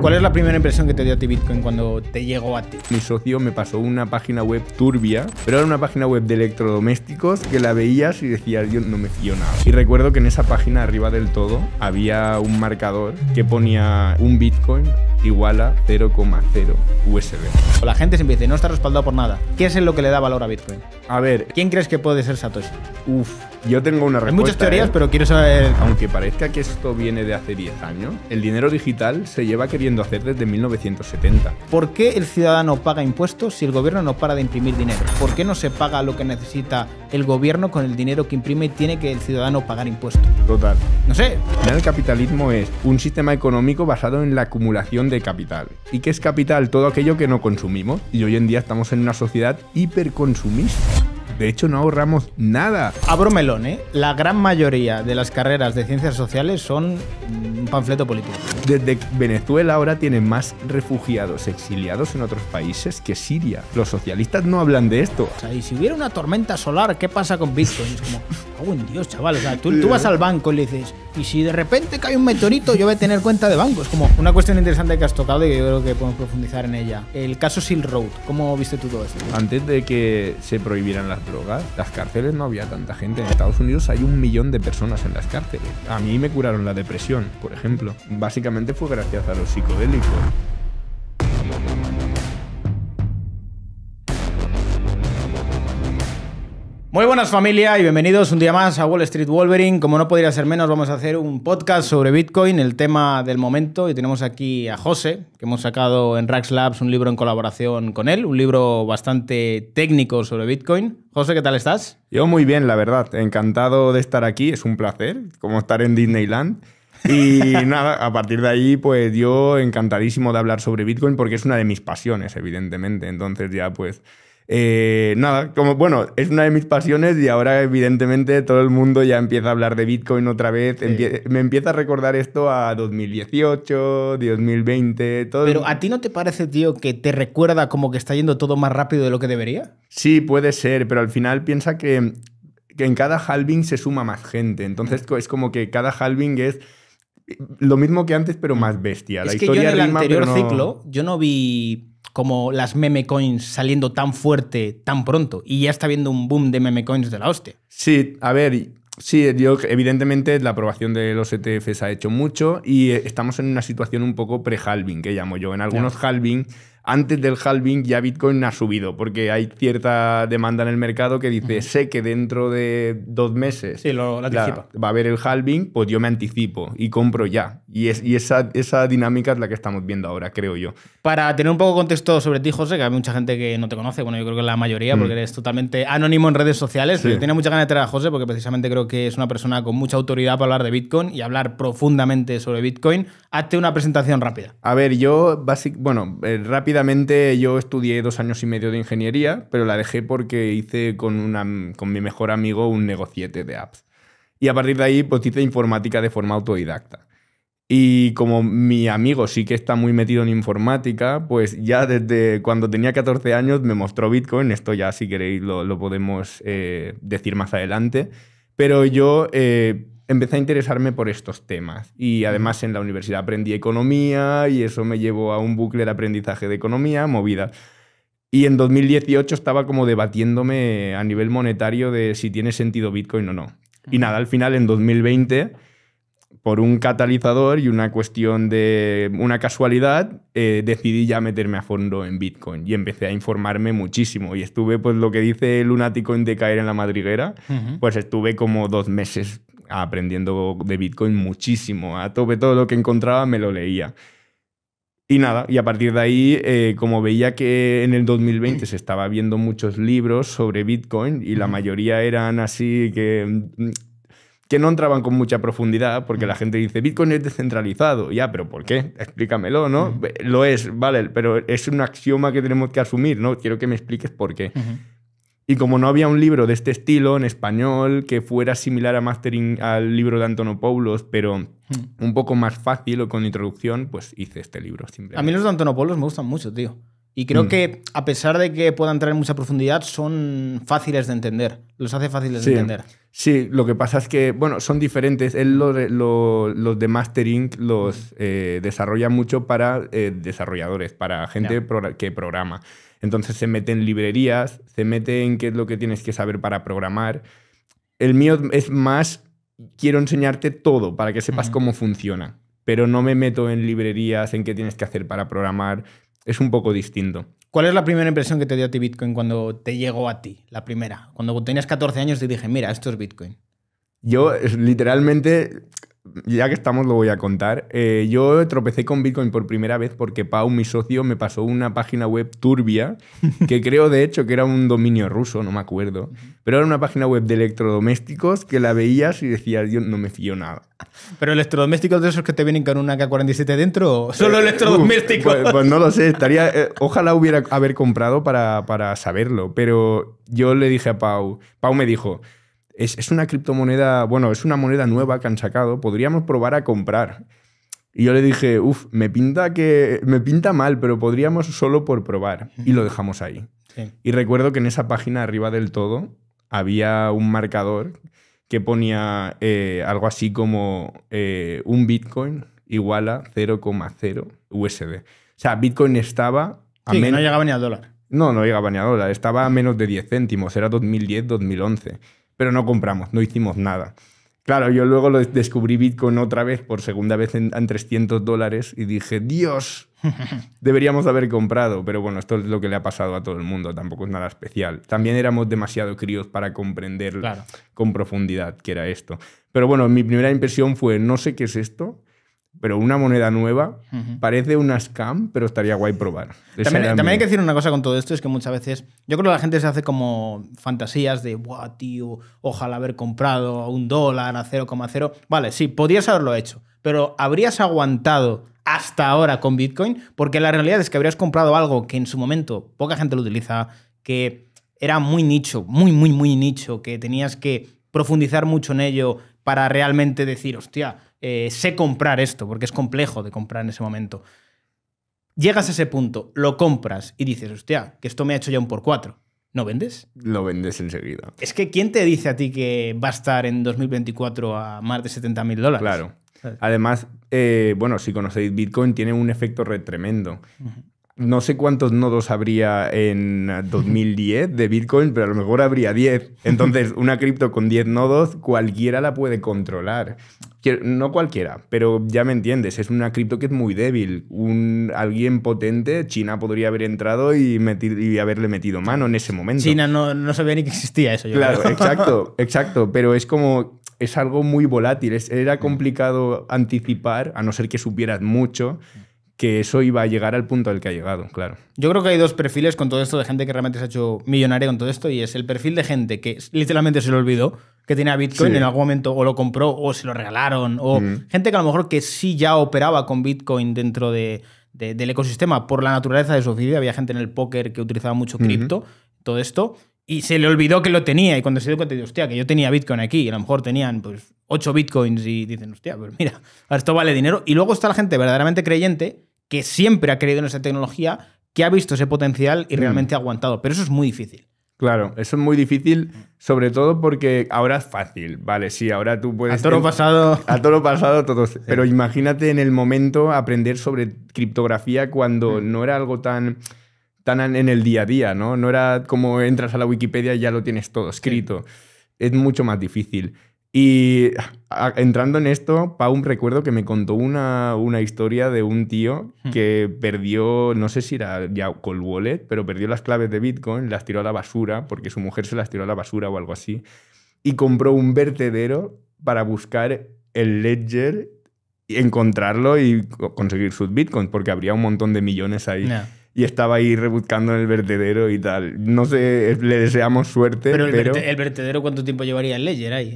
¿Cuál es la primera impresión que te dio a ti Bitcoin cuando te llegó a ti? Mi socio me pasó una página web turbia, pero era una página web de electrodomésticos que la veías y decías, yo no me fío nada. Y recuerdo que en esa página arriba del todo había un marcador que ponía un Bitcoin igual a 0,0 USB. La gente siempre dice, no está respaldado por nada. ¿Qué es lo que le da valor a Bitcoin? A ver, ¿quién crees que puede ser Satoshi? Uf, yo tengo una respuesta. Hay muchas teorías, ¿eh? pero quiero saber. Aunque parezca que esto viene de hace 10 años, el dinero digital se lleva queriendo hacer desde 1970. ¿Por qué el ciudadano paga impuestos si el gobierno no para de imprimir dinero? ¿Por qué no se paga lo que necesita el gobierno con el dinero que imprime y tiene que el ciudadano pagar impuestos? Total. No sé. El capitalismo es un sistema económico basado en la acumulación de capital. ¿Y qué es capital? Todo aquello que no consumimos. Y hoy en día estamos en una sociedad hiperconsumista. De hecho, no ahorramos nada. Abro melón, ¿eh? La gran mayoría de las carreras de ciencias sociales son un mm, panfleto político. Desde Venezuela ahora tiene más refugiados exiliados en otros países que Siria. Los socialistas no hablan de esto. O sea, y si hubiera una tormenta solar, ¿qué pasa con Bitcoin? Es como, oh, buen Dios, chaval. O sea, tú, tú vas al banco y le dices, y si de repente cae un meteorito, yo voy a tener cuenta de banco. Es como una cuestión interesante que has tocado y creo que podemos profundizar en ella. El caso Silk Road, ¿cómo viste tú todo esto? Antes de que se prohibieran las las cárceles no había tanta gente. En Estados Unidos hay un millón de personas en las cárceles. A mí me curaron la depresión, por ejemplo. Básicamente fue gracias a los psicodélicos. Muy buenas familia y bienvenidos un día más a Wall Street Wolverine. Como no podría ser menos, vamos a hacer un podcast sobre Bitcoin, el tema del momento. Y tenemos aquí a José, que hemos sacado en Rax Labs un libro en colaboración con él, un libro bastante técnico sobre Bitcoin. José, ¿qué tal estás? Yo muy bien, la verdad. Encantado de estar aquí, es un placer, como estar en Disneyland. Y nada, a partir de ahí, pues yo encantadísimo de hablar sobre Bitcoin porque es una de mis pasiones, evidentemente. Entonces ya pues eh, nada, como bueno, es una de mis pasiones y ahora evidentemente todo el mundo ya empieza a hablar de Bitcoin otra vez. me empieza a recordar esto a 2018, 2020, todo. Pero ¿a ti no te parece, tío, que te recuerda como que está yendo todo más rápido de lo que debería? Sí, puede ser, pero al final piensa que, en cada halving se suma más gente. Entonces mm. es como que cada halving es lo mismo que antes, pero mm. más bestia. Es La que yo en el anterior ciclo, yo no vi como las meme coins saliendo tan fuerte tan pronto y ya está habiendo un boom de meme coins de la hostia. Sí, a ver, sí, yo evidentemente la aprobación de los ETFs ha hecho mucho y eh, estamos en una situación un poco pre-halving, que llamo yo. En algunos halving, antes del halving ya Bitcoin ha subido porque hay cierta demanda en el mercado que dice, sé que dentro de dos meses va a haber el halving, pues yo me anticipo y compro ya. Y, esa, esa, dinámica es la que estamos viendo ahora, creo yo. Para tener un poco de contexto sobre ti, José, que hay mucha gente que no te conoce, bueno, yo creo que la mayoría, porque mm. eres totalmente anónimo en redes sociales. pero Yo mucha ganas de traer a José porque precisamente creo que es una persona con mucha autoridad para hablar de Bitcoin y hablar profundamente sobre Bitcoin. Hazte una presentación rápida. A ver, yo, basic, bueno, eh, rápidamente yo estudié dos años y medio de ingeniería, pero la dejé porque hice con, con mi mejor amigo un negociete de apps. Y a partir de ahí, pues hice informática de forma autodidacta. Y como mi amigo sí que está muy metido en informática, pues ya desde cuando tenía 14 años me mostró Bitcoin. Esto ya, si queréis, lo, lo podemos eh, decir más adelante. Pero yo eh, empecé a interesarme por estos temas. Y además en la universidad aprendí economía y eso me llevó a un bucle de aprendizaje de economía, movida. Y en 2018 estaba como debatiéndome a nivel monetario de si tiene sentido Bitcoin o no. Y nada, al final en 2020 por un catalizador y una cuestión de una casualidad, eh, decidí ya meterme a fondo en Bitcoin y empecé a informarme muchísimo. Y estuve, pues lo que dice el lunático en Decaer en la madriguera, pues estuve como dos meses aprendiendo de Bitcoin muchísimo. A tope todo lo que encontraba me lo leía. Y nada, y a partir de ahí, eh, como veía que en el 2020 se estaba viendo muchos libros sobre Bitcoin y la mayoría eran así que mm, que no entraban con mucha profundidad, porque la mm. gente dice, Bitcoin es descentralizado. Ya, pero ¿por qué? Explícamelo, ¿no? Mm. Lo es, vale, pero es un axioma que tenemos que asumir, ¿no? Quiero que me expliques por qué. Y como no había un libro de este estilo en español que fuera similar a Mastering al libro de Antonopoulos, pero mm. un poco más fácil o con introducción, pues hice este libro. Simplemente. A mí los de Antonopoulos me gustan mucho, tío. Y creo mm. que, a pesar de que puedan en mucha profundidad, son fáciles de entender. Los hace fáciles de entender. Sí, lo que pasa es que, bueno, son diferentes. Él los de Mastering los mm. eh, desarrolla mucho para eh, desarrolladores, para gente que programa. Entonces se mete en librerías, se mete en qué es lo que tienes que saber para programar. El mío es más, quiero enseñarte todo para que sepas cómo funciona, pero no me meto en librerías, en qué tienes que hacer para programar es un poco distinto. ¿Cuál es la primera impresión que te dio a ti Bitcoin cuando te llegó a ti? La primera. Cuando tenías 14 años te dije, mira, esto es Bitcoin. Yo literalmente ya que estamos, lo voy a contar. Eh, yo tropecé con Bitcoin por primera vez porque Pau, mi socio, me pasó una página web turbia, que creo de hecho que era un dominio ruso, no me acuerdo, pero era una página web de electrodomésticos que la veías y decías, yo no me fío nada. ¿Pero electrodomésticos de esos que te vienen con una K47 dentro eh, solo uh, electrodomésticos? Pues, pues, no lo sé, estaría, eh, ojalá hubiera haber comprado para, para saberlo, pero yo le dije a Pau, Pau me dijo, es, es una criptomoneda, bueno, es una moneda nueva que han sacado, podríamos probar a comprar. Y yo le dije, uff, me pinta que me pinta mal, pero podríamos solo por probar. Y lo dejamos ahí. Y recuerdo que en esa página arriba del todo había un marcador que ponía eh, algo así como eh, un Bitcoin igual a 0,0 USD. O sea, Bitcoin estaba a sí, menos... no llegaba ni al dólar. No, no llegaba ni al dólar. Estaba a menos de 10 céntimos. Era 2010, 2011 pero no compramos, no hicimos nada. Claro, yo luego lo descubrí Bitcoin otra vez, por segunda vez en, 300 dólares, y dije, Dios, deberíamos haber comprado. Pero bueno, esto es lo que le ha pasado a todo el mundo, tampoco es nada especial. También éramos demasiado críos para comprender con profundidad qué era esto. Pero bueno, mi primera impresión fue, no sé qué es esto, pero una moneda nueva parece una scam, pero estaría guay probar. También, también hay que decir una cosa con todo esto, es que muchas veces yo creo que la gente se hace como fantasías de, guau, tío, ojalá haber comprado a un dólar, a 0,0. Vale, sí, podías haberlo hecho, pero habrías aguantado hasta ahora con Bitcoin, porque la realidad es que habrías comprado algo que en su momento poca gente lo utiliza, que era muy nicho, muy, muy, muy nicho, que tenías que profundizar mucho en ello para realmente decir, hostia, eh, sé comprar esto, porque es complejo de comprar en ese momento. Llegas a ese punto, lo compras y dices, hostia, que esto me ha hecho ya un por cuatro. ¿No vendes? Lo vendes enseguida. Es que ¿quién te dice a ti que va a estar en 2024 a más de 70 mil dólares? Claro. Además, eh, bueno, si conocéis Bitcoin, tiene un efecto tremendo no sé cuántos nodos habría en 2010 eh, de Bitcoin, pero a lo mejor habría 10. Entonces, una cripto con 10 nodos, cualquiera la puede controlar. No cualquiera, pero ya me entiendes, es una cripto que es muy débil. Un, alguien potente, China podría haber entrado y, haberle metido mano en ese momento. China no, sabía ni que existía eso. claro, exacto, exacto. Pero es como, es algo muy volátil. era mm. complicado anticipar, a no ser que supieras mucho que eso iba a llegar al punto al que ha llegado, claro. Yo creo que hay dos perfiles con todo esto de gente que realmente se ha hecho millonaria con todo esto y es el perfil de gente que literalmente se le olvidó que tenía Bitcoin en algún momento o lo compró o se lo regalaron o gente que a lo mejor que sí ya operaba con Bitcoin dentro de, del ecosistema por la naturaleza de su vida. Había gente en el póker que utilizaba mucho cripto, todo esto. Y se le olvidó que lo tenía. Y cuando se dio cuenta, dijo, hostia, que yo tenía Bitcoin aquí. Y a lo mejor tenían pues 8 Bitcoins y dicen, hostia, pues mira, esto vale dinero. Y luego está la gente verdaderamente creyente que siempre ha creído en esa tecnología, que ha visto ese potencial y mm. realmente ha aguantado. Pero eso es muy difícil. Claro, eso es muy difícil, sobre todo porque ahora es fácil, vale, sí, ahora tú puedes... A todo lo pasado. A todo lo pasado, todos. Pero imagínate en el momento aprender sobre criptografía cuando mm. no era algo tan tan en el día a día, ¿no? No era como entras a la Wikipedia y ya lo tienes todo escrito. Es mucho más difícil. Y entrando en esto, Pau, recuerdo que me contó una, una historia de un tío hmm. que perdió, no sé si era ya Cold Wallet, pero perdió las claves de Bitcoin, las tiró a la basura, porque su mujer se las tiró a la basura o algo así, y compró un vertedero para buscar el ledger, y encontrarlo y conseguir sus Bitcoins, porque habría un montón de millones ahí y estaba ahí rebuscando en el vertedero y tal. No sé, le deseamos suerte. Pero el, pero... vertedero, ¿cuánto tiempo llevaría el Ledger ahí?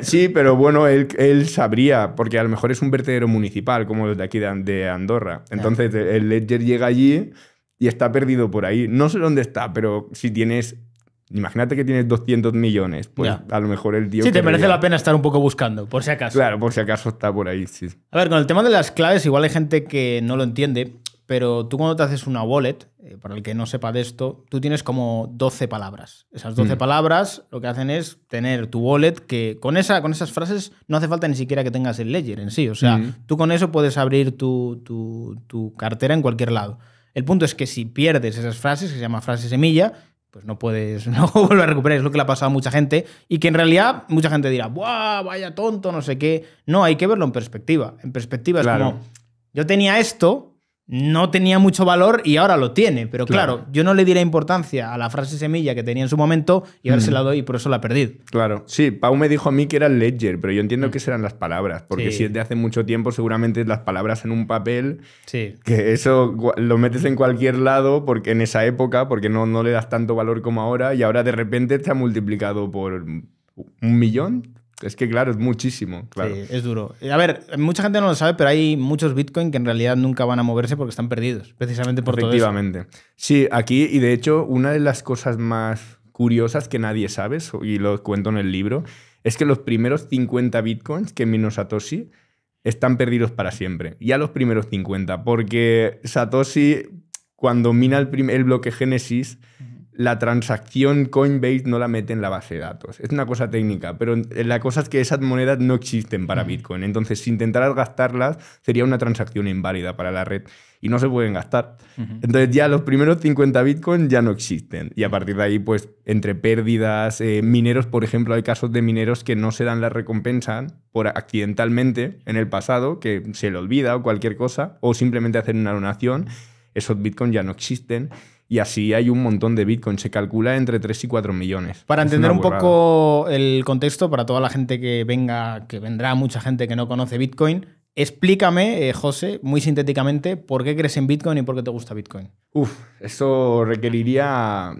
sí, pero bueno, él, sabría, porque a lo mejor es un vertedero municipal, como los de aquí de, Andorra. Entonces, el Ledger llega allí y está perdido por ahí. No sé dónde está, pero si tienes Imagínate que tienes 200 millones, pues a lo mejor el tío. Sí, te merece la pena estar un poco buscando, por si acaso. Claro, por si acaso está por ahí, sí. A ver, con el tema de las claves, igual hay gente que no lo entiende, pero tú cuando te haces una wallet, eh, para el que no sepa de esto, tú tienes como 12 palabras. Esas 12 mm. palabras lo que hacen es tener tu wallet que con, esa, con esas frases no hace falta ni siquiera que tengas el ledger en sí. O sea, mm. tú con eso puedes abrir tu, cartera en cualquier lado. El punto es que si pierdes esas frases, que se llama frase semilla, pues no puedes no volver a recuperar. Es lo que le ha pasado a mucha gente y que en realidad mucha gente dirá, ¡buah, vaya tonto, no sé qué! No, hay que verlo en perspectiva. En perspectiva es como, yo tenía esto, no tenía mucho valor y ahora lo tiene. Pero claro, yo no le diré importancia a la frase semilla que tenía en su momento y ahora se mm. la doy y por eso la perdí. Claro, sí, Pau me dijo a mí que era el ledger, pero yo entiendo mm. que serán las palabras, porque si es de hace mucho tiempo, seguramente las palabras en un papel, que eso lo metes en cualquier lado, porque en esa época, porque no, no le das tanto valor como ahora, y ahora de repente te ha multiplicado por un millón, es que claro, es muchísimo. Claro. Sí, es duro. Eh, a ver, mucha gente no lo sabe, pero hay muchos bitcoins que en realidad nunca van a moverse porque están perdidos, precisamente por todo eso. Efectivamente. Sí, aquí, y de hecho, una de las cosas más curiosas que nadie sabe, y lo cuento en el libro, es que los primeros 50 Bitcoins que minó Satoshi están perdidos para siempre. Ya los primeros 50, porque Satoshi, cuando mina el, bloque Génesis, la transacción Coinbase no la mete en la base de datos. Es una cosa técnica, pero la cosa es que esas monedas no existen para Bitcoin. Entonces, si intentaras gastarlas, sería una transacción inválida para la red y no se pueden gastar. Entonces, ya los primeros 50 Bitcoins ya no existen. Y a partir de ahí, pues, entre pérdidas, eh, mineros, por ejemplo, hay casos de mineros que no se dan la recompensa por accidentalmente en el pasado, que se le olvida o cualquier cosa, o simplemente hacen una donación. Esos Bitcoin ya no existen y así hay un montón de Bitcoin. Se calcula entre 3 y 4 millones. Para entender un poco el contexto, para toda la gente que venga, que vendrá mucha gente que no conoce Bitcoin, Explícame, eh, José, muy sintéticamente, por qué crees en Bitcoin y por qué te gusta Bitcoin. Uf, eso requeriría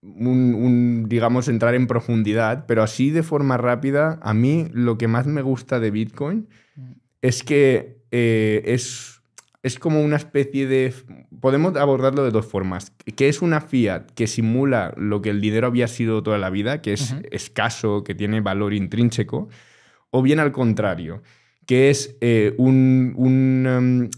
un, digamos, entrar en profundidad, pero así de forma rápida, a mí lo que más me gusta de Bitcoin mm. es que eh, es es como una especie de... Podemos abordarlo de dos formas. Que es una fiat que simula lo que el dinero había sido toda la vida, que es escaso, que tiene valor intrínseco, o bien al contrario, que es eh, un, un, em,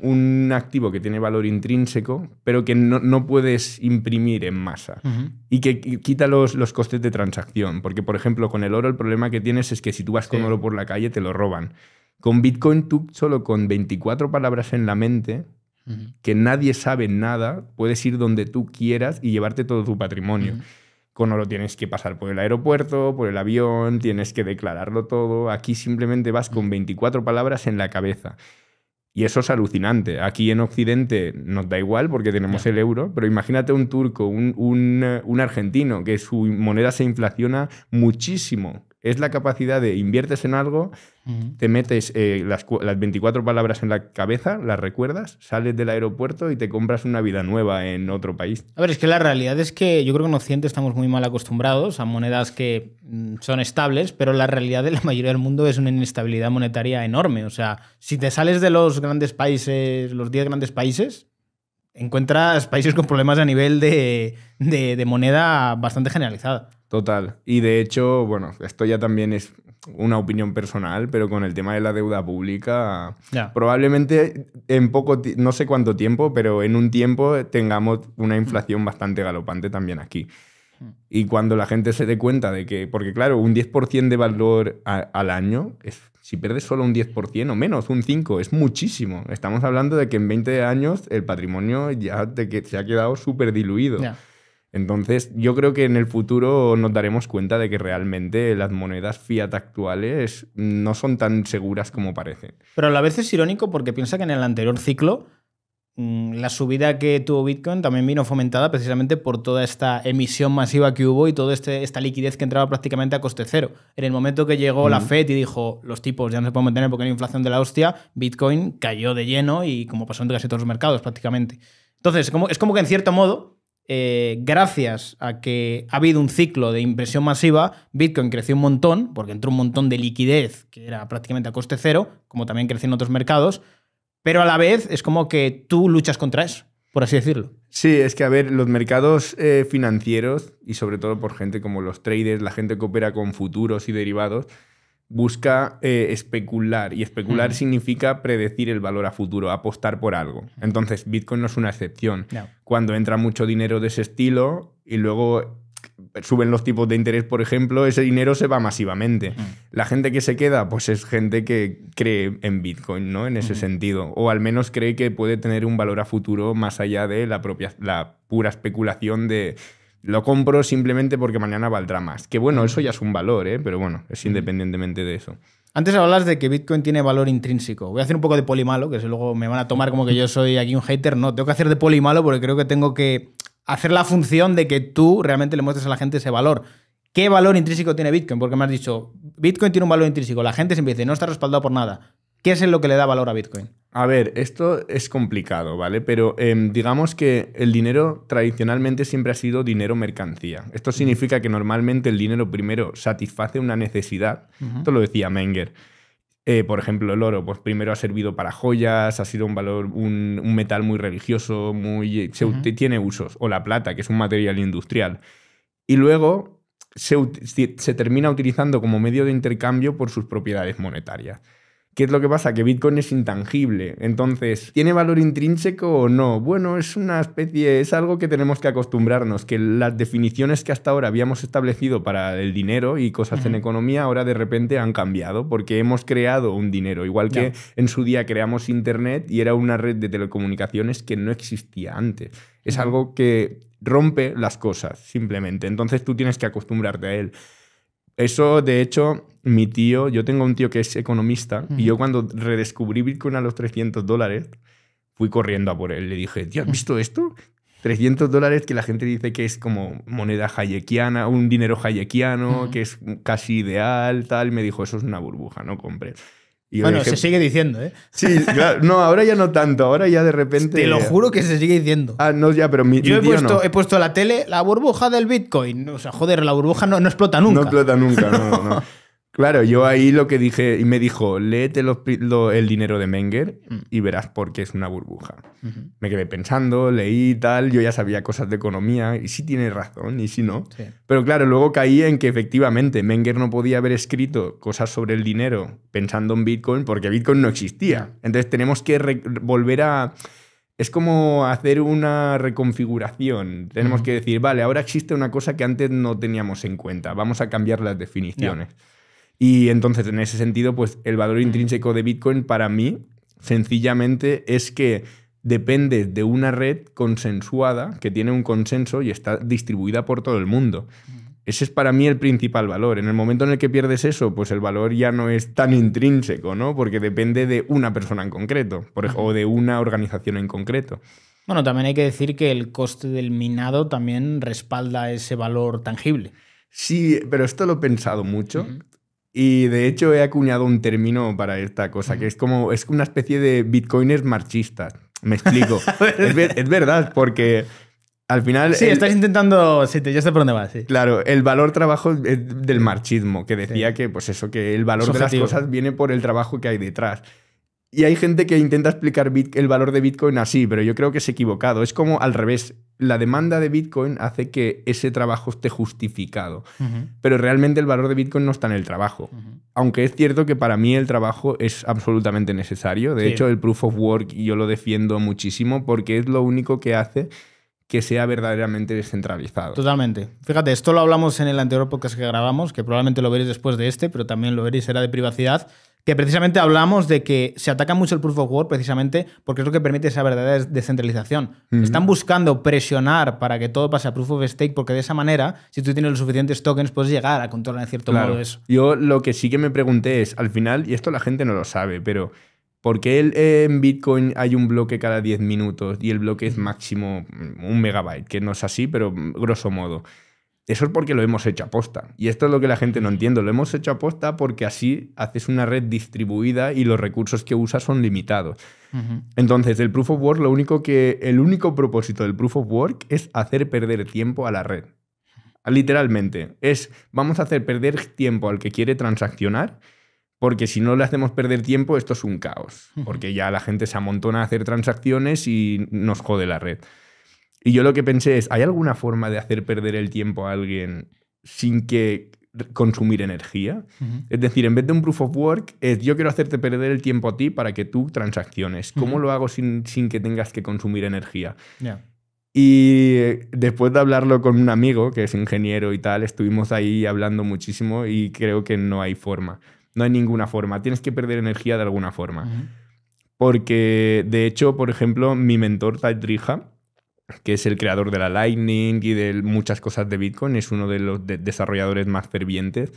un activo que tiene valor intrínseco, pero que no, puedes imprimir en masa y que quita los, los, costes de transacción. Porque, por ejemplo, con el oro el problema que tienes es que si tú vas con oro por la calle te lo roban. Con Bitcoin tú solo con 24 palabras en la mente, que nadie sabe nada, puedes ir donde tú quieras y llevarte todo tu patrimonio. Con oro tienes que pasar por el aeropuerto, por el avión, tienes que declararlo todo. Aquí simplemente vas con 24 palabras en la cabeza. Y eso es alucinante. Aquí en Occidente nos da igual porque tenemos el euro, pero imagínate un turco, un, un, eh, un argentino, que su moneda se inflaciona muchísimo es la capacidad de inviertes en algo, te metes eh, las, 24 palabras en la cabeza, las recuerdas, sales del aeropuerto y te compras una vida nueva en otro país. A ver, es que la realidad es que yo creo que en Occidente estamos muy mal acostumbrados a monedas que mm, son estables, pero la realidad de la mayoría del mundo es una inestabilidad monetaria enorme. O sea, si te sales de los grandes países, los 10 grandes países, encuentras países con problemas a nivel de moneda bastante generalizada. Total. Y de hecho, bueno, esto ya también es una opinión personal, pero con el tema de la deuda pública, probablemente en poco, no sé cuánto tiempo, pero en un tiempo tengamos una mm. inflación bastante galopante también aquí. Mm. Y cuando la gente se dé cuenta de que, porque claro, un 10% de valor al año, si pierdes solo un 10% o menos, un 5%, es muchísimo. Estamos hablando de que en 20 años el patrimonio ya se ha quedado súper diluido. Entonces, yo creo que en el futuro nos daremos cuenta de que realmente las monedas fiat actuales no son tan seguras como parecen. Pero a la vez es irónico porque piensa que en el anterior ciclo mm, la subida que tuvo Bitcoin también vino fomentada precisamente por toda esta emisión masiva que hubo y toda este, esta liquidez que entraba prácticamente a coste cero. En el momento que llegó la Fed y dijo, los tipos ya no se pueden mantener porque hay inflación de la hostia, Bitcoin cayó de lleno y como pasó en casi todos los mercados prácticamente. Entonces, es como que en cierto modo eh, gracias a que ha habido un ciclo de impresión masiva, Bitcoin creció un montón, porque entró un montón de liquidez que era prácticamente a coste cero, como también creció en otros mercados, pero a la vez es como que tú luchas contra eso, por así decirlo. Sí, es que a ver, los mercados eh, financieros, y sobre todo por gente como los traders, la gente que opera con futuros y derivados, busca eh, especular y especular mm. significa predecir el valor a futuro, apostar por algo. Entonces, Bitcoin no es una excepción. Cuando entra mucho dinero de ese estilo y luego suben los tipos de interés, por ejemplo, ese dinero se va masivamente. Mm. La gente que se queda, pues es gente que cree en Bitcoin, ¿no? En ese mm. sentido. O al menos cree que puede tener un valor a futuro más allá de la propia, la pura especulación de lo compro simplemente porque mañana valdrá más. Que bueno, eso ya es un valor, ¿eh? pero bueno, es independientemente de eso. Antes hablas de que Bitcoin tiene valor intrínseco. Voy a hacer un poco de polimalo, que luego me van a tomar como que yo soy aquí un hater. No, tengo que hacer de polimalo porque creo que tengo que hacer la función de que tú realmente le muestres a la gente ese valor. ¿Qué valor intrínseco tiene Bitcoin? Porque me has dicho, Bitcoin tiene un valor intrínseco. La gente siempre dice, no está respaldado por nada. ¿Qué es lo que le da valor a Bitcoin? A ver, esto es complicado, ¿vale? Pero em, digamos que el dinero tradicionalmente siempre ha sido dinero mercancía. Esto significa que normalmente el dinero primero satisface una necesidad. Esto lo decía Menger. Eh, por ejemplo, el oro, pues primero ha servido para joyas, ha sido un valor, un, metal muy religioso, muy, tiene usos. O la plata, que es un material industrial. Y luego se termina utilizando como medio de intercambio por sus propiedades monetarias. ¿Qué es lo que pasa? Que Bitcoin es intangible. Entonces, ¿tiene valor intrínseco o no? Bueno, es una especie, es algo que tenemos que acostumbrarnos, que las definiciones que hasta ahora habíamos establecido para el dinero y cosas en economía ahora de repente han cambiado porque hemos creado un dinero, igual que en su día creamos Internet y era una red de telecomunicaciones que no existía antes. Es algo que rompe las cosas, simplemente. Entonces tú tienes que acostumbrarte a él. Eso, de hecho, mi tío, yo tengo un tío que es economista y yo cuando redescubrí Bitcoin a los 300 dólares, fui corriendo a por él. Le dije, tío, ¿has visto esto? 300 dólares que la gente dice que es como moneda hayekiana, un dinero hayekiano, que es casi ideal, tal. me dijo, eso es una burbuja, no compres bueno, se sigue diciendo, ¿eh? Sí, claro, no, ahora ya no tanto, ahora ya de repente... Te lo juro que se sigue diciendo. Ah, no, ya, pero Yo he, puesto, he puesto la tele la burbuja del Bitcoin. O sea, joder, la burbuja no explota nunca. No explota nunca, no, no. Claro, yo ahí lo que dije, y me dijo, léete el dinero de Menger mm. y verás por qué es una burbuja. Me quedé pensando, leí y tal, yo ya sabía cosas de economía, y si sí tiene razón, y si sí no. Pero claro, luego caí en que efectivamente Menger no podía haber escrito cosas sobre el dinero pensando en Bitcoin porque Bitcoin no existía. Entonces tenemos que volver a... Es como hacer una reconfiguración. Tenemos que decir, vale, ahora existe una cosa que antes no teníamos en cuenta. Vamos a cambiar las definiciones. Y entonces, en ese sentido, pues el valor intrínseco de Bitcoin para mí, sencillamente, es que depende de una red consensuada, que tiene un consenso y está distribuida por todo el mundo. Ese es para mí el principal valor. En el momento en el que pierdes eso, pues el valor ya no es tan intrínseco, ¿no? Porque depende de una persona en concreto por ejemplo, o de una organización en concreto. Bueno, también hay que decir que el coste del minado también respalda ese valor tangible. Sí, pero esto lo he pensado mucho. Y de hecho he acuñado un término para esta cosa, que es como es una especie de bitcoiners marchistas. Me explico. es, verdad, porque al final... Sí, estás intentando... Sí, te, ya sé por dónde vas. Sí. Claro, el valor trabajo del marchismo, que decía que, pues eso, que el valor de las cosas viene por el trabajo que hay detrás. Y hay gente que intenta explicar el valor de Bitcoin así, pero yo creo que es equivocado. Es como al revés. La demanda de Bitcoin hace que ese trabajo esté justificado. Pero realmente el valor de Bitcoin no está en el trabajo. Aunque es cierto que para mí el trabajo es absolutamente necesario. De hecho, el proof of work yo lo defiendo muchísimo porque es lo único que hace que sea verdaderamente descentralizado. Totalmente. Fíjate, esto lo hablamos en el anterior podcast que grabamos, que probablemente lo veréis después de este, pero también lo veréis, era de privacidad que precisamente hablamos de que se ataca mucho el proof of work precisamente porque es lo que permite esa verdadera descentralización. Están buscando presionar para que todo pase a proof of stake porque de esa manera, si tú tienes los suficientes tokens, puedes llegar a controlar en cierto modo eso. Yo lo que sí que me pregunté es, al final, y esto la gente no lo sabe, pero ¿por qué eh, en Bitcoin hay un bloque cada 10 minutos y el bloque es máximo un megabyte? Que no es así, pero grosso modo. Eso es porque lo hemos hecho a posta. Y esto es lo que la gente no entiende. Lo hemos hecho a posta porque así haces una red distribuida y los recursos que usas son limitados. Entonces, el proof of work, lo único que. El único propósito del proof of work es hacer perder tiempo a la red. Literalmente. Es vamos a hacer perder tiempo al que quiere transaccionar. Porque si no le hacemos perder tiempo, esto es un caos. Porque ya la gente se amontona a hacer transacciones y nos jode la red. Y yo lo que pensé es, ¿hay alguna forma de hacer perder el tiempo a alguien sin que consumir energía? Es decir, en vez de un proof of work, es yo quiero hacerte perder el tiempo a ti para que tú transacciones. ¿Cómo lo hago sin, sin, que tengas que consumir energía? Y después de hablarlo con un amigo que es ingeniero y tal, estuvimos ahí hablando muchísimo y creo que no hay forma. No hay ninguna forma. Tienes que perder energía de alguna forma. Porque, de hecho, por ejemplo, mi mentor, Taitriha que es el creador de la Lightning y de muchas cosas de Bitcoin, es uno de los desarrolladores más fervientes,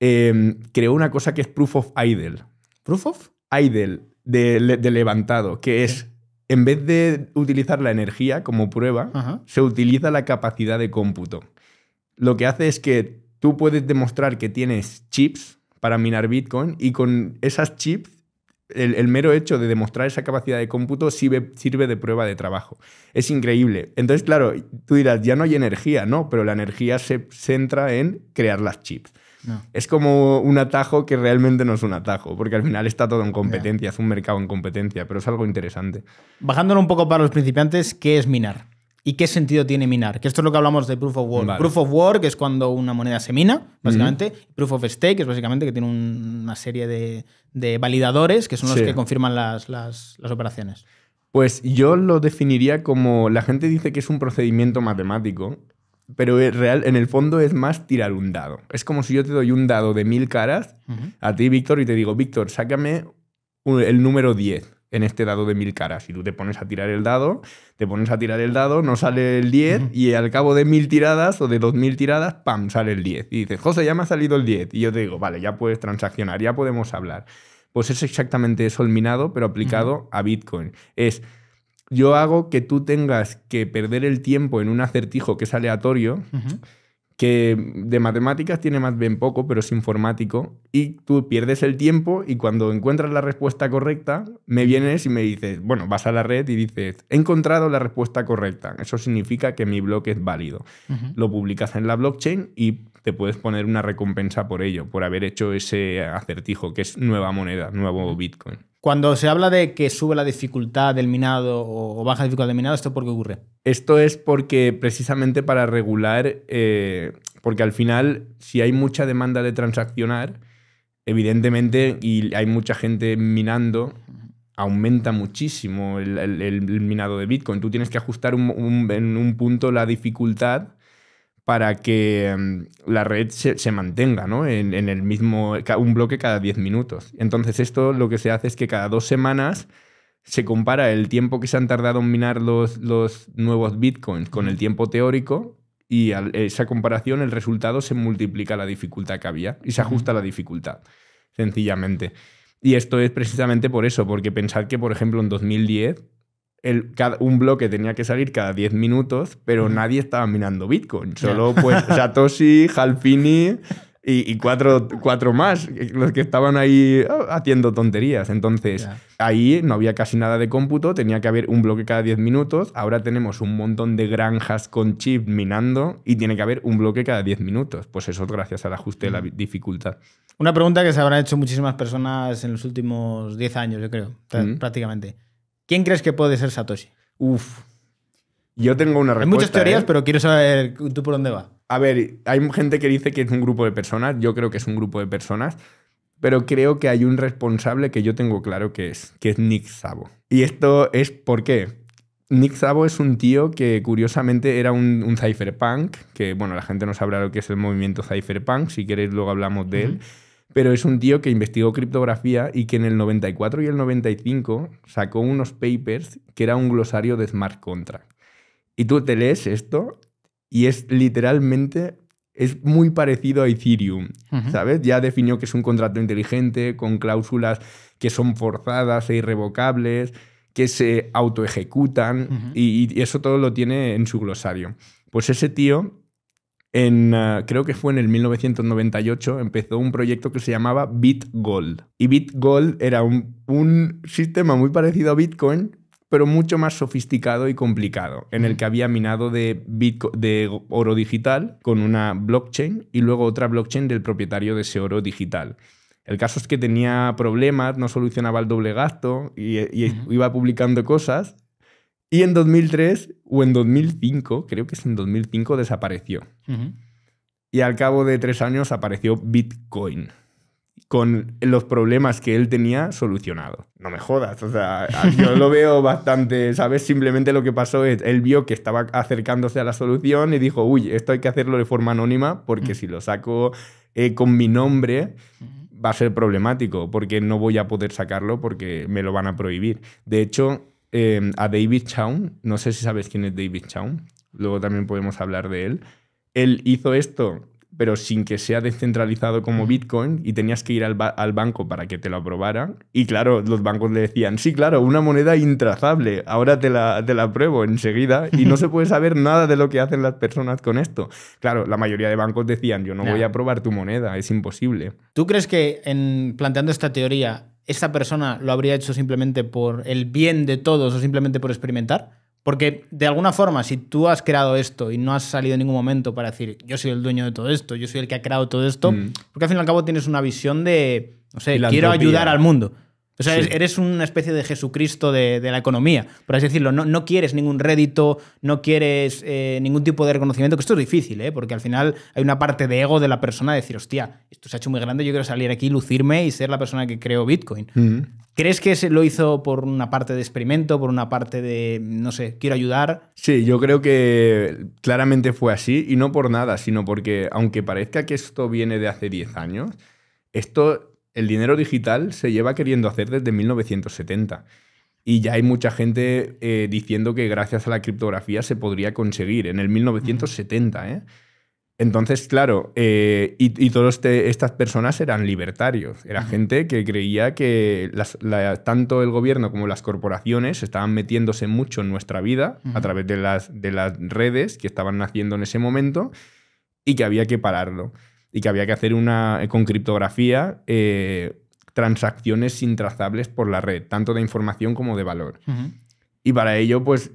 em, creó una cosa que es Proof of Idle. ¿Proof of? Idle, de, levantado, que es, en vez de utilizar la energía como prueba, se utiliza la capacidad de cómputo. Lo que hace es que tú puedes demostrar que tienes chips para minar Bitcoin y con esas chips el, mero hecho de demostrar esa capacidad de cómputo sirve, de prueba de trabajo. Es increíble. Entonces, claro, tú dirás, ya no hay energía, ¿no? Pero la energía se centra en crear las chips. Es como un atajo que realmente no es un atajo, porque al final está todo en competencia, es un mercado en competencia, pero es algo interesante. Bajándolo un poco para los principiantes, ¿qué es minar? ¿Y qué sentido tiene minar? Que esto es lo que hablamos de proof of work. Proof of work es cuando una moneda se mina, básicamente. Proof of stake es básicamente que tiene una serie de, validadores que son los que confirman las, operaciones. Pues yo lo definiría como la gente dice que es un procedimiento matemático, pero real, en el fondo es más tirar un dado. Es como si yo te doy un dado de mil caras a ti, Víctor, y te digo, Víctor, sácame el número 10 en este dado de mil caras. Y tú te pones a tirar el dado, te pones a tirar el dado, no sale el 10 y al cabo de mil tiradas o de dos mil tiradas, ¡pam!, sale el 10. Y dices, José, ya me ha salido el 10. Y yo te digo, vale, ya puedes transaccionar, ya podemos hablar. Pues es exactamente eso el minado, pero aplicado a Bitcoin. Es, yo hago que tú tengas que perder el tiempo en un acertijo que es aleatorio que de matemáticas tiene más bien poco, pero es informático, y tú pierdes el tiempo y cuando encuentras la respuesta correcta, me mm. vienes y me dices, bueno, vas a la red y dices, he encontrado la respuesta correcta, eso significa que mi blog es válido. Lo publicas en la blockchain y te puedes poner una recompensa por ello, por haber hecho ese acertijo, que es nueva moneda, nuevo Bitcoin. Cuando se habla de que sube la dificultad del minado o baja la dificultad del minado, ¿esto por qué ocurre? Esto es porque precisamente para regular, eh, porque al final, si hay mucha demanda de transaccionar, evidentemente, y hay mucha gente minando, aumenta muchísimo el, minado de Bitcoin. Tú tienes que ajustar en un punto la dificultad para que em, la red se, mantenga en, el mismo, un bloque cada 10 minutos. Entonces esto lo que se hace es que cada dos semanas se compara el tiempo que se han tardado en minar los, nuevos bitcoins con el tiempo teórico y esa comparación el resultado se multiplica la dificultad que había y se ajusta la dificultad, sencillamente. Y esto es precisamente por eso, porque pensad que, por ejemplo, en 2010 un bloque tenía que salir cada 10 minutos, pero nadie estaba minando Bitcoin. Solo pues Satoshi, Halfini y, cuatro, más, eh, los que estaban ahí oh, haciendo tonterías. Entonces, ahí no había casi nada de cómputo, tenía que haber un bloque cada 10 minutos. Ahora tenemos un montón de granjas con chip minando y tiene que haber un bloque cada 10 minutos. Pues eso es gracias al ajuste de la dificultad. Una pregunta que se habrán hecho muchísimas personas en los últimos 10 años, yo creo, prácticamente. ¿Quién crees que puede ser Satoshi? Uf. Yo tengo una respuesta. Hay muchas teorías, ¿eh? pero quiero saber tú por dónde va. A ver, hay gente que dice que es un grupo de personas. Yo creo que es un grupo de personas. Pero creo que hay un responsable que yo tengo claro que es, que es Nick Sabo. Y esto es por qué. Nick Sabo es un tío que curiosamente era un, un cypherpunk, que bueno, la gente no sabrá lo que es el movimiento cypherpunk, si queréis luego hablamos de él pero es un tío que investigó criptografía y que en el 94 y el 95 sacó unos papers que era un glosario de smart contract. Y tú te lees esto y es literalmente es muy parecido a Ethereum, ¿sabes? Ya definió que es un contrato inteligente con cláusulas que son forzadas e irrevocables, que se autoejecutan y eso todo lo tiene en su glosario. Pues ese tío Ah, creo que fue en el 1998, empezó un proyecto que se llamaba BitGold. Y BitGold era un, sistema muy parecido a Bitcoin, pero mucho más sofisticado y complicado, en el mm. que había minado de, oro digital con una blockchain y luego otra blockchain del propietario de ese oro digital. El caso es que tenía problemas, no solucionaba el doble gasto y, iba publicando cosas y en 2003 o en 2005, creo que es en 2005, desapareció. Y al cabo de tres años apareció Bitcoin con los problemas que él tenía solucionado. No me jodas, o sea, yo lo veo bastante, ¿sabes? Simplemente lo que pasó es, él vio que estaba acercándose a la solución y dijo, uy, esto hay que hacerlo de forma anónima porque mm. si lo saco eh, con mi nombre va a ser problemático porque no voy a poder sacarlo porque me lo van a prohibir. De hecho, Em, a David Chaun. No sé si sabes quién es David Chaun. Luego también podemos hablar de él. Él hizo esto, pero sin que sea descentralizado como Bitcoin y tenías que ir al, banco para que te lo aprobaran. Y claro, los bancos le decían, sí, claro, una moneda intrazable. Ahora te la, te la apruebo enseguida y no se puede saber nada de lo que hacen las personas con esto. Claro, la mayoría de bancos decían, yo no, voy a aprobar tu moneda, es imposible. ¿Tú crees que en planteando esta teoría esa persona lo habría hecho simplemente por el bien de todos o simplemente por experimentar? Porque de alguna forma, si tú has creado esto y no has salido en ningún momento para decir, yo soy el dueño de todo esto, yo soy el que ha creado todo esto, mm. porque al fin y al cabo tienes una visión de, no sé, quiero ayudar al mundo. O sea, eres una especie de Jesucristo de, la economía, por así decirlo. No, quieres ningún rédito, no quieres eh, ningún tipo de reconocimiento, que esto es difícil, ¿eh? porque al final hay una parte de ego de la persona de decir, hostia, esto se ha hecho muy grande, yo quiero salir aquí, lucirme y ser la persona que creó Bitcoin. ¿Crees que se lo hizo por una parte de experimento, por una parte de, no sé, quiero ayudar? Sí, yo creo que claramente fue así, y no por nada, sino porque, aunque parezca que esto viene de hace 10 años, esto el dinero digital se lleva queriendo hacer desde 1970. Y ya hay mucha gente eh, diciendo que gracias a la criptografía se podría conseguir en el 1970. ¿eh? Entonces, claro, eh, y, todas este, estas personas eran libertarios. Era gente que creía que tanto el gobierno como las corporaciones estaban metiéndose mucho en nuestra vida a través de las, de las redes que estaban naciendo en ese momento y que había que pararlo y que había que hacer una, eh, con criptografía eh, transacciones intrazables por la red, tanto de información como de valor. Y para ello, pues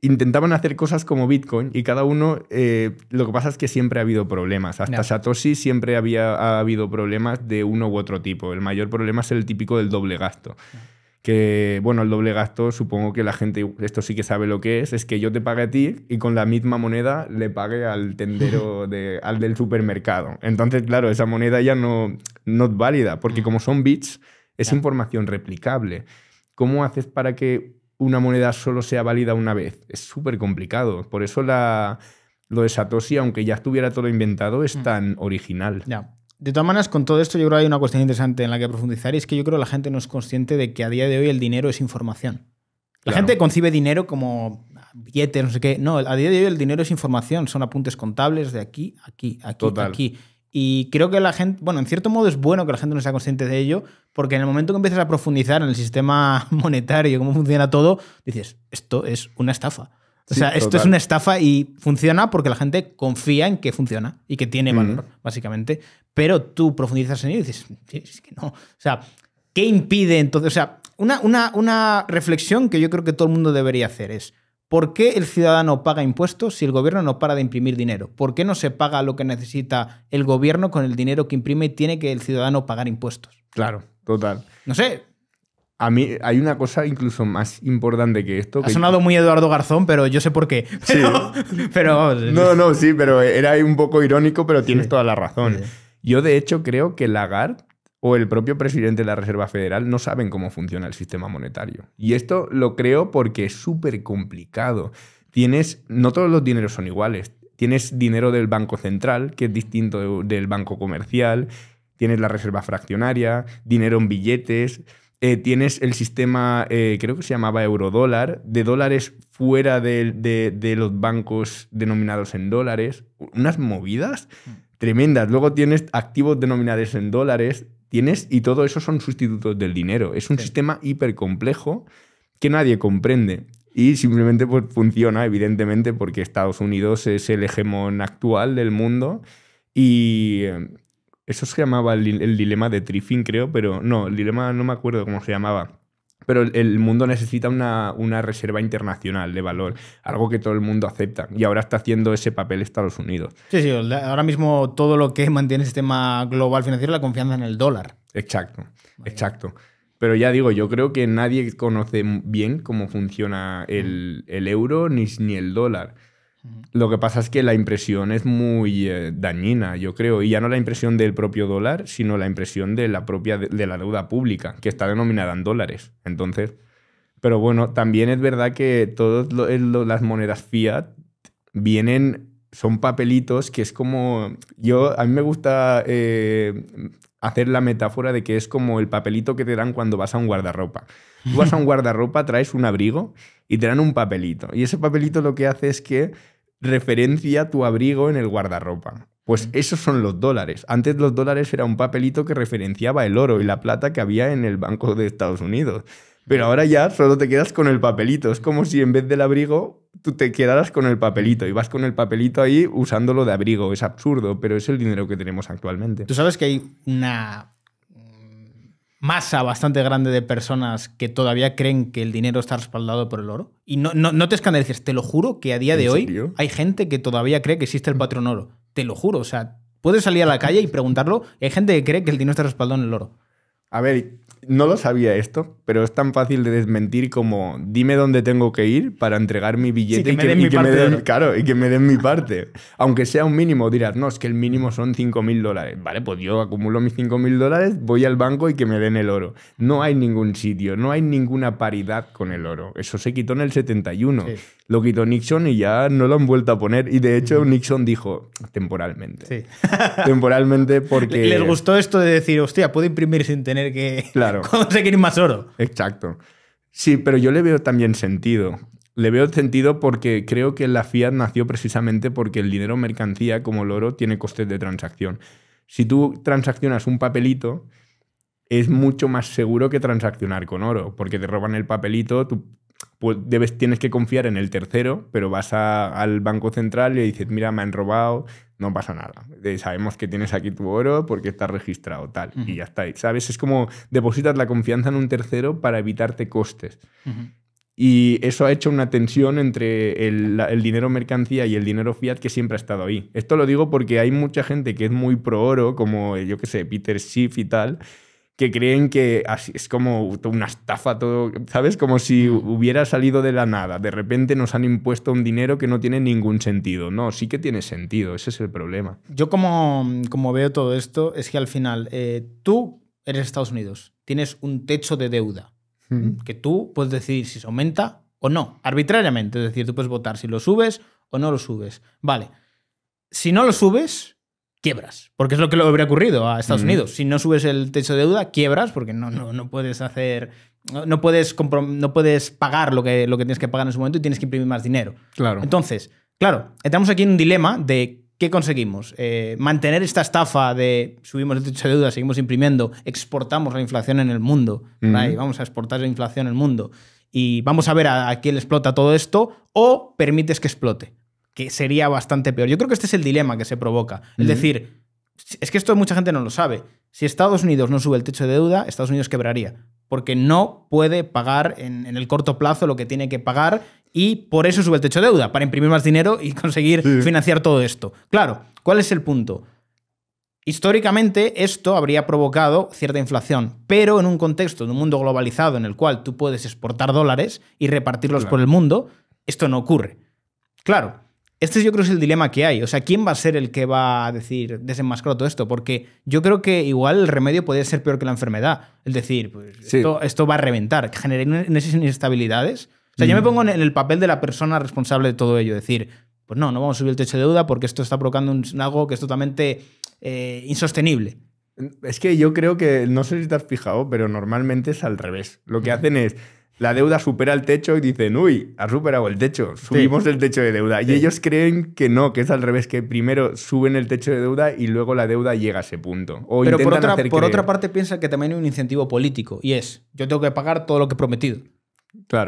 intentaban hacer cosas como Bitcoin y cada uno, eh, lo que pasa es que siempre ha habido problemas. Hasta Satoshi siempre había habido problemas de uno u otro tipo. El mayor problema es el típico del doble gasto que, bueno, el doble gasto, supongo que la gente, esto sí que sabe lo que es, es que yo te pague a ti y con la misma moneda le pague al tendero, al del supermercado. Entonces, claro, esa moneda ya no, no es válida, porque mm. como son bits, es información replicable. ¿Cómo haces para que una moneda solo sea válida una vez? Es súper complicado. Por eso la, lo de Satoshi, aunque ya estuviera todo inventado, es mm. tan original. Ya. De todas maneras, con todo esto yo creo que hay una cuestión interesante en la que profundizar y es que yo creo que la gente no es consciente de que a día de hoy el dinero es información. La gente concibe dinero como billetes, no sé qué. No, a día de hoy el dinero es información, son apuntes contables de aquí, aquí, aquí, aquí. Y creo que la gente, bueno, en cierto modo es bueno que la gente no sea consciente de ello, porque en el momento que empiezas a profundizar en el sistema monetario, cómo funciona todo, dices, esto es una estafa. O sea, esto es una estafa y funciona porque la gente confía en que funciona y que tiene valor, básicamente. Pero tú profundizas en ello y dices, es que no. O sea, ¿qué impide entonces? O sea, una, una, una reflexión que yo creo que todo el mundo debería hacer es, ¿Por qué el ciudadano paga impuestos si el gobierno no para de imprimir dinero? ¿Por qué no se paga lo que necesita el gobierno con el dinero que imprime y tiene que el ciudadano pagar impuestos? Claro, total. No sé, a mí hay una cosa incluso más importante que esto. Ha sonado muy Eduardo Garzón, pero yo sé por qué. no, no, sí, pero era un poco irónico, pero tienes toda la razón. Yo de hecho creo que Lagarde o el propio presidente de la Reserva Federal no saben cómo funciona el sistema monetario. Y esto lo creo porque es súper complicado. Tienes, no todos los dineros son iguales. Tienes dinero del Banco Central, que es distinto del Banco Comercial. Tienes la reserva fraccionaria, dinero en billetes. Eh, tienes el sistema, eh, creo que se llamaba eurodólar, de dólares fuera de, los bancos denominados en dólares. Unas movidas mm. tremendas. Luego tienes activos denominados en dólares, tienes, y todo eso son sustitutos del dinero. Es un sistema hiper que nadie comprende. Y simplemente pues, funciona, evidentemente, porque Estados Unidos es el hegemón actual del mundo y eh, eso se llamaba el, dilema de Triffin, creo, pero no, el dilema no me acuerdo cómo se llamaba. Pero el mundo necesita una, una, reserva internacional de valor, algo que todo el mundo acepta. Y ahora está haciendo ese papel Estados Unidos. Sí, sí, ahora mismo todo lo que mantiene el sistema global financiero es la confianza en el dólar. Exacto, exacto. Pero ya digo, yo creo que nadie conoce bien cómo funciona el, euro ni, ni el dólar. Lo que pasa es que la impresión es muy eh, dañina, yo creo, y ya no la impresión del propio dólar, sino la impresión de la propia de, la deuda pública, que está denominada en dólares. Entonces, pero bueno, también es verdad que todas las monedas fiat vienen son papelitos que es como. Yo, a mí me gusta eh, hacer la metáfora de que es como el papelito que te dan cuando vas a un guardarropa. Tú vas a un guardarropa, traes un abrigo y te dan un papelito. Y ese papelito lo que hace es que referencia tu abrigo en el guardarropa. Pues esos son los dólares. Antes los dólares era un papelito que referenciaba el oro y la plata que había en el Banco de Estados Unidos. Pero ahora ya solo te quedas con el papelito. Es como si en vez del abrigo tú te quedaras con el papelito y vas con el papelito ahí usándolo de abrigo. Es absurdo, pero es el dinero que tenemos actualmente. Tú sabes que hay una masa bastante grande de personas que todavía creen que el dinero está respaldado por el oro. Y no, no, te escandalices, te lo juro que a día de hoy hay gente que todavía cree que existe el patrón oro. Te lo juro, o sea, puedes salir a la calle y preguntarlo hay gente que cree que el dinero está respaldado en el oro. A ver, no lo sabía esto, pero es tan fácil de desmentir como dime dónde tengo que ir para entregar mi billete y, que, me den, claro, y que me mi parte. Aunque sea un mínimo, dirás, no, es que el mínimo son 5.000 dólares. Vale, pues yo acumulo mis 5.000 dólares, voy al banco y que me den el oro. No hay ningún sitio, no hay ninguna paridad con el oro. Eso se quitó en el 71. Lo quitó Nixon y ya no lo han vuelto a poner. Y de hecho, Nixon dijo, temporalmente. temporalmente porque... Les gustó esto de decir, hostia, puedo imprimir sin tener que claro. conseguir más oro. Exacto. Sí, pero yo le veo también sentido. Le veo sentido porque creo que la fiat nació precisamente porque el dinero mercancía, como el oro, tiene costes de transacción. Si tú transaccionas un papelito, es mucho más seguro que transaccionar con oro, porque te roban el papelito, tú pues debes, tienes que confiar en el tercero, pero vas al Banco Central y dices, mira, me han robado, no pasa nada. Sabemos que tienes aquí tu oro porque está registrado, tal, y ya está. ¿Sabes? Es como depositas la confianza en un tercero para evitarte costes. Y eso ha hecho una tensión entre el, dinero mercancía y el dinero fiat que siempre ha estado ahí. Esto lo digo porque hay mucha gente que es muy pro oro, como eh, yo que sé, Peter Schiff y tal, que creen que así es como una estafa todo, ¿sabes? Como si hubiera salido de la nada. De repente nos han impuesto un dinero que no tiene ningún sentido. No, sí que tiene sentido, ese es el problema. Yo como, como veo todo esto es que al final eh, tú eres Estados Unidos, tienes un techo de deuda que tú puedes decidir si se aumenta o no, arbitrariamente. Es decir, tú puedes votar si lo subes o no lo subes. Vale, si no lo subes, quiebras, porque es lo que le habría ocurrido a Estados mm. Unidos. Si no subes el techo de deuda, quiebras, porque no, no, no puedes hacer, no, puedes, no puedes pagar lo que, lo que tienes que pagar en su momento y tienes que imprimir más dinero. Claro. Entonces, claro, estamos aquí en un dilema de qué conseguimos. Eh, mantener esta estafa de subimos el techo de deuda, seguimos imprimiendo, exportamos la inflación en el mundo, mm. vamos a exportar la inflación en el mundo y vamos a ver a, quién explota todo esto o permites que explote que sería bastante peor. Yo creo que este es el dilema que se provoca. Es decir, es que esto mucha gente no lo sabe. Si Estados Unidos no sube el techo de deuda, Estados Unidos quebraría, porque no puede pagar en, el corto plazo lo que tiene que pagar y por eso sube el techo de deuda, para imprimir más dinero y conseguir financiar todo esto. Claro, ¿cuál es el punto? Históricamente esto habría provocado cierta inflación, pero en un contexto de un mundo globalizado en el cual tú puedes exportar dólares y repartirlos por el mundo, esto no ocurre. Claro, este yo creo es el dilema que hay. O sea, ¿quién va a ser el que va a decir desenmascarar todo esto? Porque yo creo que igual el remedio puede ser peor que la enfermedad. Es decir, pues, esto, va a reventar, generar esas inestabilidades. O sea, yo me mm. pongo en el papel de la persona responsable de todo ello. Decir, pues no, no vamos a subir el techo de deuda porque esto está provocando un, algo que es totalmente eh, insostenible. Es que yo creo que, no sé si te has fijado, pero normalmente es al revés. Lo que hacen es la deuda supera el techo y dicen, uy, ha superado el techo, subimos el techo de deuda. Y ellos creen que no, que es al revés, que primero suben el techo de deuda y luego la deuda llega a ese punto. Pero por, otra, por otra parte piensan que también hay un incentivo político y es, yo tengo que pagar todo lo que he prometido.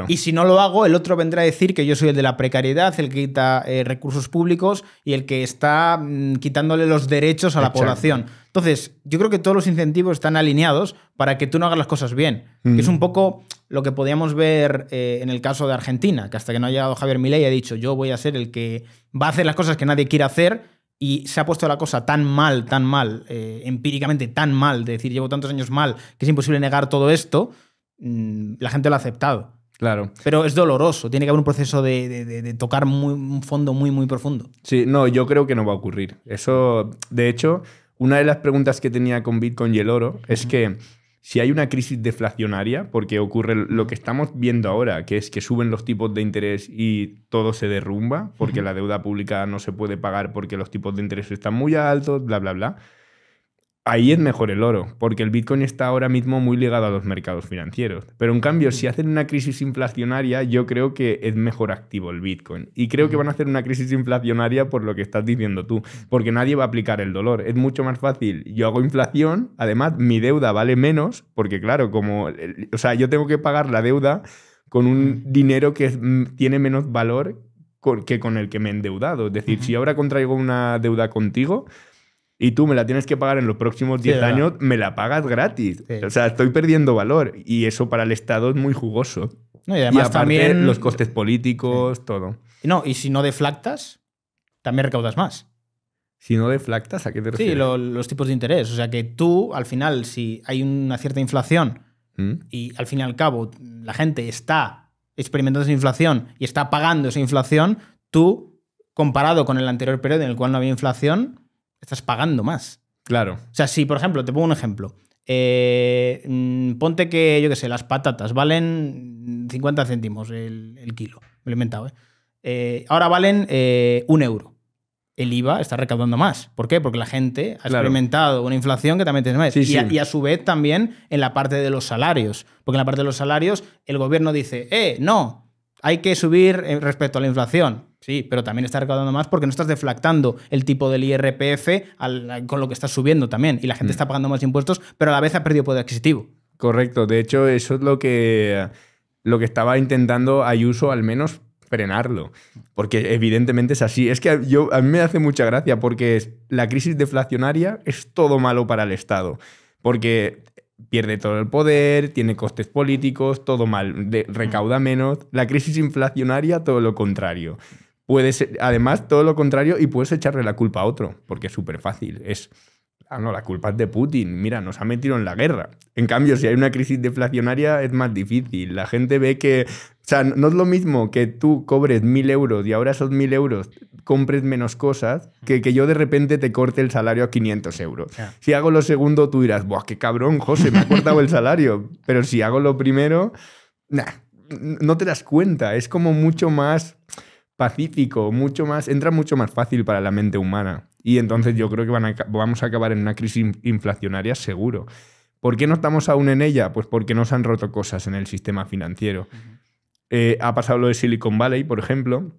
Y si no lo hago, el otro vendrá a decir que yo soy el de la precariedad, el que quita eh, recursos públicos y el que está mm, quitándole los derechos a la población. Entonces, yo creo que todos los incentivos están alineados para que tú no hagas las cosas bien. es un mm. poco lo que podíamos ver eh, en el caso de Argentina, que hasta que no ha llegado Javier Milei ha dicho, yo voy a ser el que va a hacer las cosas que nadie quiere hacer y se ha puesto la cosa tan mal, tan mal, eh, empíricamente tan mal, de decir, llevo tantos años mal, que es imposible negar todo esto Mm, la gente lo ha aceptado. Claro. Pero es doloroso, tiene que haber un proceso de, tocar un fondo muy, muy profundo. Sí, no, yo creo que no va a ocurrir. Eso, de hecho, una de las preguntas que tenía con Bitcoin y el oro es que si hay una crisis deflacionaria, porque ocurre lo que estamos viendo ahora, que es que suben los tipos de interés y todo se derrumba, porque la deuda pública no se puede pagar porque los tipos de interés están muy altos, bla, bla, bla ahí es mejor el oro, porque el Bitcoin está ahora mismo muy ligado a los mercados financieros. Pero en cambio, si hacen una crisis inflacionaria, yo creo que es mejor activo el Bitcoin. Y creo que van a hacer una crisis inflacionaria por lo que estás diciendo tú, porque nadie va a aplicar el dolor. Es mucho más fácil. Yo hago inflación, además mi deuda vale menos, porque claro, como, o sea, yo tengo que pagar la deuda con un dinero que mm, tiene menos valor que con el que me he endeudado. Es decir, si ahora contraigo una deuda contigo, y tú me la tienes que pagar en los próximos 10 años, me la pagas gratis. O sea, estoy perdiendo valor y eso para el Estado es muy jugoso. y además también los costes políticos, todo. No, y si no deflactas, también recaudas más. Si no deflactas, ¿a qué te refieres? Sí, los tipos de interés. O sea que tú, al final, si hay una cierta inflación ¿Mm? y al fin y al cabo la gente está experimentando esa inflación y está pagando esa inflación, tú, comparado con el anterior periodo en el cual no había inflación, estás pagando más. Claro. O sea, si, por ejemplo, te pongo un ejemplo. Eh, mm, ponte que, yo qué sé, las patatas valen 50 céntimos el, kilo. ¿eh? Eh, ahora valen un euro. El IVA está recaudando más. ¿Por qué? Porque la gente ha experimentado una inflación que también tiene más. y, A, y, A, su vez también en la parte de los salarios. Porque en la parte de los salarios el gobierno dice, eh, no, hay que subir respecto a la inflación. Sí, pero también está recaudando más porque no estás deflactando el tipo del IRPF con lo que estás subiendo también. Y la gente mm. está pagando más impuestos, pero a la vez ha perdido poder adquisitivo. Correcto. De hecho, eso es lo que, lo que estaba intentando Ayuso, al menos frenarlo. Porque evidentemente es así. Es que yo, a mí me hace mucha gracia porque la crisis deflacionaria es todo malo para el Estado. Porque pierde todo el poder, tiene costes políticos, todo mal, recauda menos. La crisis inflacionaria, todo lo contrario puedes, además, todo lo contrario, y puedes echarle la culpa a otro, porque es súper fácil. Es, ah, no, la culpa es de Putin, mira, nos ha metido en la guerra. En cambio, si hay una crisis deflacionaria, es más difícil. La gente ve que, o sea, no es lo mismo que tú cobres mil euros y ahora esos mil euros compres menos cosas mm. que que yo de repente te corte el salario a 500 euros. Si hago lo segundo, tú dirás, ¡buah, qué cabrón, José, me ha cortado el salario! Pero si hago lo primero, no te das cuenta. Es como mucho más pacífico, mucho más, entra mucho más fácil para la mente humana. Y entonces yo creo que van vamos a acabar en una crisis inflacionaria seguro. ¿Por qué no estamos aún en ella? Pues porque se han roto cosas en el sistema financiero. Eh, ha pasado lo de Silicon Valley, por ejemplo,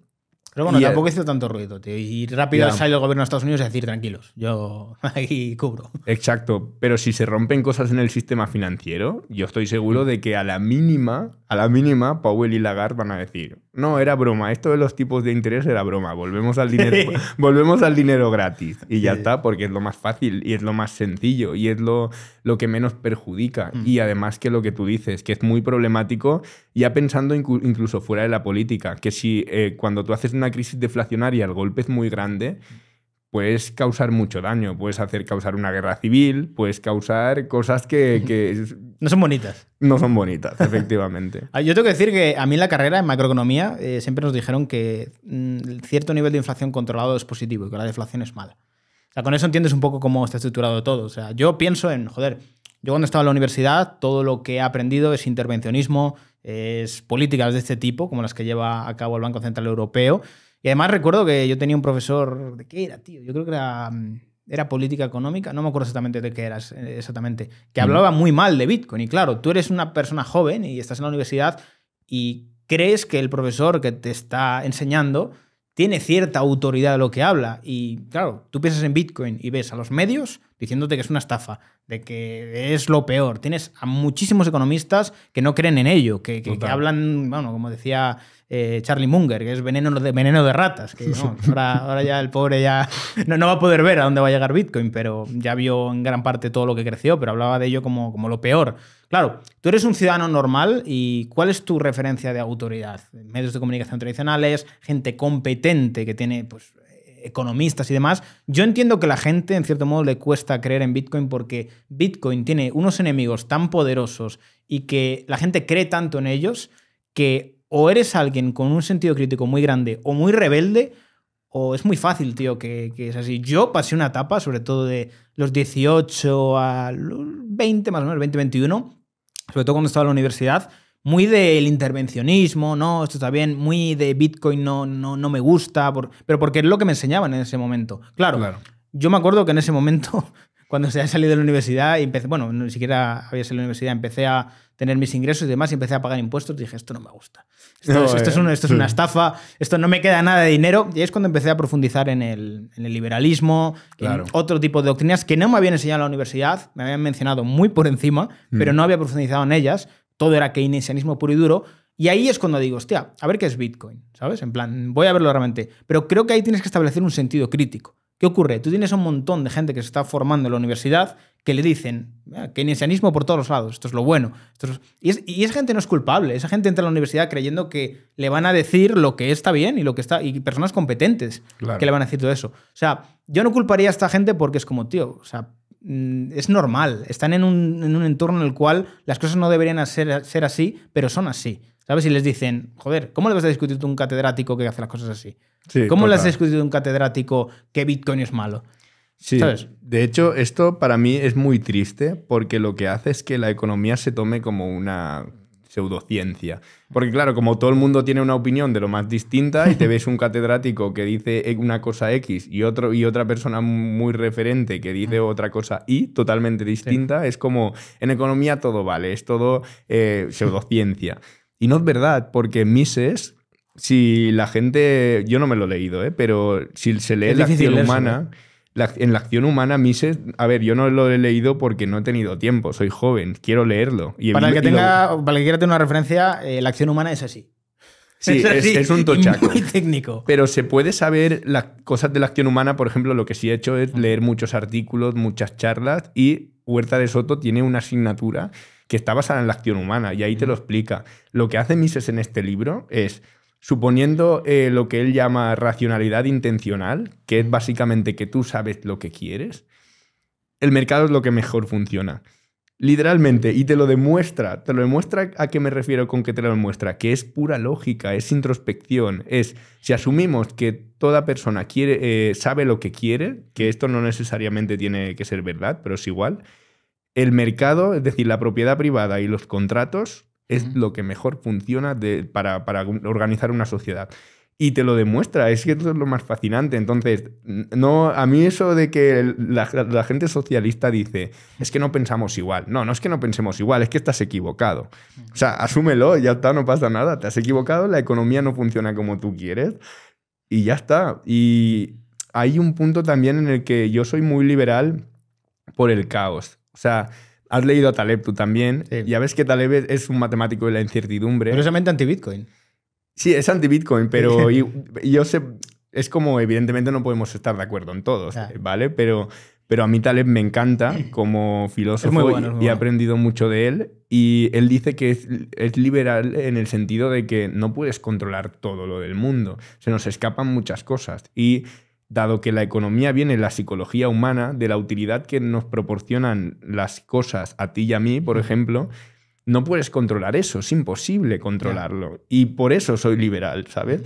pero bueno, eh, tampoco hizo tanto ruido, tío. Y rápido sale el gobierno de Estados Unidos a decir, tranquilos, yo ahí cubro. Exacto. Pero si se rompen cosas en el sistema financiero, yo estoy seguro de que a la mínima, a la mínima, Powell y Lagarde van a decir, no, era broma, esto de los tipos de interés era broma, volvemos al dinero, volvemos al dinero gratis. Y ya está, porque es lo más fácil y es lo más sencillo y es lo, lo que menos perjudica. Mm. Y además que lo que tú dices, que es muy problemático, ya pensando incluso fuera de la política, que si eh, cuando tú haces una crisis deflacionaria, el golpe es muy grande, puedes causar mucho daño, puedes hacer causar una guerra civil, puedes causar cosas que... no son bonitas. No son bonitas, efectivamente. Ah, yo tengo que decir que a mí en la carrera en macroeconomía eh, siempre nos dijeron que mm, cierto nivel de inflación controlado es positivo y que la deflación es mala. con eso entiendes un poco cómo está estructurado todo. O sea, yo pienso en, joder, yo cuando estaba en la universidad, todo lo que he aprendido es intervencionismo, es políticas de este tipo, como las que lleva a cabo el Banco Central Europeo. Y además recuerdo que yo tenía un profesor, ¿de qué era, tío? Yo creo que era, mm, era política económica, no me acuerdo exactamente de qué eras. Eh, exactamente, que hablaba muy mal de Bitcoin. Y claro, tú eres una persona joven y estás en la universidad y crees que el profesor que te está enseñando tiene cierta autoridad de lo que habla. Y claro, tú piensas en Bitcoin y ves a los medios diciéndote que es una estafa, de que es lo peor. Tienes a muchísimos economistas que no creen en ello, que, que, hablan, bueno, como decía eh, Charlie Munger, que es veneno de, veneno de ratas, ahora, ya el pobre ya no, no, va a poder ver a dónde va a llegar Bitcoin, pero ya vio en gran parte todo lo que creció, pero hablaba de ello como, como lo peor. Claro, tú eres un ciudadano normal y ¿cuál es tu referencia de autoridad? Medios de comunicación tradicionales, gente competente que tiene pues, economistas y demás. Yo entiendo que la gente, en cierto modo, le cuesta creer en Bitcoin porque Bitcoin tiene unos enemigos tan poderosos y que la gente cree tanto en ellos que o eres alguien con un sentido crítico muy grande o muy rebelde o es muy fácil, tío, que, es así. Yo pasé una etapa, sobre todo de los 18 a los 20, más o menos, 2021 sobre todo cuando estaba en la universidad, muy del intervencionismo, ¿no? Esto está bien, muy de Bitcoin no, no, no me gusta, por... pero porque es lo que me enseñaban en ese momento. Claro, claro, yo me acuerdo que en ese momento, cuando se había salido de la universidad, y empecé, bueno, ni siquiera había salido de la universidad, empecé a, tener mis ingresos y demás, y empecé a pagar impuestos, dije, esto no me gusta. Esto, es, eh, una, estafa, esto no me queda nada de dinero. Y es cuando empecé a profundizar en el, liberalismo, en otro tipo de doctrinas que no me habían enseñado en la universidad, me habían mencionado muy por encima, mm. pero no había profundizado en ellas. Todo era keynesianismo puro y duro. Y ahí es cuando digo, hostia, a ver qué es Bitcoin, ¿sabes? En plan, voy a verlo realmente. Pero creo que ahí tienes que establecer un sentido crítico. ¿Qué ocurre? Tú tienes un montón de gente que se está formando en la universidad que le dicen ah, keynesianismo por todos los lados, esto es lo bueno. Esto Y, es, esa gente no es culpable, esa gente entra a la universidad creyendo que le van a decir lo que está bien y lo que está y personas competentes que le van a decir todo eso. O sea, yo no culparía a esta gente porque es como, tío, o sea, mm, es normal, están en un, en un entorno en el cual las cosas no deberían ser así, pero son así. ¿Sabes? Si les dicen, joder, ¿cómo le vas a discutir a un catedrático que hace las cosas así? ¿Cómo le has discutido a un catedrático que Bitcoin es malo? Sí. De hecho, esto para mí es muy triste porque lo que hace es que la economía se tome como una pseudociencia. Porque claro, como todo el mundo tiene una opinión de lo más distinta y te ves un catedrático que dice una cosa X y, otro, y otra persona muy referente que dice otra cosa Y totalmente distinta, es como en economía todo vale, es todo eh, pseudociencia. Y no es verdad, porque Mises, si la gente, yo no me lo he leído, ¿eh? pero si se lee la acción humana, en la acción humana Mises, a ver, yo no lo he leído porque no he tenido tiempo, soy joven, quiero leerlo. Y para, el que tenga, que quiera tener una referencia, eh, la acción humana es así. Sí, es, es, un tochaco. Muy técnico. Pero se puede saber las cosas de la acción humana. Por ejemplo, lo que sí he hecho es leer muchos artículos, muchas charlas. Y Huerta de Soto tiene una asignatura que está basada en la acción humana y ahí te lo explica. Lo que hace Mises en este libro es, suponiendo eh, lo que él llama racionalidad intencional, que es básicamente que tú sabes lo que quieres, el mercado es lo que mejor funciona. Literalmente, y te lo demuestra. Te lo demuestra a qué me refiero con que te lo demuestra, que es pura lógica, es introspección, es si asumimos que toda persona quiere, eh, sabe lo que quiere, que esto no necesariamente tiene que ser verdad, pero es igual, el mercado, es decir, la propiedad privada y los contratos es lo que mejor funciona para, organizar una sociedad. Y te lo demuestra, es que eso es lo más fascinante. Entonces, no, a mí eso de que la, gente socialista dice, es que no pensamos igual. No, no es que no pensemos igual, es que estás equivocado. O sea, asúmelo, ya está, no pasa nada, te has equivocado, la economía no funciona como tú quieres y ya está. Y hay un punto también en el que yo soy muy liberal por el caos. O sea, has leído a Taleb tú también. ya ves que Taleb es, un matemático de la incertidumbre. Curiosamente anti-Bitcoin. Sí, es anti-Bitcoin, pero yo sé. Es como, evidentemente, no podemos estar de acuerdo en todos, ¿vale? Pero, pero a mí Taleb me encanta como filósofo y, he aprendido mucho de él. Y él dice que es, es, liberal en el sentido de que no puedes controlar todo lo del mundo. Se nos escapan muchas cosas. Y dado que la economía viene de la psicología humana, de la utilidad que nos proporcionan las cosas a ti y a mí, por ejemplo, no puedes controlar eso, es imposible controlarlo. Y por eso soy liberal, ¿sabes?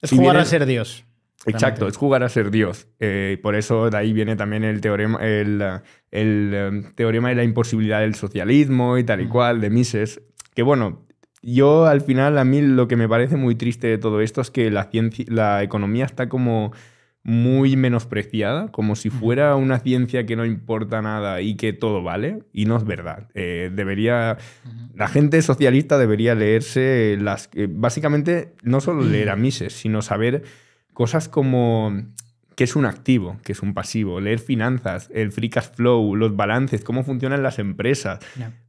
Es jugar a ser Dios. Exacto, es jugar a ser Dios. por eso de ahí viene también el teorema, em, teorema de la imposibilidad del socialismo y tal y cual, de Mises. Que bueno, yo al final a mí lo que me parece muy triste de todo esto es que la, ciencia, la economía está como muy menospreciada, como si fuera una ciencia que no importa nada y que todo vale, y no es verdad. Eh, debería, la gente socialista debería leerse las, eh, básicamente no solo leer a Mises, sino saber cosas como qué es un activo, qué es un pasivo, leer finanzas, el free cash flow, los balances, cómo funcionan las empresas.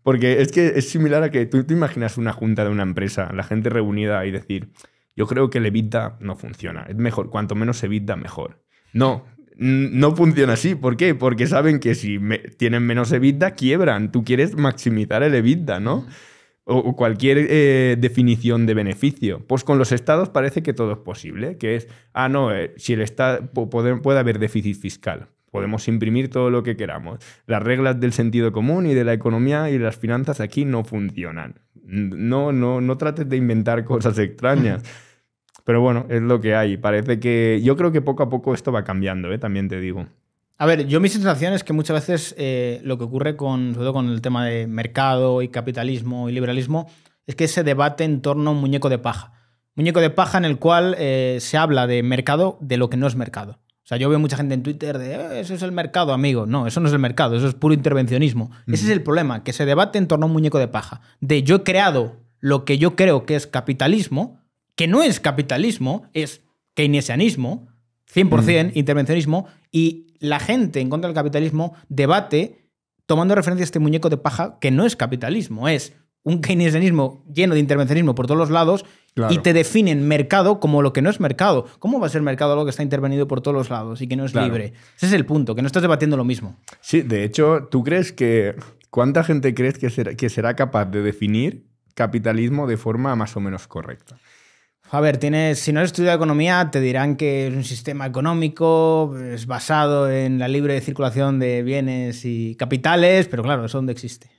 Porque es que es similar a que tú, te imaginas una junta de una empresa, la gente reunida y decir, yo creo que el EBITDA no funciona. Es mejor, cuanto menos EBITDA, mejor. No, no funciona así. ¿Por qué? Porque saben que si tienen menos EBITDA, quiebran. Tú quieres maximizar el EBITDA, ¿no? O, cualquier eh, definición de beneficio. Pues con los estados parece que todo es posible, que es, ah, no, eh, si el estado puede, puede haber déficit fiscal. Podemos imprimir todo lo que queramos. Las reglas del sentido común y de la economía y las finanzas aquí no funcionan. No, no, no trates de inventar cosas extrañas. Pero bueno, es lo que hay. Parece que yo creo que poco a poco esto va cambiando, ¿eh? también te digo. A ver, yo mi sensación es que muchas veces eh, lo que ocurre con, sobre todo con el tema de mercado y capitalismo y liberalismo es que se debate en torno a un muñeco de paja. Muñeco de paja en el cual eh, se habla de mercado de lo que no es mercado. O sea, yo veo mucha gente en Twitter de eh, eso es el mercado, amigo. No, eso no es el mercado, eso es puro intervencionismo. Ese es el problema, que se debate en torno a un muñeco de paja. De yo he creado lo que yo creo que es capitalismo que no es capitalismo, es keynesianismo, 100% mm. intervencionismo, y la gente en contra del capitalismo debate tomando referencia a este muñeco de paja que no es capitalismo, es un keynesianismo lleno de intervencionismo por todos los lados y te definen mercado como lo que no es mercado. ¿Cómo va a ser mercado algo que está intervenido por todos los lados y que no es libre? Ese es el punto, que no estás debatiendo lo mismo. Sí, de hecho, ¿tú crees que cuánta gente crees que será capaz de definir capitalismo de forma más o menos correcta? A ver, tienes, si no has estudiado economía, te dirán que es un sistema económico, es basado en la libre circulación de bienes y capitales, pero claro, eso donde existe.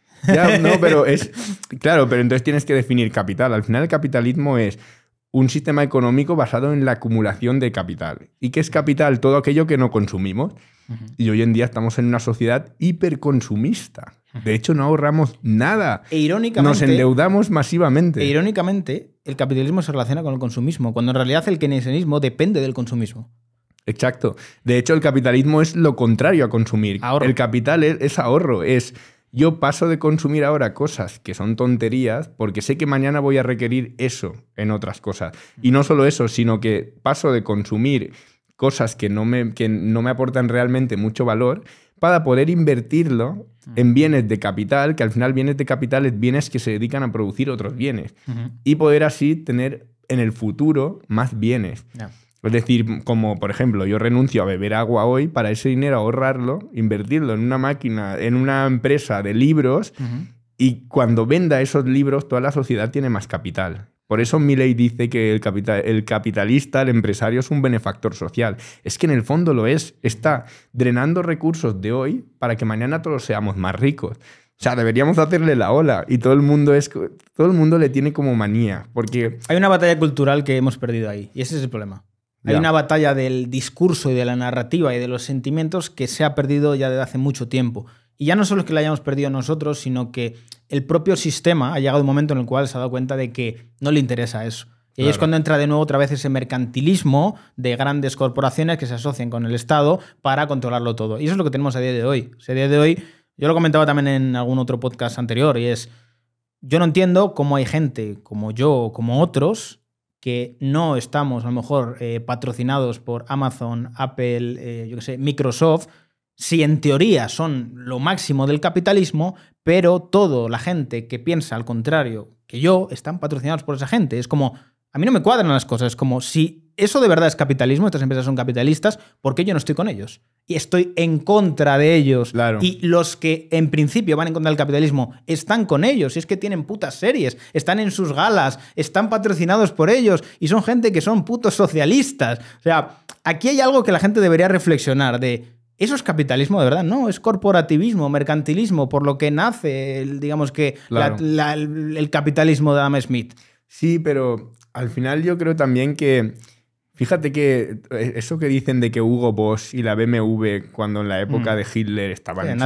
no, pero es. Claro, pero entonces tienes que definir capital. Al final, el capitalismo es un sistema económico basado en la acumulación de capital. ¿Y qué es capital? Todo aquello que no consumimos. Y hoy en día estamos en una sociedad hiperconsumista. De hecho, no ahorramos nada. E irónicamente. Nos endeudamos masivamente. E irónicamente, el capitalismo se relaciona con el consumismo, cuando en realidad el keynesianismo depende del consumismo. Exacto. De hecho, el capitalismo es lo contrario a consumir. El capital es, es ahorro, es yo paso de consumir ahora cosas que son tonterías porque sé que mañana voy a requerir eso en otras cosas. Y no solo eso, sino que paso de consumir cosas que no me, que no me aportan realmente mucho valor para poder invertirlo mm. en bienes de capital, que al final bienes de capital es bienes que se dedican a producir otros bienes. Y poder así tener en el futuro más bienes. Es decir, como por ejemplo, yo renuncio a beber agua hoy para ese dinero ahorrarlo, invertirlo en una máquina, en una empresa de libros, y cuando venda esos libros, toda la sociedad tiene más capital. Por eso Milley dice que el, capital, el capitalista, el empresario, es un benefactor social. Es que en el fondo lo es. Está drenando recursos de hoy para que mañana todos seamos más ricos. O sea, deberíamos hacerle la ola y todo el mundo es todo el mundo le tiene como manía, porque hay una batalla cultural que hemos perdido ahí y ese es el problema. Hay una batalla del discurso y de la narrativa y de los sentimientos que se ha perdido ya desde hace mucho tiempo. Y ya no solo es que la hayamos perdido nosotros, sino que el propio sistema ha llegado un momento en el cual se ha dado cuenta de que no le interesa eso. Y es cuando entra de nuevo otra vez ese mercantilismo de grandes corporaciones que se asocian con el Estado para controlarlo todo. Y eso es lo que tenemos a día de hoy. a día de hoy, yo lo comentaba también en algún otro podcast anterior, y es, yo no entiendo cómo hay gente como yo o como otros que no estamos a lo mejor eh, patrocinados por Amazon, Apple, eh, yo qué sé, Microsoft, si en teoría son lo máximo del capitalismo, pero toda la gente que piensa al contrario que yo están patrocinados por esa gente. Es como, a mí no me cuadran las cosas, es como si eso de verdad es capitalismo, estas empresas son capitalistas, porque yo no estoy con ellos. Y estoy en contra de ellos. Y los que en principio van en contra del capitalismo están con ellos. Y es que tienen putas series, están en sus galas, están patrocinados por ellos y son gente que son putos socialistas. O sea, aquí hay algo que la gente debería reflexionar de... Eso es capitalismo de verdad, no, es corporativismo, mercantilismo, por lo que nace, digamos que, el capitalismo de Adam Smith. Sí, pero al final yo creo también que Fíjate que eh, eso que dicen de que Hugo Boss y la BMW, cuando en la época mm. de Hitler estaban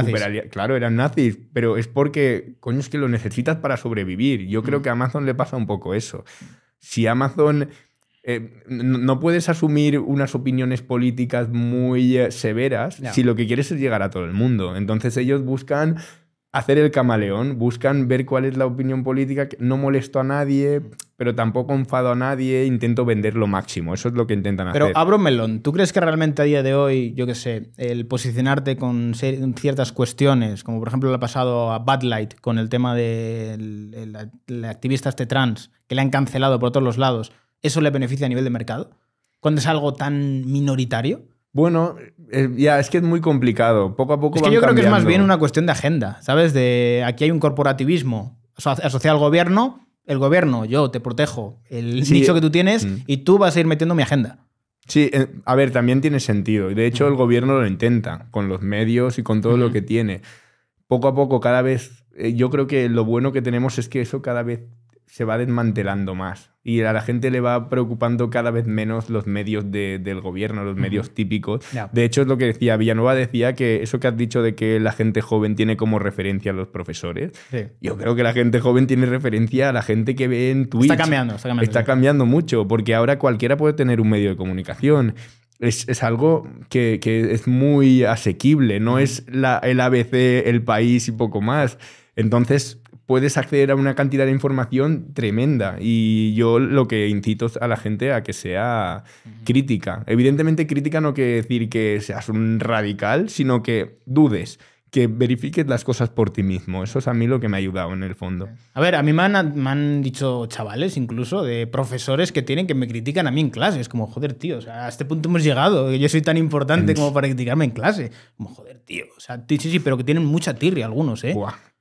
Claro, eran nazis, pero es porque, coño, es que lo necesitas para sobrevivir. Yo creo mm. que a Amazon le pasa un poco eso. Si Amazon. Eh, no puedes asumir unas opiniones políticas muy eh, severas si lo que quieres es llegar a todo el mundo. Entonces ellos buscan hacer el camaleón, buscan ver cuál es la opinión política, no molesto a nadie, pero tampoco enfado a nadie, intento vender lo máximo, eso es lo que intentan hacer. Pero abro melón, ¿tú crees que realmente a día de hoy, yo qué sé, el posicionarte con ciertas cuestiones, como por ejemplo lo ha pasado a Bad Light con el tema de la activista este trans, que le han cancelado por todos los lados, ¿eso le beneficia a nivel de mercado? Cuando es algo tan minoritario? Bueno, eh, eh, ya es que es muy complicado. Poco a poco. Es que yo creo que es más bien una cuestión de agenda, ¿sabes? De aquí hay un corporativismo asociado al gobierno. El gobierno, yo te protejo el nicho que tú tienes mm. y tú vas a ir metiendo mi agenda. Sí, eh, a ver, también tiene sentido. De hecho, mm. el gobierno lo intenta con los medios y con todo lo mm. que tiene. Poco a poco, cada vez. Yo creo que lo bueno que tenemos es que eso cada vez se va desmantelando más y a la gente le va preocupando cada vez menos los medios de, del gobierno, los medios típicos. De hecho, es lo que decía Villanueva, decía que eso que has dicho de que la gente joven tiene como referencia a los profesores, yo creo que la gente joven tiene referencia a la gente que ve en Twitch. Está cambiando, está cambiando. cambiando mucho, porque ahora cualquiera puede tener un medio de comunicación. Es, algo que, es muy asequible, no es el ABC, el país y poco más. Entonces, puedes acceder a una cantidad de información tremenda. Y yo lo que incito a la gente a que sea crítica. Evidentemente, crítica no quiere decir que seas un radical, sino que dudes que verifiques las cosas por ti mismo. Eso es a mí lo que me ha ayudado en el fondo. A ver, a mí me han, dicho chavales incluso, de profesores que tienen que me critican a mí en clase. Es como, joder, tío, a este punto hemos llegado. Yo soy tan importante como para criticarme en clase. Como, joder, tío. sí, sí, pero que tienen mucha tirria algunos, ¿eh?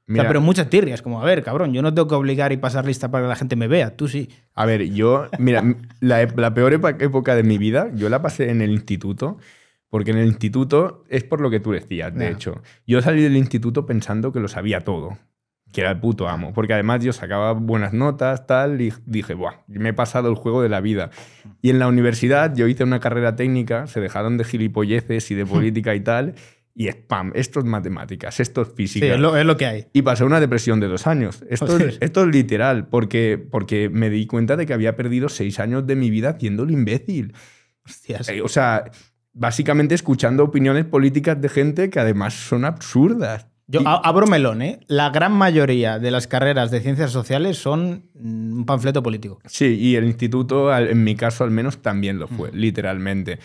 pero muchas tirrias, como, a ver, cabrón, yo no tengo que obligar y pasar lista para que la gente me vea, tú sí. A ver, yo, mira, la, peor época de mi vida, yo la pasé en el instituto, porque en el instituto es por lo que tú decías, de hecho. Yo salí del instituto pensando que lo sabía todo, que era el puto amo, porque además yo sacaba buenas notas, tal, y dije, buah, me he pasado el juego de la vida. Y en la universidad yo hice una carrera técnica, se dejaron de gilipolleces y de política y tal y spam, esto es matemáticas, esto es física. es lo, que hay. Y pasé una depresión de dos años. Esto, es, esto es literal, porque, porque me di cuenta de que había perdido seis años de mi vida siendo el imbécil. Eh, o sea, básicamente escuchando opiniones políticas de gente que además son absurdas. Yo abro melón, ¿eh? La gran mayoría de las carreras de ciencias sociales son mm, un panfleto político. Sí, y el instituto, en mi caso al menos, también lo fue, mm. literalmente.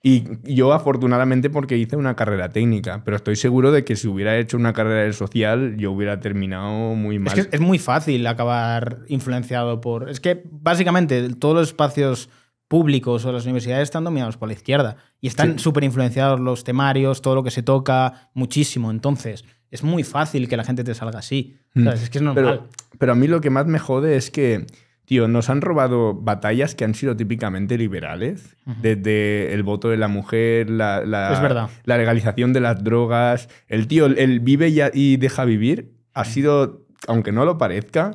Y yo afortunadamente porque hice una carrera técnica, pero estoy seguro de que si hubiera hecho una carrera de social yo hubiera terminado muy mal. Es que es muy fácil acabar influenciado por... Es que básicamente todos los espacios públicos o las universidades están dominados por la izquierda y están súper influenciados los temarios, todo lo que se toca, muchísimo. Entonces, es muy fácil que la gente te salga así. Mm. Es que es normal. pero a mí lo que más me jode es que tío, nos han robado batallas que han sido típicamente liberales, desde el voto de la mujer, la, legalización de las drogas, el tío, el vive y, deja vivir, ha sido, aunque no lo parezca,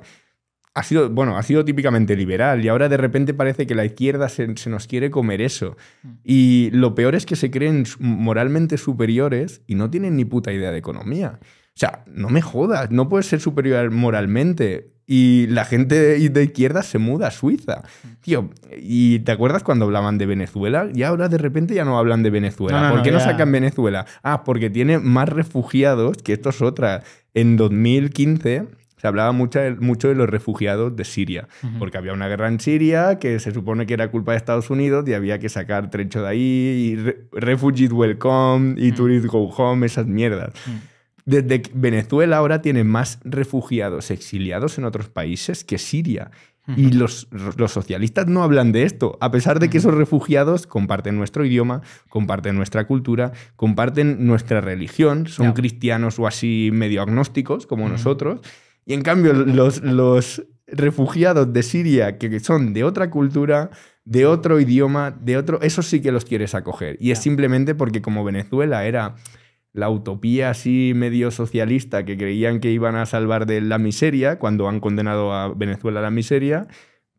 ha sido, bueno, ha sido típicamente liberal y ahora de repente parece que la izquierda se, se nos quiere comer eso. Y lo peor es que se creen moralmente superiores y no tienen ni puta idea de economía. O sea, no me jodas, no puedes ser superior moralmente y la gente de izquierda se muda a Suiza. Tío, ¿y te acuerdas cuando hablaban de Venezuela? Y ahora de repente ya no hablan de Venezuela. ¿Por qué no, sacan Venezuela? Ah, porque tiene más refugiados que estos otras. En 2015 se hablaba mucho, mucho de los refugiados de Siria, porque había una guerra en Siria que se supone que era culpa de Estados Unidos y había que sacar trecho de ahí, y Welcome y uh Go Home, esas mierdas. Mm. Desde que Venezuela ahora tiene más refugiados exiliados en otros países que Siria. Y los, los, socialistas no hablan de esto, a pesar de que esos refugiados comparten nuestro idioma, comparten nuestra cultura, comparten nuestra religión, son cristianos o así medio agnósticos como nosotros. Y en cambio, los, los refugiados de Siria que son de otra cultura, de otro idioma, de otro, eso sí que los quieres acoger. Y es simplemente porque como Venezuela era la utopía así medio socialista que creían que iban a salvar de la miseria, cuando han condenado a Venezuela a la miseria,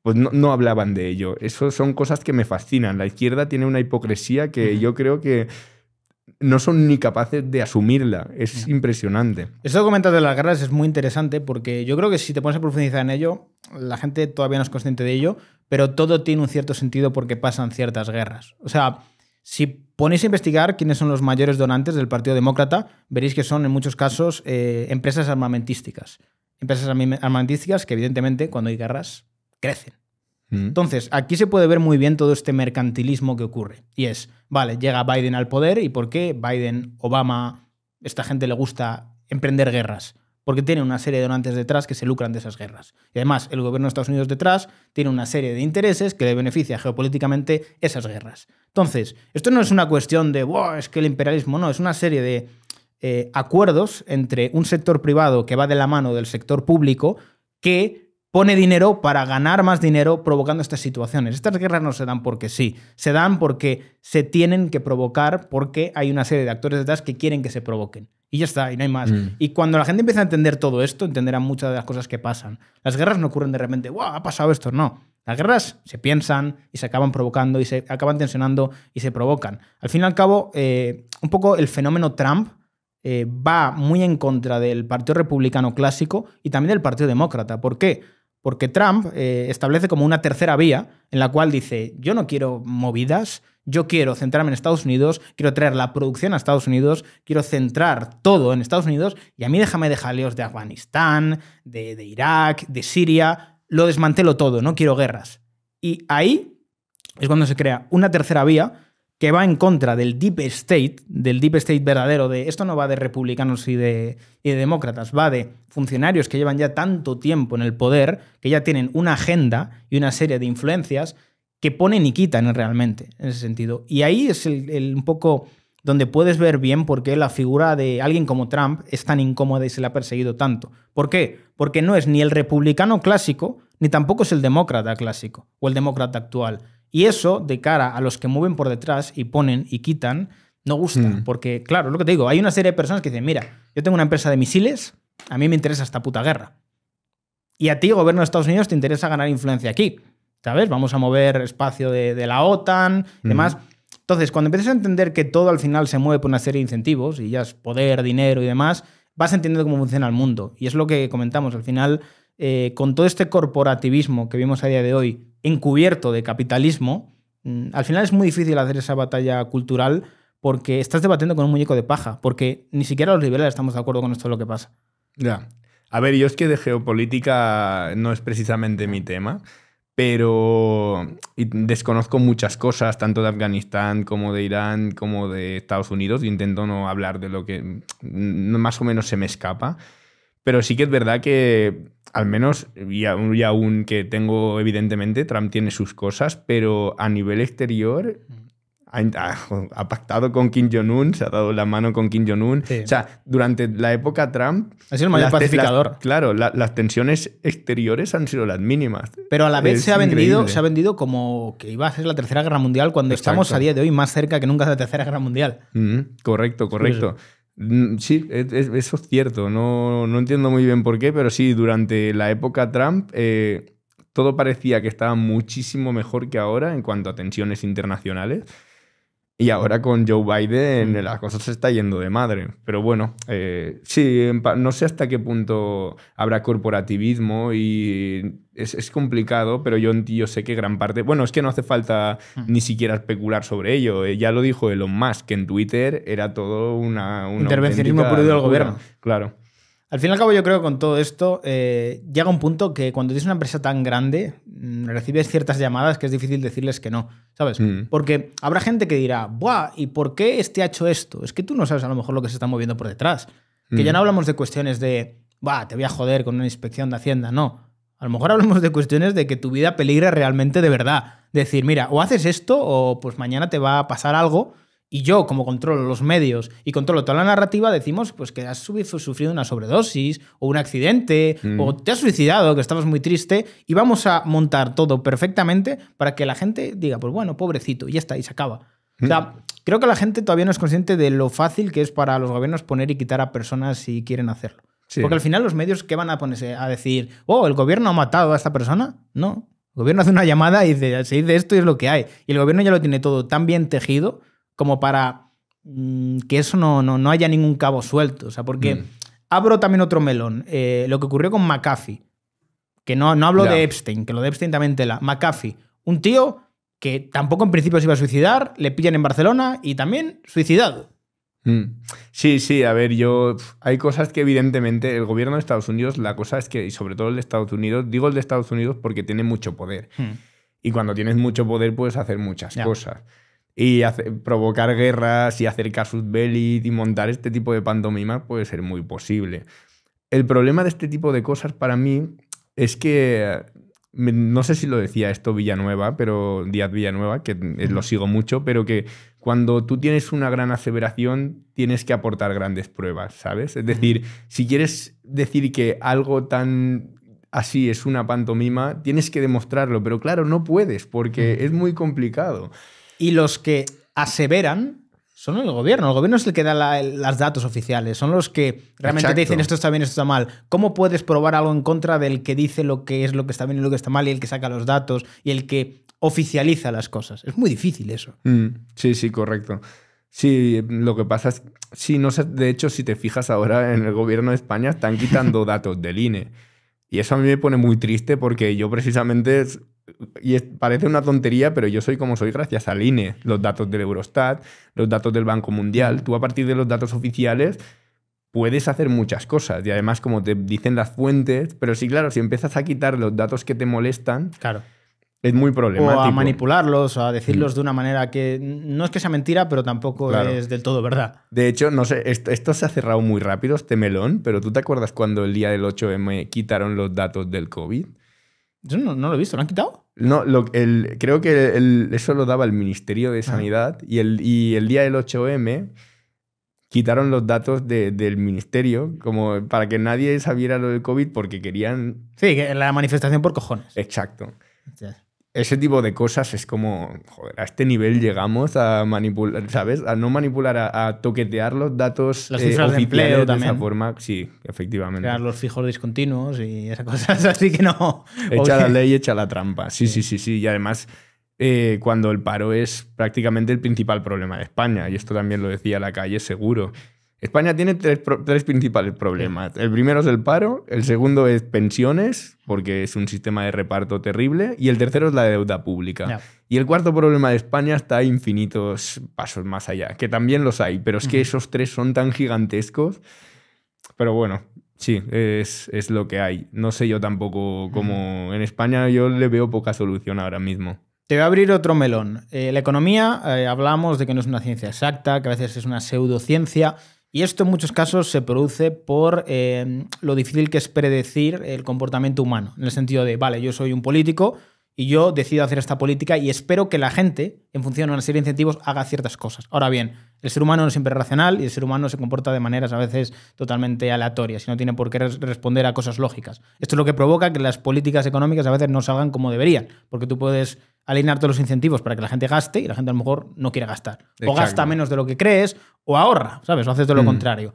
pues no, hablaban de ello. Eso son cosas que me fascinan. La izquierda tiene una hipocresía que yo creo que no son ni capaces de asumirla. Es impresionante. Esto que de las guerras es muy interesante porque yo creo que si te pones a profundizar en ello, la gente todavía no es consciente de ello, pero todo tiene un cierto sentido porque pasan ciertas guerras. O sea, si ponéis a investigar quiénes son los mayores donantes del Partido Demócrata, veréis que son en muchos casos eh, empresas armamentísticas. Empresas armamentísticas que evidentemente cuando hay guerras crecen. Mm. Entonces, aquí se puede ver muy bien todo este mercantilismo que ocurre. Y es, vale, llega Biden al poder y por qué Biden, Obama, esta gente le gusta emprender guerras porque tiene una serie de donantes detrás que se lucran de esas guerras. Y además, el gobierno de Estados Unidos detrás tiene una serie de intereses que le beneficia geopolíticamente esas guerras. Entonces, esto no es una cuestión de, wow, es que el imperialismo, no, es una serie de eh, acuerdos entre un sector privado que va de la mano del sector público que pone dinero para ganar más dinero provocando estas situaciones. Estas guerras no se dan porque sí, se dan porque se tienen que provocar porque hay una serie de actores detrás que quieren que se provoquen. Y ya está, y no hay más. Mm. Y cuando la gente empieza a entender todo esto, entenderán muchas de las cosas que pasan. Las guerras no ocurren de repente, ¡guau! Ha pasado esto. No. Las guerras se piensan y se acaban provocando y se acaban tensionando y se provocan. Al fin y al cabo, eh, un poco el fenómeno Trump eh, va muy en contra del Partido Republicano clásico y también del Partido Demócrata. ¿Por qué? Porque Trump eh, establece como una tercera vía en la cual dice, yo no quiero movidas, yo quiero centrarme en Estados Unidos, quiero traer la producción a Estados Unidos, quiero centrar todo en Estados Unidos y a mí déjame de jaleos de Afganistán, de, Irak, de Siria, lo desmantelo todo, no quiero guerras. Y ahí es cuando se crea una tercera vía que va en contra del deep state, del deep state verdadero, de esto no va de republicanos y de demócratas, va de funcionarios que llevan ya tanto tiempo en el poder, que ya tienen una agenda y una serie de influencias que ponen y quitan realmente, en ese sentido. Y ahí es el, un poco donde puedes ver bien por qué la figura de alguien como Trump es tan incómoda y se le ha perseguido tanto. ¿Por qué? Porque no es ni el republicano clásico, ni tampoco es el demócrata clásico o el demócrata actual. Y eso, de cara a los que mueven por detrás y ponen y quitan, no gusta. Mm. Porque, claro, lo que te digo, hay una serie de personas que dicen, mira, yo tengo una empresa de misiles, a mí me interesa esta puta guerra. Y a ti, gobierno de Estados Unidos, te interesa ganar influencia aquí. ¿sabes? Vamos a mover espacio de, la OTAN, y demás. Entonces, cuando empiezas a entender que todo al final se mueve por una serie de incentivos, y ya es poder, dinero y demás, vas entendiendo cómo funciona el mundo. Y es lo que comentamos, al final, eh, con todo este corporativismo que vimos a día de hoy, encubierto de capitalismo, mm, al final es muy difícil hacer esa batalla cultural porque estás debatiendo con un muñeco de paja, porque ni siquiera los liberales estamos de acuerdo con esto de lo que pasa. Ya. A ver, yo es que de geopolítica no es precisamente mi tema, pero desconozco muchas cosas, tanto de Afganistán como de Irán, como de Estados Unidos. y Intento no hablar de lo que mm, más o menos se me escapa. Pero sí que es verdad que, al menos, y aún, que tengo, evidentemente, Trump tiene sus cosas, pero a nivel exterior mm ha, pactado con Kim Jong-un, se ha dado la mano con Kim Jong-un. O sea, durante la época Trump... Ha sido el mayor pacificador. claro, las tensiones exteriores han sido las mínimas. Pero a la vez se ha, vendido, se ha vendido como que iba a ser la Tercera Guerra Mundial cuando estamos a día de hoy más cerca que nunca de la Tercera Guerra Mundial. Mm, correcto, correcto. Sí. Mm, eso es cierto. No, no, entiendo muy bien por qué, pero sí, durante la época Trump eh, todo parecía que estaba muchísimo mejor que ahora en cuanto a tensiones internacionales. Y ahora con Joe Biden las cosas se está yendo de madre. Pero bueno, eh, sí, no sé hasta qué punto habrá corporativismo y es, complicado, pero yo, yo, sé que gran parte... Bueno, es que no hace falta ni siquiera especular sobre ello. Eh, ya lo dijo Elon Musk, que en Twitter era todo una... Intervencionismo puro del gobierno. Claro. Al fin y al cabo, yo creo que con todo esto eh, llega un punto que cuando tienes una empresa tan grande, mm, recibes ciertas llamadas que es difícil decirles que no, ¿sabes? Mm. Porque habrá gente que dirá, ¡buah! ¿Y por qué este ha hecho esto? Es que tú no sabes a lo mejor lo que se está moviendo por detrás. Que ya no mm. hablamos de cuestiones de, ¡buah! Te voy a joder con una inspección de Hacienda, no. A lo mejor hablamos de cuestiones de que tu vida peligra realmente de verdad. Decir, mira, o haces esto o pues mañana te va a pasar algo y yo, como controlo los medios y controlo toda la narrativa, decimos pues que has sufrido una sobredosis o un accidente mm. o te has suicidado, que estabas muy triste y vamos a montar todo perfectamente para que la gente diga, pues bueno, pobrecito, y ya está, y se acaba. Mm. creo que la gente todavía no es consciente de lo fácil que es para los gobiernos poner y quitar a personas si quieren hacerlo. Porque al final los medios, ¿qué van a ponerse? A decir, oh, el gobierno ha matado a esta persona. No. El gobierno hace una llamada y dice, se dice esto y es lo que hay. Y el gobierno ya lo tiene todo tan bien tejido como para mm, que eso no, no, haya ningún cabo suelto. O sea, porque mm. abro también otro melón. Eh, lo que ocurrió con McAfee, que no, no hablo de Epstein, que lo de Epstein también tela. McAfee, un tío que tampoco en principio se iba a suicidar, le pillan en Barcelona y también suicidado. Mm. Sí, sí, a ver, yo. Hay cosas que, evidentemente, el gobierno de Estados Unidos, la cosa es que, y sobre todo el de Estados Unidos, digo el de Estados Unidos porque tiene mucho poder. Y cuando tienes mucho poder puedes hacer muchas cosas y provocar guerras y hacer casus belli y montar este tipo de pantomima puede ser muy posible. El problema de este tipo de cosas para mí es que no sé si lo decía esto Villanueva, pero Díaz Villanueva, que lo sigo mucho, pero que cuando tú tienes una gran aseveración tienes que aportar grandes pruebas, ¿sabes? Es decir, si quieres decir que algo tan así es una pantomima, tienes que demostrarlo, pero claro, no puedes porque es muy complicado. Y los que aseveran son el gobierno. El gobierno es el que da las datos oficiales. Son los que realmente te dicen esto está bien, esto está mal. ¿Cómo puedes probar algo en contra del que dice lo que es lo que está bien y lo que está mal y el que saca los datos y el que oficializa las cosas? Es muy difícil eso. Mm, sí, sí, correcto. Sí, lo que pasa es, sí, no de hecho, si te fijas ahora en el gobierno de España, están quitando datos del INE. Y eso a mí me pone muy triste porque yo precisamente y parece una tontería, pero yo soy como soy gracias al INE. Los datos del Eurostat, los datos del Banco Mundial. Tú a partir de los datos oficiales puedes hacer muchas cosas. Y además, como te dicen las fuentes, pero sí, claro, si empiezas a quitar los datos que te molestan. Claro. Es muy problemático. O a manipularlos, a decirlos de una manera que no es que sea mentira, pero tampoco es del todo verdad. De hecho, no sé, esto, esto, se ha cerrado muy rápido, este melón, pero ¿tú te acuerdas cuando el día del 8M quitaron los datos del COVID? Yo no, lo he visto, ¿lo han quitado? No, lo, el, creo que eso lo daba el Ministerio de ah. Sanidad y, el, el día del 8M quitaron los datos del ministerio como para que nadie sabiera lo del COVID porque querían... Sí, la manifestación por cojones. Exacto ese tipo de cosas es como, joder, a este nivel llegamos a manipular, ¿sabes? A no manipular, a, toquetear los datos las eh, cifras de empleo también. forma. Sí, efectivamente. Crear los fijos discontinuos y esas cosas, así que no. Echa la ley, echa la trampa. Sí, sí, sí, sí. Y además, eh, cuando el paro es prácticamente el principal problema de España, y esto también lo decía la calle seguro. España tiene tres, principales problemas. El primero es el paro, el segundo es pensiones, porque es un sistema de reparto terrible, y el tercero es la deuda pública. Y el cuarto problema de España está infinitos pasos más allá, que también los hay, pero es que esos tres son tan gigantescos. Pero bueno, sí, es, lo que hay. No sé yo tampoco cómo... En España yo le veo poca solución ahora mismo. Te voy a abrir otro melón. Eh, la economía, eh, hablamos de que no es una ciencia exacta, que a veces es una pseudociencia. Y esto en muchos casos se produce por eh, lo difícil que es predecir el comportamiento humano, en el sentido de, vale, yo soy un político, y yo decido hacer esta política y espero que la gente, en función de una serie de incentivos, haga ciertas cosas. Ahora bien, el ser humano no es siempre racional y el ser humano se comporta de maneras a veces totalmente aleatorias y no tiene por qué responder a cosas lógicas. Esto es lo que provoca que las políticas económicas a veces no salgan como deberían, porque tú puedes alinear todos los incentivos para que la gente gaste y la gente a lo mejor no quiere gastar. O gasta menos de lo que crees o ahorra, ¿sabes? O haces todo lo mm. contrario.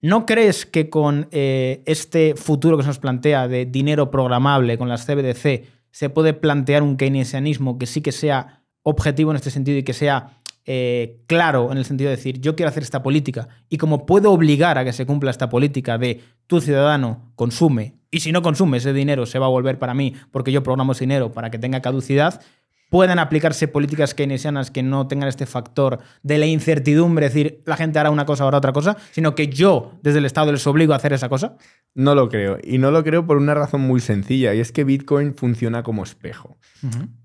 ¿No crees que con eh, este futuro que se nos plantea de dinero programable, con las CBDC, se puede plantear un keynesianismo que sí que sea objetivo en este sentido y que sea eh, claro en el sentido de decir, yo quiero hacer esta política y como puedo obligar a que se cumpla esta política de tu ciudadano consume y si no consume ese dinero se va a volver para mí porque yo programo ese dinero para que tenga caducidad, puedan aplicarse políticas keynesianas que no tengan este factor de la incertidumbre, es decir, la gente hará una cosa, ahora otra cosa, sino que yo desde el Estado les obligo a hacer esa cosa? No lo creo. Y no lo creo por una razón muy sencilla, y es que Bitcoin funciona como espejo.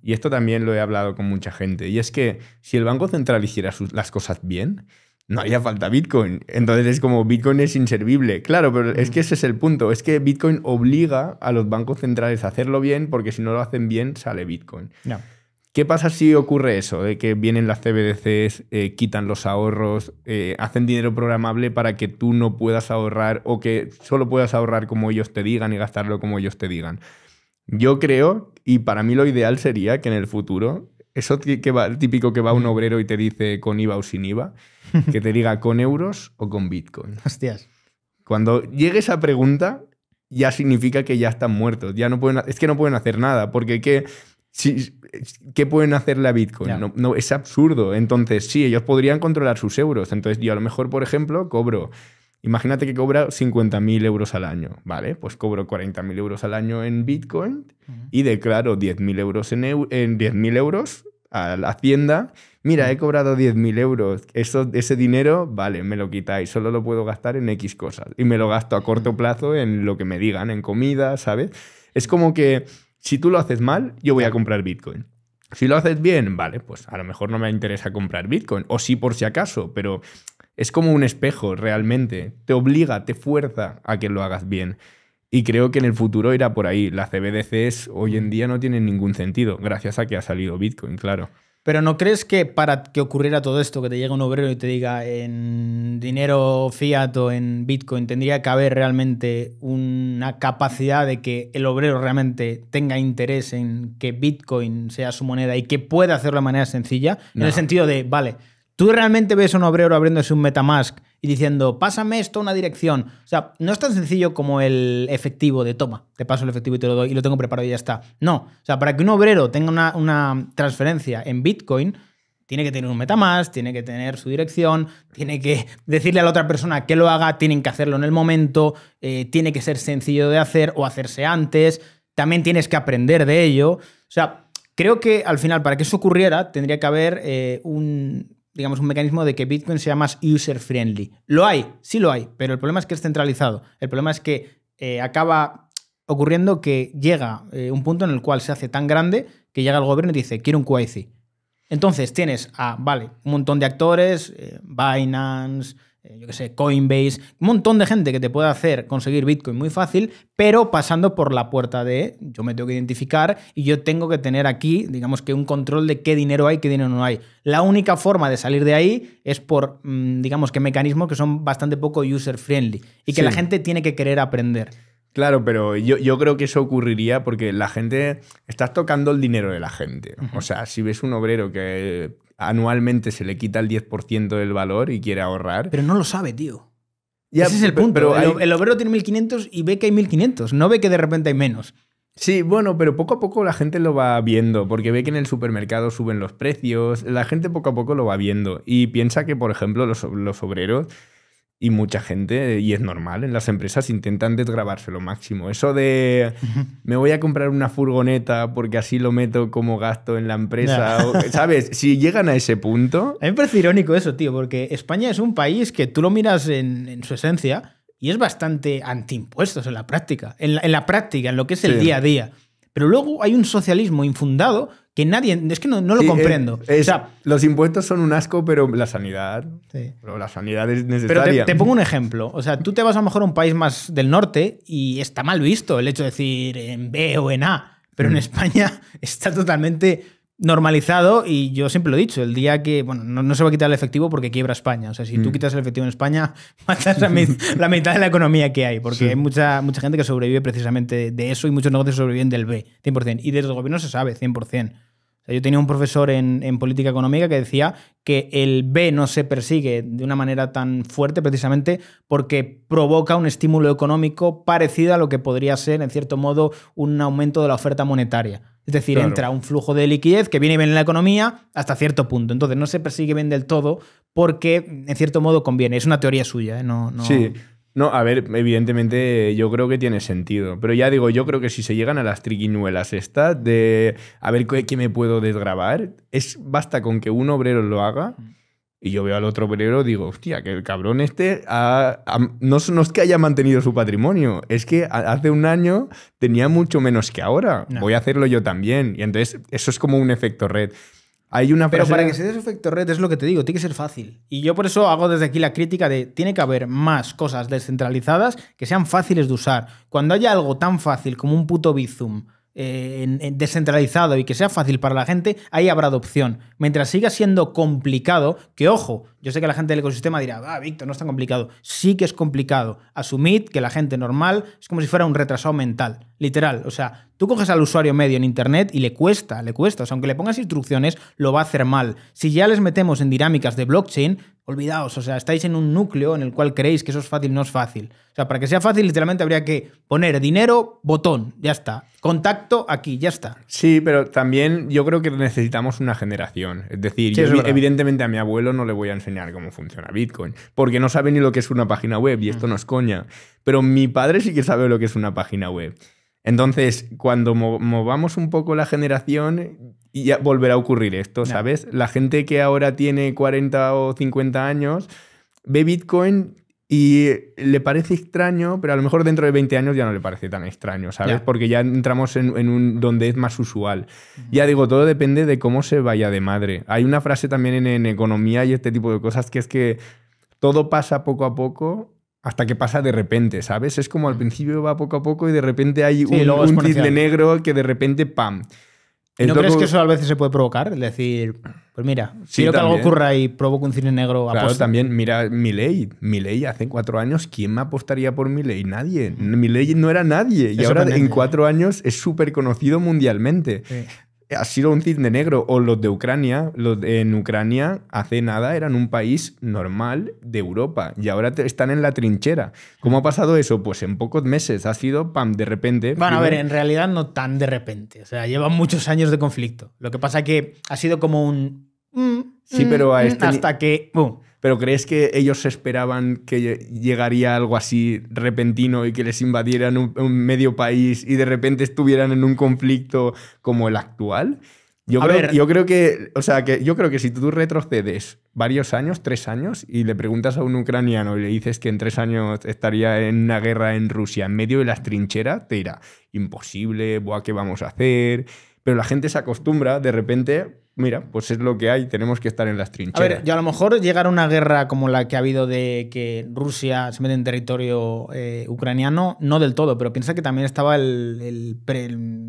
Y esto también lo he hablado con mucha gente, y es que si el Banco Central hiciera las cosas bien, no haría falta Bitcoin. Entonces es como Bitcoin es inservible. Claro, pero es que ese es el punto. Es que Bitcoin obliga a los bancos centrales a hacerlo bien porque si no lo hacen bien sale Bitcoin. ¿Qué pasa si ocurre eso? De que vienen las CBDCs, eh, quitan los ahorros, eh, hacen dinero programable para que tú no puedas ahorrar o que solo puedas ahorrar como ellos te digan y gastarlo como ellos te digan. Yo creo, y para mí lo ideal sería que en el futuro, eso que va, típico que va un mm. obrero y te dice con IVA o sin IVA, que te diga con euros o con Bitcoin. Hostias. Cuando llegue esa pregunta, ya significa que ya están muertos, ya no pueden, es que no pueden hacer nada, porque que si ¿qué pueden hacerle a Bitcoin? No, es absurdo. Entonces, sí, ellos podrían controlar sus euros. Entonces, yo a lo mejor, por ejemplo, cobro. Imagínate que cobra 50.000 euros al año, ¿vale? Pues cobro 40.000 euros al año en Bitcoin y declaro 10.000 euros, en, 10.000 euros a la Hacienda. Mira, he cobrado 10.000 euros. Eso, ese dinero, vale, me lo quitáis. Solo lo puedo gastar en X cosas. Y me lo gasto a corto plazo en lo que me digan, en comida, ¿sabes? Es como que si tú lo haces mal, yo voy a comprar Bitcoin. Si lo haces bien, vale, pues a lo mejor no me interesa comprar Bitcoin, o sí por si acaso, pero es como un espejo realmente. Te obliga, te fuerza a que lo hagas bien. Y creo que en el futuro irá por ahí. Las CBDCs hoy en día no tienen ningún sentido, gracias a que ha salido Bitcoin, claro. Pero ¿no crees que para que ocurriera todo esto, que te llegue un obrero y te diga en dinero fiat o en bitcoin, tendría que haber realmente una capacidad de que el obrero realmente tenga interés en que bitcoin sea su moneda y que pueda hacerlo de manera sencilla? En el sentido de, vale, ¿tú realmente ves a un obrero abriéndose un metamask? y diciendo, pásame esto una dirección. O sea, no es tan sencillo como el efectivo de toma, te paso el efectivo y te lo doy y lo tengo preparado y ya está. No, o sea, para que un obrero tenga una, transferencia en Bitcoin, tiene que tener un metamask, tiene que tener su dirección, tiene que decirle a la otra persona que lo haga, tienen que hacerlo en el momento, eh, tiene que ser sencillo de hacer o hacerse antes, también tienes que aprender de ello. O sea, creo que al final, para que eso ocurriera, tendría que haber eh, un, digamos, un mecanismo de que Bitcoin sea más user-friendly. Lo hay, sí lo hay, pero el problema es que es centralizado. El problema es que eh, acaba ocurriendo que llega eh, un punto en el cual se hace tan grande que llega el gobierno y dice, quiero un QIC. Entonces tienes a, vale, un montón de actores, eh, Binance, eh, yo qué sé, Coinbase, un montón de gente que te puede hacer conseguir Bitcoin muy fácil, pero pasando por la puerta de yo me tengo que identificar y yo tengo que tener aquí, digamos que un control de qué dinero hay, qué dinero no hay. La única forma de salir de ahí es por, mm, digamos que mecanismos que son bastante poco user-friendly y que la gente tiene que querer aprender. Claro, pero yo, creo que eso ocurriría porque la gente. Estás tocando el dinero de la gente. O sea, si ves un obrero que anualmente se le quita el 10% del valor y quiere ahorrar. Pero no lo sabe, tío. Ese es el punto. Pero el, obrero tiene 1.500 y ve que hay 1.500, no ve que de repente hay menos. Sí, bueno, pero poco a poco la gente lo va viendo, porque ve que en el supermercado suben los precios, la gente poco a poco lo va viendo y piensa que, por ejemplo, los, los obreros y mucha gente, y es normal, en las empresas intentan desgrabarse lo máximo. Eso de me voy a comprar una furgoneta porque así lo meto como gasto en la empresa, ¿sabes? Si llegan a ese punto... A mí me parece irónico eso, tío, porque España es un país que tú lo miras en, su esencia y es bastante antiimpuestos en la práctica, en la, práctica, en lo que es el día a día. Pero luego hay un socialismo infundado que nadie, es que no, lo comprendo. los impuestos son un asco, pero la sanidad, pero la sanidad es necesaria. Pero te, pongo un ejemplo, o sea, tú te vas a mejor un país más del norte y está mal visto el hecho de decir en B o en A, pero en mm. España está totalmente normalizado y yo siempre lo he dicho, el día que, bueno, no, se va a quitar el efectivo porque quiebra España, o sea, si tú mm. quitas el efectivo en España, matas la, mitad de la economía que hay, porque hay mucha, mucha gente que sobrevive precisamente de eso y muchos negocios sobreviven del B, 100%, y desde el gobierno se sabe, 100%. yo tenía un profesor en, en, política económica que decía que el B no se persigue de una manera tan fuerte precisamente porque provoca un estímulo económico parecido a lo que podría ser, en cierto modo, un aumento de la oferta monetaria. Es decir, entra un flujo de liquidez que viene bien en la economía hasta cierto punto. Entonces no se persigue bien del todo porque, en cierto modo, conviene. Es una teoría suya, ¿eh? no, Sí. No, a ver, evidentemente yo creo que tiene sentido. Pero ya digo, yo creo que si se llegan a las triquiñuelas estas de a ver qué, me puedo desgrabar, es, basta con que un obrero lo haga. Mm. Y yo veo al otro operero y digo, hostia, que el cabrón este no, es que haya mantenido su patrimonio, es que hace un año tenía mucho menos que ahora. Voy a hacerlo yo también. Y entonces eso es como un efecto red. Hay una Pero para que se dé efecto red es lo que te digo, tiene que ser fácil. Y yo por eso hago desde aquí la crítica de tiene que haber más cosas descentralizadas que sean fáciles de usar. Cuando haya algo tan fácil como un puto Bizum eh, descentralizado y que sea fácil para la gente, ahí habrá adopción. Mientras siga siendo complicado, que ojo, yo sé que la gente del ecosistema dirá, ah, Víctor, no es tan complicado. Sí que es complicado. Asumid que la gente normal es como si fuera un retrasado mental, literal. O sea, tú coges al usuario medio en Internet y le cuesta, le cuesta. O sea, aunque le pongas instrucciones, lo va a hacer mal. Si ya les metemos en dinámicas de blockchain, olvidaos, o sea, estáis en un núcleo en el cual creéis que eso es fácil, no es fácil. O sea, para que sea fácil, literalmente habría que poner dinero, botón, ya está. Contacto aquí, ya está. Sí, pero también yo creo que necesitamos una generación. Es decir, yo, evidentemente a mi abuelo no le voy a enseñar cómo funciona Bitcoin, porque no sabe ni lo que es una página web y esto no es coña. Pero mi padre sí que sabe lo que es una página web. Entonces, cuando movamos un poco la generación, ya volverá a ocurrir esto, ¿sabes? La gente que ahora tiene 40 o 50 años ve Bitcoin y le parece extraño, pero a lo mejor dentro de 20 años ya no le parece tan extraño, ¿sabes? Porque ya entramos en, un donde es más usual. Ya digo, todo depende de cómo se vaya de madre. Hay una frase también en, economía y este tipo de cosas que es que todo pasa poco a poco hasta que pasa de repente, ¿sabes? Es como al mm. principio va poco a poco y de repente hay un, un negro que de repente ¡pam! ¿No crees que eso a veces se puede provocar? Es decir, pues mira, si quiero que algo ocurra y provoco un cine negro a Claro, también, mira, Mi ley hace cuatro años, ¿quién me apostaría por ley? Nadie. ley no era nadie. Y ahora en ¿eh? cuatro años es súper conocido mundialmente ha sido un cisne negro. O los de Ucrania, los de, en Ucrania hace nada eran un país normal de Europa y ahora están en la trinchera. ¿Cómo ha pasado eso? Pues en pocos meses ha sido, pam, de repente. Bueno, a ver, en realidad no tan de repente. O sea, llevan muchos años de conflicto. Lo que pasa que ha sido como un... Mm, sí, pero mm, mm, este Hasta que... ¿Pero crees que ellos esperaban que llegaría algo así repentino y que les invadieran un, medio país y de repente estuvieran en un conflicto como el actual? Yo, a creo, ver. yo creo que, o sea, que yo creo que si tú retrocedes varios años, tres años, y le preguntas a un ucraniano y le dices que en tres años estaría en una guerra en Rusia, en medio de las trincheras, te dirá, imposible, ¿qué vamos a hacer? pero la gente se acostumbra de repente. Mira, pues es lo que hay, tenemos que estar en las trincheras. A ver, yo a lo mejor llegar a una guerra como la que ha habido de que Rusia se mete en territorio eh, ucraniano, no del todo, pero piensa que también estaba el,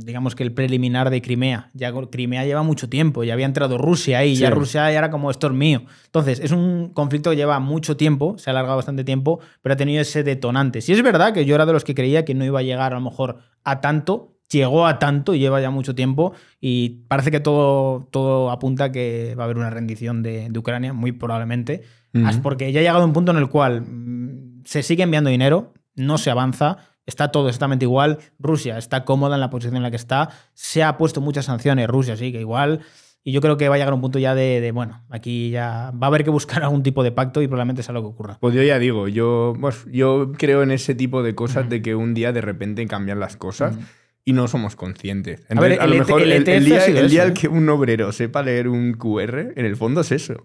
digamos que el preliminar de Crimea. Ya Crimea lleva mucho tiempo, ya había entrado Rusia ahí, ya Rusia era como esto es mío. Entonces, es un conflicto que lleva mucho tiempo, se ha alargado bastante tiempo, pero ha tenido ese detonante. Si es verdad que yo era de los que creía que no iba a llegar a lo mejor a tanto, llegó a tanto, y lleva ya mucho tiempo y parece que todo, todo apunta a que va a haber una rendición de, Ucrania, muy probablemente, Es porque ya ha llegado un punto en el cual mm, se sigue enviando dinero, no se avanza, está todo exactamente igual, Rusia está cómoda en la posición en la que está, se ha puesto muchas sanciones, Rusia sí que igual... Y yo creo que va a llegar un punto ya de, bueno, aquí ya va a haber que buscar algún tipo de pacto y probablemente sea lo que ocurra. Pues yo ya digo, yo, yo creo en ese tipo de cosas de que un día de repente cambian las cosas y no somos conscientes. a, lo e mejor el, e día, en ¿eh? que un obrero sepa leer un QR, en el fondo es eso.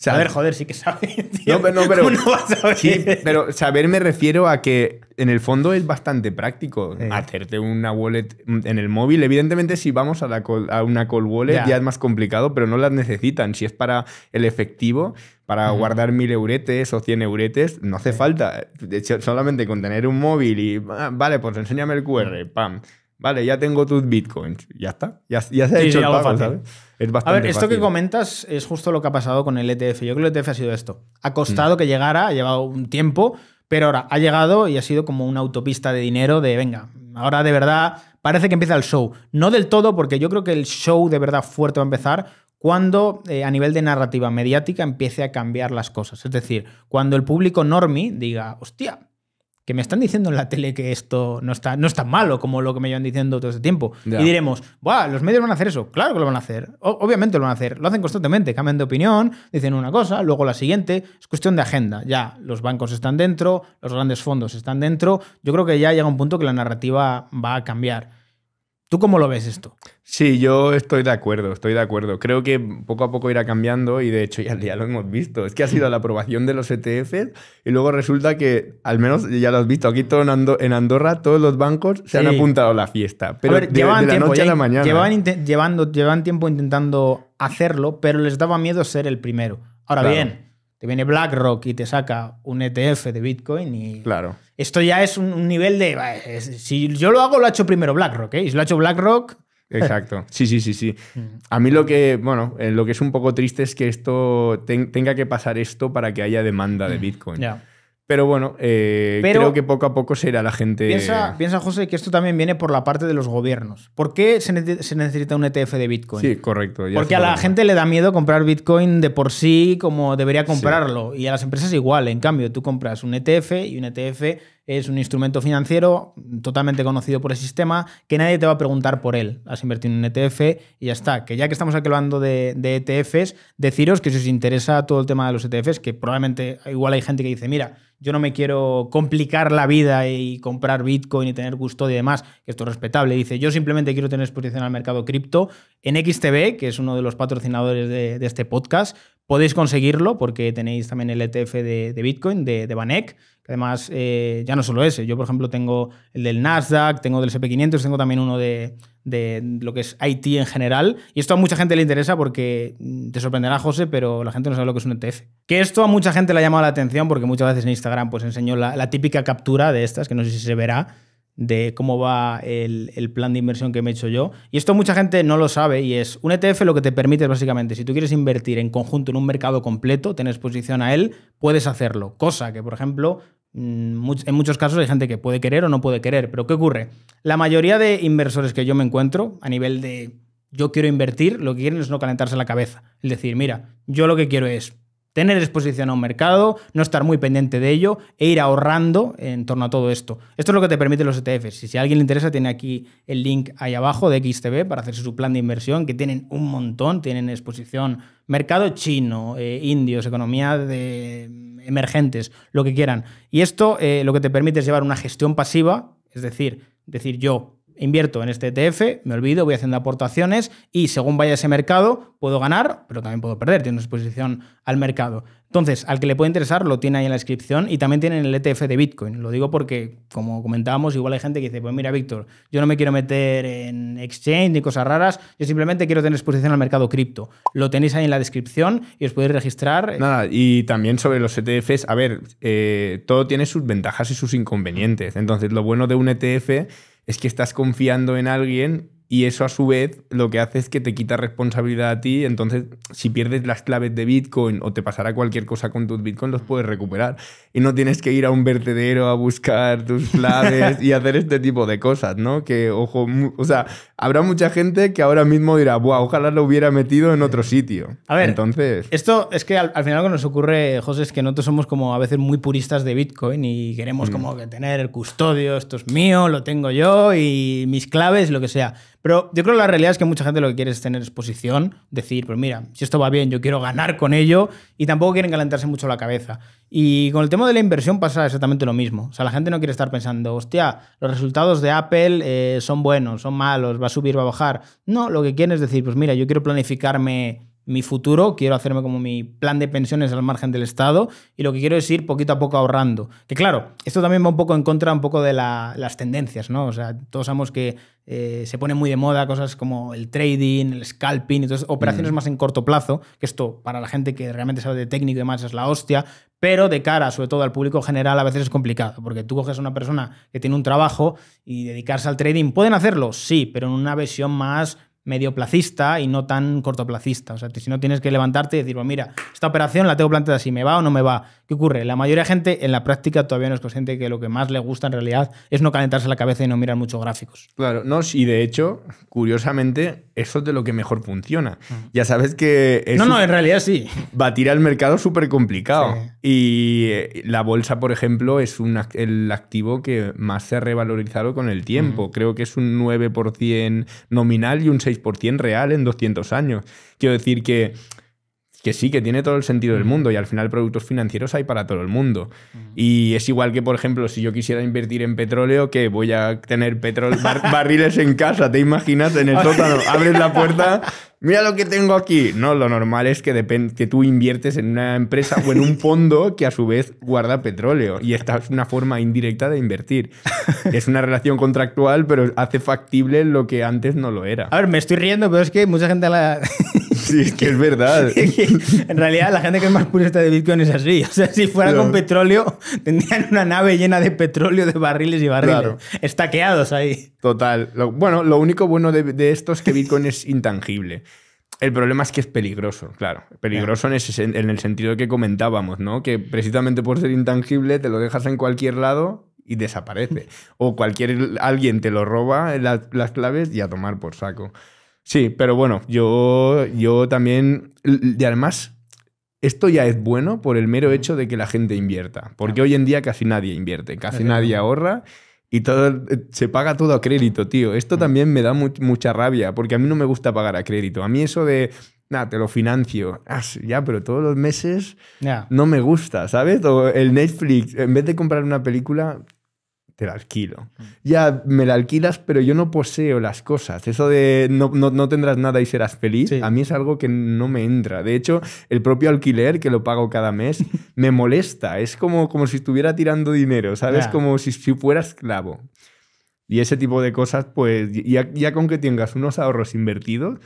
Saber, a ver, joder, sí que sabe. No, pero, pero, saber? Sí, pero saber me refiero a que en el fondo es bastante práctico. Hacerte una wallet en el móvil. Evidentemente, si vamos a, una call wallet ya. es más complicado, pero no las necesitan. Si es para el efectivo, para guardar mil euretes o cien euretes, no hace falta. solamente con tener un móvil y. Ah, vale, pues enséñame el QR, pam. Vale, ya tengo tus bitcoins. Ya está. Ya, se ha hecho el pago, ¿sabes? Es bastante A ver, esto que comentas es justo lo que ha pasado con el ETF. Yo creo que el ETF ha sido esto. Ha costado mm. que llegara, ha llevado un tiempo, pero ahora ha llegado y ha sido como una autopista de dinero de, venga, ahora de verdad parece que empieza el show. No del todo, porque yo creo que el show de verdad fuerte va a empezar cuando eh, a nivel de narrativa mediática empiece a cambiar las cosas. Es decir, cuando el público normi diga, hostia, que me están diciendo en la tele que esto no está, no es tan malo como lo que me llevan diciendo todo este tiempo. Y diremos, Buah, los medios van a hacer eso. Claro que lo van a hacer. obviamente lo van a hacer. Lo hacen constantemente. Cambian de opinión, dicen una cosa, luego la siguiente. Es cuestión de agenda. Ya los bancos están dentro, los grandes fondos están dentro. Yo creo que ya llega un punto que la narrativa va a cambiar. ¿Tú cómo lo ves esto? Sí, yo estoy de acuerdo, estoy de acuerdo. Creo que poco a poco irá cambiando y de hecho ya, lo hemos visto. Es que ha sido la aprobación de los ETFs y luego resulta que, al menos ya lo has visto, aquí todo en, Andorra todos los bancos se han apuntado a la fiesta. Pero de, tiempo, noche a la mañana. tiempo intentando hacerlo, pero les daba miedo ser el primero. Ahora bien, te viene BlackRock y te saca un ETF de Bitcoin y claro. esto ya es un, nivel de... Si yo lo hago, lo ha hecho primero BlackRock, ¿eh? Y si lo ha hecho BlackRock... Exacto. Sí, sí, sí, sí. Mm. A mí lo que, bueno, eh, lo que es un poco triste es que esto tenga que pasar esto para que haya demanda de mm. Bitcoin. Ya. Pero bueno, eh, creo que poco a poco se irá la gente. Piensa, José, que esto también viene por la parte de los gobiernos. ¿Por qué se, necesita un ETF de Bitcoin? Sí, correcto. Porque a la gente le da miedo comprar Bitcoin de por sí como debería comprarlo. Y a las empresas igual. En cambio, tú compras un ETF y un ETF es un instrumento financiero totalmente conocido por el sistema, que nadie te va a preguntar por él. Has invertido en un ETF y ya está. Que ya que estamos aquí hablando de, ETFs, e deciros que si os interesa todo el tema de los ETFs, que probablemente igual hay gente que dice, mira, yo no me quiero complicar la vida y comprar Bitcoin y tener custodia y demás, que esto es respetable. Dice, yo simplemente quiero tener exposición al mercado cripto. En XTB, que es uno de los patrocinadores de este podcast, Podéis conseguirlo porque tenéis también el ETF de, Bitcoin, de, Banek. que además eh, ya no solo ese. Yo, por ejemplo, tengo el del Nasdaq, tengo del SP500, tengo también uno de, lo que es IT en general. Y esto a mucha gente le interesa porque mm, te sorprenderá, José, pero la gente no sabe lo que es un ETF. Que esto a mucha gente le ha llamado la atención porque muchas veces en Instagram pues enseño la, la típica captura de estas, que no sé si se verá, de cómo va el, plan de inversión que me he hecho yo. Y esto mucha gente no lo sabe y es un ETF lo que te permite básicamente, si tú quieres invertir en conjunto en un mercado completo, tener exposición a él, puedes hacerlo. Cosa que, por ejemplo, mm, en muchos casos hay gente que puede querer o no puede querer. Pero ¿qué ocurre? La mayoría de inversores que yo me encuentro a nivel de yo quiero invertir, lo que quieren es no calentarse la cabeza. Es decir, mira, yo lo que quiero es tener exposición a un mercado, no estar muy pendiente de ello e ir ahorrando en torno a todo esto. Esto es lo que te permiten los ETFs. Y si a alguien le interesa, tiene aquí el link ahí abajo de XTB para hacerse su plan de inversión, que tienen un montón, tienen exposición mercado chino, eh, indios, economía de emergentes, lo que quieran. Y esto eh, lo que te permite es llevar una gestión pasiva, es decir, decir yo invierto en este ETF, me olvido, voy haciendo aportaciones y según vaya ese mercado, puedo ganar, pero también puedo perder, tiene exposición al mercado. Entonces, al que le puede interesar, lo tiene ahí en la descripción y también tienen el ETF de Bitcoin. Lo digo porque, como comentábamos, igual hay gente que dice, pues mira, Víctor, yo no me quiero meter en exchange ni cosas raras, yo simplemente quiero tener exposición al mercado cripto. Lo tenéis ahí en la descripción y os podéis registrar. Nada, y también sobre los ETFs, a ver, eh, todo tiene sus ventajas y sus inconvenientes. Entonces, lo bueno de un ETF es que estás confiando en alguien y eso a su vez lo que hace es que te quita responsabilidad a ti. Entonces, si pierdes las claves de Bitcoin o te pasará cualquier cosa con tus Bitcoin, los puedes recuperar. Y no tienes que ir a un vertedero a buscar tus claves y hacer este tipo de cosas, ¿no? Que, ojo, o sea, habrá mucha gente que ahora mismo dirá, Buah, ojalá lo hubiera metido en otro sitio. A ver, entonces. Esto es que al, final lo que nos ocurre, José, es que nosotros somos como a veces muy puristas de Bitcoin y queremos mm. como que tener el custodio, esto es mío, lo tengo yo y mis claves, lo que sea. Pero yo creo que la realidad es que mucha gente lo que quiere es tener exposición, decir, pues mira, si esto va bien, yo quiero ganar con ello y tampoco quieren calentarse mucho la cabeza. Y con el tema de la inversión pasa exactamente lo mismo. O sea, la gente no quiere estar pensando, hostia, los resultados de Apple eh, son buenos, son malos, va a subir, va a bajar. No, lo que quieren es decir, pues mira, yo quiero planificarme mi futuro, quiero hacerme como mi plan de pensiones al margen del Estado y lo que quiero es ir poquito a poco ahorrando. Que claro, esto también va un poco en contra un poco de las tendencias, ¿no? O sea, todos sabemos que eh, se pone muy de moda cosas como el trading, el scalping, entonces operaciones mm. más en corto plazo, que esto para la gente que realmente sabe de técnico y demás es la hostia, pero de cara, sobre todo al público general, a veces es complicado, porque tú coges a una persona que tiene un trabajo y dedicarse al trading, ¿pueden hacerlo? Sí, pero en una versión más medio placista y no tan cortoplacista. O sea, si no tienes que levantarte y decir, bueno, pues mira, esta operación la tengo planteada si me va o no me va. ¿Qué ocurre? La mayoría de gente en la práctica todavía no es consciente que lo que más le gusta en realidad es no calentarse la cabeza y no mirar muchos gráficos. Claro, no, y de hecho, curiosamente, eso es de lo que mejor funciona. Mm. Ya sabes que... no, no, en realidad sí. Batir al mercado súper complicado. Y eh, la bolsa, por ejemplo, es el activo que más se ha revalorizado con el tiempo. Mm. Creo que es un 9% nominal y un 6% real en 200 años. Quiero decir que que sí, que tiene todo el sentido del mundo y al final productos financieros hay para todo el mundo. Y es igual que, por ejemplo, si yo quisiera invertir en petróleo, que voy a tener petróleo, barriles en casa, ¿te imaginas? En el sótano, abres la puerta, mira lo que tengo aquí. No, lo normal es que, que tú inviertes en una empresa o en un fondo que a su vez guarda petróleo. Y esta es una forma indirecta de invertir. Es una relación contractual, pero hace factible lo que antes no lo era. A ver, me estoy riendo, pero es que mucha gente la... Sí, es que es verdad. en realidad, la gente que es más purista de Bitcoin es así. O sea, si fuera con petróleo, tendrían una nave llena de petróleo, de barriles y barriles. Claro. Estaqueados ahí. Total. bueno, lo único bueno de, esto es que Bitcoin es intangible. El problema es que es peligroso, claro. Peligroso en, en, el sentido que comentábamos, ¿no? Que precisamente por ser intangible te lo dejas en cualquier lado y desaparece. o cualquier alguien te lo roba las, las claves y a tomar por saco. Sí, pero bueno, yo, yo también. Y además, esto ya es bueno por el mero hecho de que la gente invierta. Porque hoy en día casi nadie invierte, casi nadie ahorra y todo, eh, se paga todo a crédito, tío. Esto mm. también me da mucha rabia porque a mí no me gusta pagar a crédito. A mí eso de. Nada, te lo financio. Ah, ya, pero todos los meses no me gusta, ¿sabes? O el Netflix, en vez de comprar una película, te la alquilo. Mm. Ya, me la alquilas, pero yo no poseo las cosas. Eso de no, tendrás nada y serás feliz, a mí es algo que no me entra. De hecho, el propio alquiler, que lo pago cada mes, me molesta. Es como, como si estuviera tirando dinero, ¿sabes? Como si, si fuera esclavo. Y ese tipo de cosas, pues ya, con que tengas unos ahorros invertidos,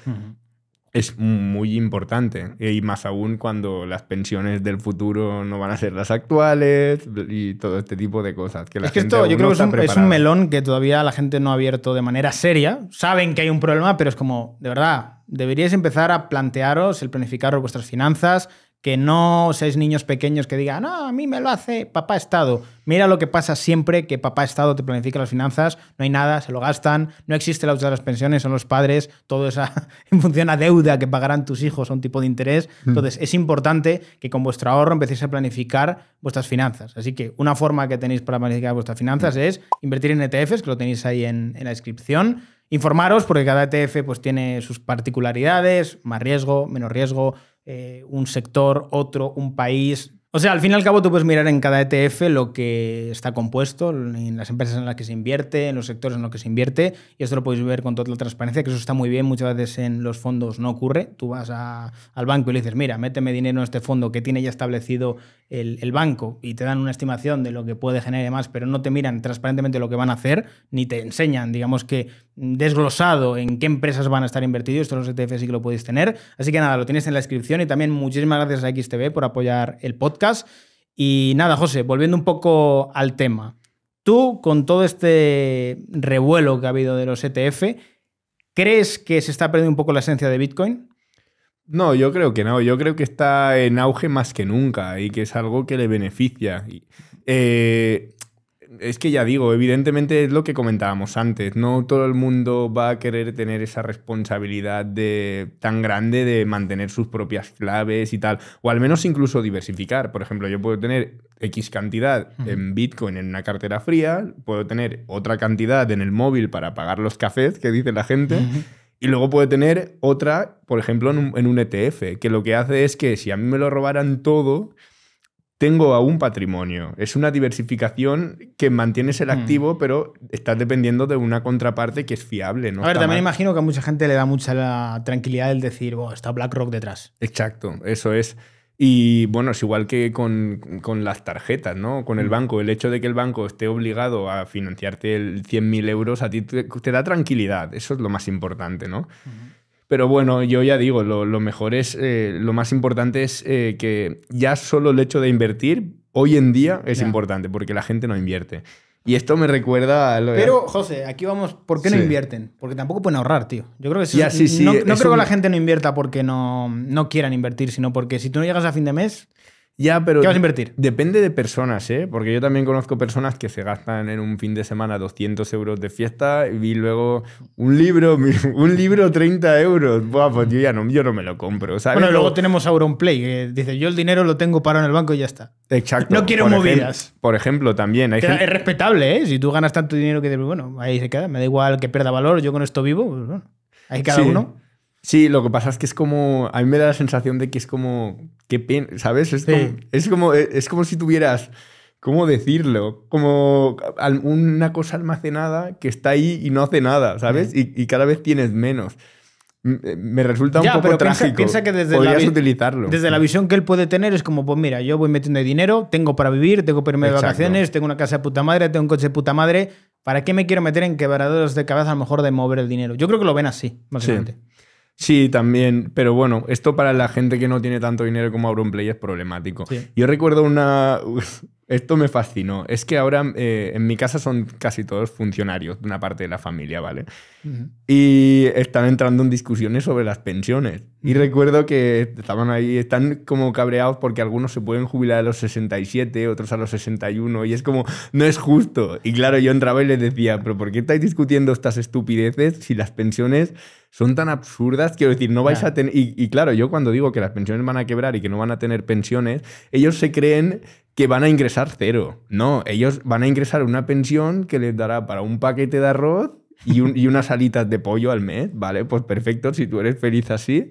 es muy importante. Y más aún cuando las pensiones del futuro no van a ser las actuales y todo este tipo de cosas. Que es que esto yo creo que es un, es un, melón que todavía la gente no ha abierto de manera seria. Saben que hay un problema, pero es como, de verdad, deberíais empezar a plantearos el planificar vuestras finanzas, que no seáis niños pequeños que digan, no, a mí me lo hace papá Estado. Mira lo que pasa siempre que papá Estado te planifica las finanzas, no hay nada, se lo gastan, no existe la de las pensiones, son los padres, todo esa en función a deuda que pagarán tus hijos a un tipo de interés. Mm. Entonces, es importante que con vuestro ahorro empecéis a planificar vuestras finanzas. Así que una forma que tenéis para planificar vuestras finanzas mm. es invertir en ETFs, que lo tenéis ahí en, la descripción informaros porque cada ETF pues, tiene sus particularidades, más riesgo, menos riesgo, eh, un sector, otro, un país. O sea, al fin y al cabo tú puedes mirar en cada ETF lo que está compuesto, en las empresas en las que se invierte, en los sectores en los que se invierte, y esto lo podéis ver con toda la transparencia, que eso está muy bien, muchas veces en los fondos no ocurre. Tú vas al banco y le dices, mira, méteme dinero en este fondo que tiene ya establecido el, banco y te dan una estimación de lo que puede generar y demás, pero no te miran transparentemente lo que van a hacer, ni te enseñan, digamos que mm, desglosado en qué empresas van a estar invertidos, estos los ETFs sí que lo podéis tener. Así que nada, lo tienes en la descripción y también muchísimas gracias a XTB por apoyar el podcast. Y nada, José, volviendo un poco al tema. Tú, con todo este revuelo que ha habido de los ETF, ¿crees que se está perdiendo un poco la esencia de Bitcoin? No, yo creo que no. Yo creo que está en auge más que nunca y que es algo que le beneficia. Eh, es que ya digo, evidentemente es lo que comentábamos antes. No todo el mundo va a querer tener esa responsabilidad de, tan grande de mantener sus propias claves y tal. O al menos incluso diversificar. Por ejemplo, yo puedo tener X cantidad en Bitcoin en una cartera fría, puedo tener otra cantidad en el móvil para pagar los cafés que dice la gente. Y luego puede tener otra, por ejemplo, en un, ETF, e que lo que hace es que si a mí me lo robaran todo, tengo aún patrimonio. Es una diversificación que mantienes el mm. activo, pero estás dependiendo de una contraparte que es fiable. No a ver, también imagino que a mucha gente le da mucha tranquilidad el decir, oh, está BlackRock detrás. Exacto, eso es. Y bueno, es igual que con, las tarjetas, ¿no? Con el mm. banco. El hecho de que el banco esté obligado a financiarte el 100.000 euros a ti te, da tranquilidad. Eso es lo más importante, ¿no? Pero bueno, yo ya digo, lo, mejor es, eh, lo más importante es eh, que ya solo el hecho de invertir hoy en día es importante porque la gente no invierte. Y esto me recuerda a lo Pero, José, aquí vamos, ¿por qué no invierten? Porque tampoco pueden ahorrar, tío. Yo creo que sí, no, creo que la gente no invierta porque no, no quieran invertir, sino porque si tú no llegas a fin de mes, ya, pero. ¿Qué vas a invertir? Depende de personas, ¿eh? Porque yo también conozco personas que se gastan en un fin de semana 200 euros de fiesta y luego un libro, un libro 30 euros. Buah, pues yo ya no, yo no me lo compro. Bueno, luego tenemos Auronplay, que dice: Yo el dinero lo tengo parado en el banco y ya está. Exacto. No quiero movidas. por ejemplo, también. Es respetable, ¿eh? Si tú ganas tanto dinero que, bueno, ahí se queda. Me da igual que pierda valor, yo con esto vivo, hay pues Ahí cada uno. Sí, lo que pasa es que es como. A mí me da la sensación de que es como. Qué ¿sabes? Es, como, es, como, e, es como si tuvieras. ¿Cómo decirlo? Como una cosa almacenada que está ahí y no hace nada, ¿sabes? Y, cada vez tienes menos. Eh, me resulta un poco pero trágico. Piensa, que desde la, utilizarlo. Desde la visión que él puede tener es como, pues mira, yo voy metiendo dinero, tengo para vivir, tengo para de vacaciones, tengo una casa de puta madre, tengo un coche de puta madre. ¿Para qué me quiero meter en quebraderos de cabeza a lo mejor de mover el dinero? Yo creo que lo ven así, básicamente. Sí, también. Pero bueno, esto para la gente que no tiene tanto dinero como Auronplay es problemático. Yo recuerdo una. Esto me fascinó. Es que ahora eh, en mi casa son casi todos funcionarios de una parte de la familia, ¿vale? Y están entrando en discusiones sobre las pensiones. Y recuerdo que estaban ahí, están como cabreados porque algunos se pueden jubilar a los 67, otros a los 61, y es como, no es justo. Y claro, yo entraba y les decía, pero ¿por qué estáis discutiendo estas estupideces si las pensiones son tan absurdas? Quiero decir, no vais a tener... y, claro, yo cuando digo que las pensiones van a quebrar y que no van a tener pensiones, ellos se creen que van a ingresar cero. No, ellos van a ingresar una pensión que les dará para un paquete de arroz y, unas alitas de pollo al mes, ¿vale? Pues perfecto, si tú eres feliz así,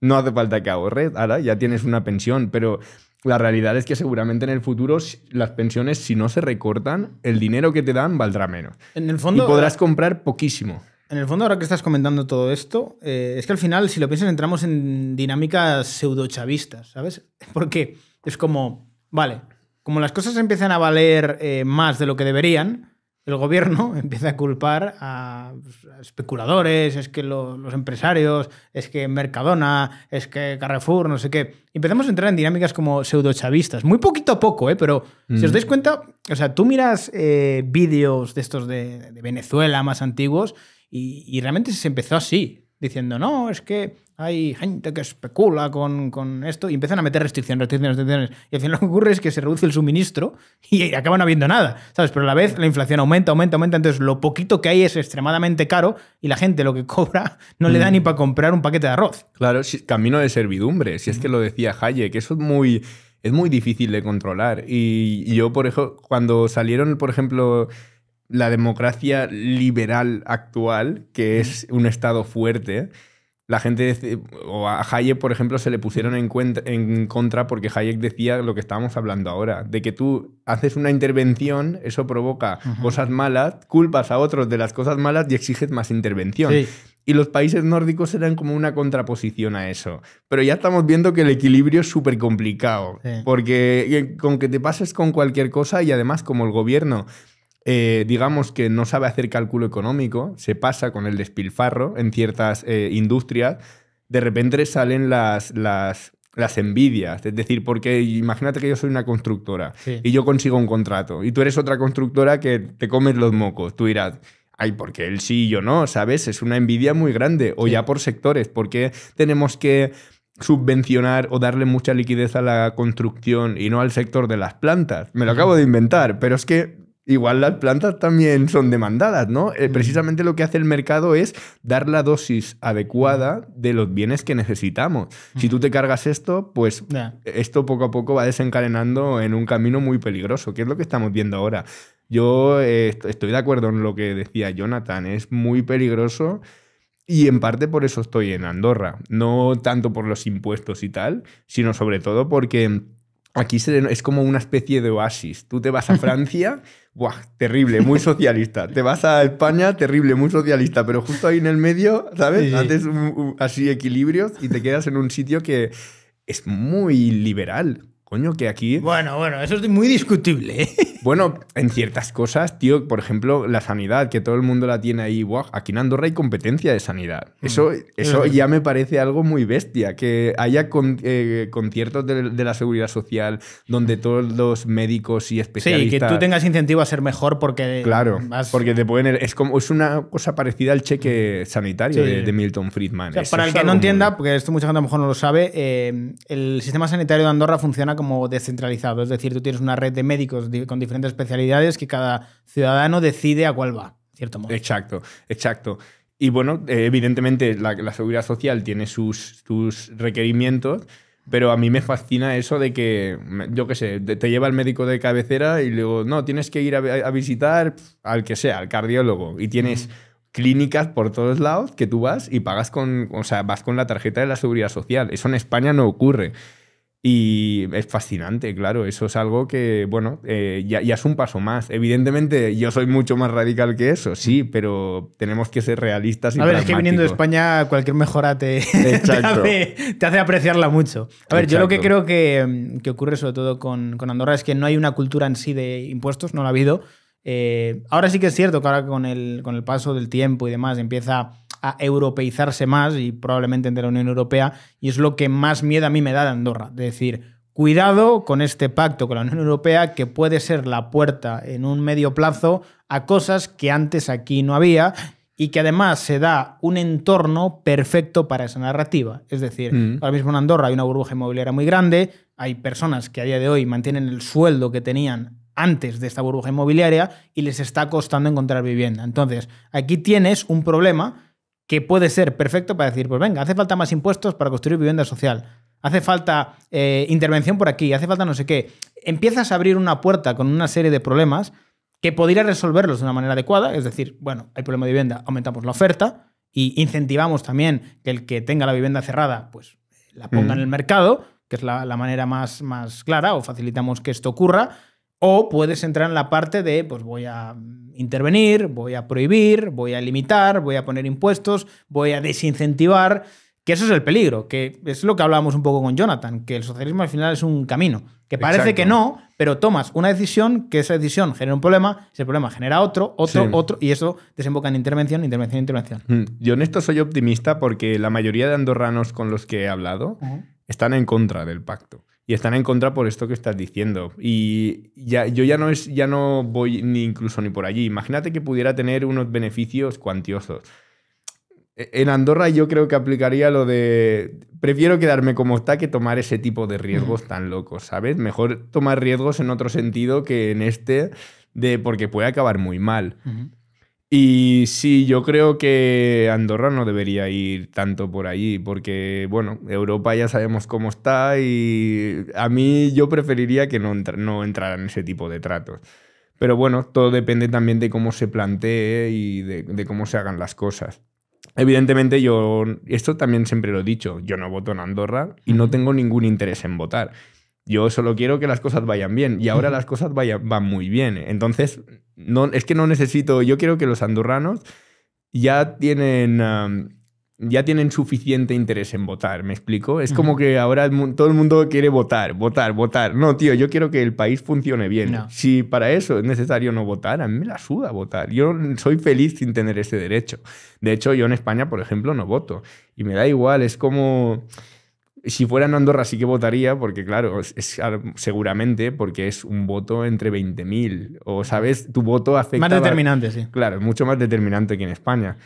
no hace falta que ahorres, ahora ya tienes una pensión, pero la realidad es que seguramente en el futuro las pensiones, si no se recortan, el dinero que te dan valdrá menos. En el fondo, y podrás comprar poquísimo. En el fondo, ahora que estás comentando todo esto, eh, es que al final, si lo piensas, entramos en dinámicas pseudo chavistas, ¿sabes? Porque es como, vale, como las cosas empiezan a valer eh, más de lo que deberían, el gobierno empieza a culpar a, pues, especuladores, es que los empresarios, es que Mercadona, es que Carrefour, no sé qué. Empezamos a entrar en dinámicas como pseudo chavistas, muy poquito a poco, ¿eh? pero si os mm. dais cuenta, o sea, tú miras eh, vídeos de estos de, Venezuela más antiguos y, y realmente se empezó así, diciendo, no, es que hay gente que especula con, esto y empiezan a meter restricciones, restricciones, restricciones. Y al final lo que ocurre es que se reduce el suministro y acaban no habiendo nada, ¿sabes? Pero a la vez la inflación aumenta, aumenta, aumenta. Entonces lo poquito que hay es extremadamente caro y la gente lo que cobra no le da ni mm. para comprar un paquete de arroz. Claro, camino de servidumbre. Si es mm. que lo decía Hayek, eso es muy es muy difícil de controlar. Y yo, por ejemplo, cuando salieron, por ejemplo, la democracia liberal actual, que mm. es un Estado fuerte, la gente, o a Hayek, por ejemplo, se le pusieron en, contra porque Hayek decía lo que estábamos hablando ahora, de que tú haces una intervención, eso provoca cosas malas, culpas a otros de las cosas malas y exiges más intervención. Y los países nórdicos eran como una contraposición a eso. Pero ya estamos viendo que el equilibrio es súper complicado, porque eh, con que te pases con cualquier cosa y además como el gobierno eh, digamos que no sabe hacer cálculo económico, se pasa con el despilfarro en ciertas eh, industrias, de repente salen las, las, las, envidias. Es decir, porque imagínate que yo soy una constructora y yo consigo un contrato y tú eres otra constructora que te comes los mocos. Tú dirás, Ay, porque él sí y yo no, ¿sabes? Es una envidia muy grande. O ya por sectores, porque tenemos que subvencionar o darle mucha liquidez a la construcción y no al sector de las plantas. Me lo acabo de inventar, pero es que igual las plantas también son demandadas, ¿no? Eh, precisamente lo que hace el mercado es dar la dosis adecuada de los bienes que necesitamos. Si tú te cargas esto, pues esto poco a poco va desencadenando en un camino muy peligroso, que es lo que estamos viendo ahora. Yo eh, estoy de acuerdo en lo que decía Jonathan, es muy peligroso. Y en parte por eso estoy en Andorra, no tanto por los impuestos y tal, sino sobre todo porque Aquí es como una especie de oasis. Tú te vas a Francia, terrible, muy socialista. Te vas a España, terrible, muy socialista. Pero justo ahí en el medio, ¿sabes? Haces así equilibrios y te quedas en un sitio que es muy liberal. Coño, que aquí. Bueno, bueno, eso es muy discutible. ¿eh? Bueno, en ciertas cosas, tío, por ejemplo, la sanidad, que todo el mundo la tiene ahí. aquí en Andorra hay competencia de sanidad. Mm, eso, eso ya me parece algo muy bestia. Que haya con, eh, conciertos de, la seguridad social donde todos los médicos y especialistas. Sí, que tú tengas incentivo a ser mejor porque. Claro, porque te pueden. Es, como, es una cosa parecida al cheque sanitario de, Milton Friedman. para el que no entienda, porque esto mucha gente a lo mejor no lo sabe, eh, el sistema sanitario de Andorra funciona como descentralizado. Es decir, tú tienes una red de médicos con diferentes especialidades que cada ciudadano decide a cuál va, cierto modo. Exacto, exacto. Y bueno, eh, evidentemente la, seguridad social tiene sus, sus requerimientos. Pero a mí me fascina eso de que, yo qué sé, te lleva el médico de cabecera y luego, no, tienes que ir a, visitar al que sea, al cardiólogo. Y tienes clínicas por todos lados que tú vas y pagas con, o sea, vas con la tarjeta de la seguridad social. Eso en España no ocurre. Y es fascinante, claro, eso es algo que, bueno, eh, ya, es un paso más. Evidentemente, yo soy mucho más radical que eso, sí, pero tenemos que ser realistas y A ver, es que viniendo de España, cualquier mejora te, hace, apreciarla mucho. A ver, yo lo que creo que, ocurre sobre todo con, Andorra es que no hay una cultura en sí de impuestos, no la ha habido. Eh, ahora sí que es cierto que ahora con con el paso del tiempo y demás empieza a europeizarse más y probablemente entre la Unión Europea. Y es lo que más miedo a mí me da de Andorra. Es decir, cuidado con este pacto con la Unión Europea que puede ser la puerta en un medio plazo a cosas que antes aquí no había y que además se da un entorno perfecto para esa narrativa. Es decir, mm. ahora mismo en Andorra hay una burbuja inmobiliaria muy grande, hay personas que a día de hoy mantienen el sueldo que tenían antes de esta burbuja inmobiliaria y les está costando encontrar vivienda. Entonces, aquí tienes un problema que puede ser perfecto para decir, pues venga, hace falta más impuestos para construir vivienda social, hace falta eh, intervención por aquí, hace falta no sé qué. Empiezas a abrir una puerta con una serie de problemas que podrías resolverlos de una manera adecuada, es decir, bueno, hay problema de vivienda, aumentamos la oferta y incentivamos también que el que tenga la vivienda cerrada, pues la ponga en el mm. mercado, que es la, la, manera más, más clara, o facilitamos que esto ocurra, o puedes entrar en la parte de, pues voy a intervenir, voy a prohibir, voy a limitar, voy a poner impuestos, voy a desincentivar, que eso es el peligro, que es lo que hablábamos un poco con Jonathan, que el socialismo al final es un camino, que parece que no, pero tomas una decisión, que esa decisión genera un problema, ese problema genera otro, otro, otro, y eso desemboca en intervención, intervención, intervención. Mm, yo en esto soy optimista porque la mayoría de andorranos con los que he hablado están en contra del pacto y están en contra por esto que estás diciendo. Y yo ya no, es, ya no voy ni incluso ni por allí. Imagínate que pudiera tener unos beneficios cuantiosos. E, en Andorra yo creo que aplicaría lo de prefiero quedarme como está que tomar ese tipo de riesgos tan locos, ¿sabes? Mejor tomar riesgos en otro sentido que en este de porque puede acabar muy mal. Y sí, yo creo que Andorra no debería ir tanto por ahí, porque, bueno, Europa ya sabemos cómo está y a mí yo preferiría que no, no entraran ese tipo de tratos. Pero bueno, todo depende también de cómo se plantee y de, de cómo se hagan las cosas. Evidentemente yo, esto también siempre lo he dicho, yo no voto en Andorra y no tengo ningún interés en votar. Yo solo quiero que las cosas vayan bien y ahora las cosas van muy bien. Entonces, no, es que no necesito, yo quiero que los andorranos ya tienen... ya tienen suficiente interés en votar, ¿me explico? Es como que ahora todo el mundo quiere votar, votar, votar. No, tío, yo quiero que el país funcione bien. Si para eso es necesario no votar, a mí me la suda votar. Yo soy feliz sin tener ese derecho. De hecho, yo en España, por ejemplo, no voto. Y me da igual, es como... Si fuera en Andorra sí que votaría, porque claro, es, seguramente porque es un voto entre 20.000. O, ¿sabes? Tu voto afecta... Más determinante, sí. Claro, mucho más determinante que en España.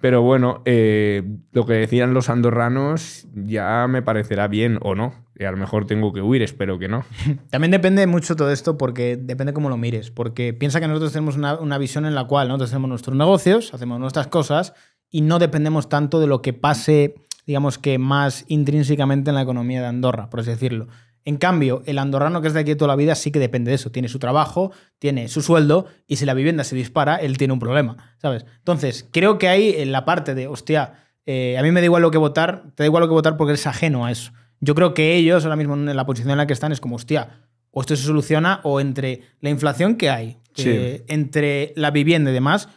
Pero bueno, eh, lo que decían los andorranos ya me parecerá bien o no. Eh, a lo mejor tengo que huir, espero que no. También depende mucho todo esto porque depende cómo lo mires. Porque piensa que nosotros tenemos una, visión en la cual nosotros hacemos nuestros negocios, hacemos nuestras cosas y no dependemos tanto de lo que pase digamos que más intrínsecamente en la economía de Andorra, por así decirlo. En cambio, el andorrano que es de aquí toda la vida sí que depende de eso. Tiene su trabajo, tiene su sueldo y si la vivienda se dispara, él tiene un problema, ¿sabes? Entonces, creo que hay en la parte de, hostia, eh, a mí me da igual lo que votar, te da igual lo que votar porque eres ajeno a eso. Yo creo que ellos ahora mismo en la posición en la que están es como, hostia, o esto se soluciona o entre la inflación que hay, eh, entre la vivienda y demás,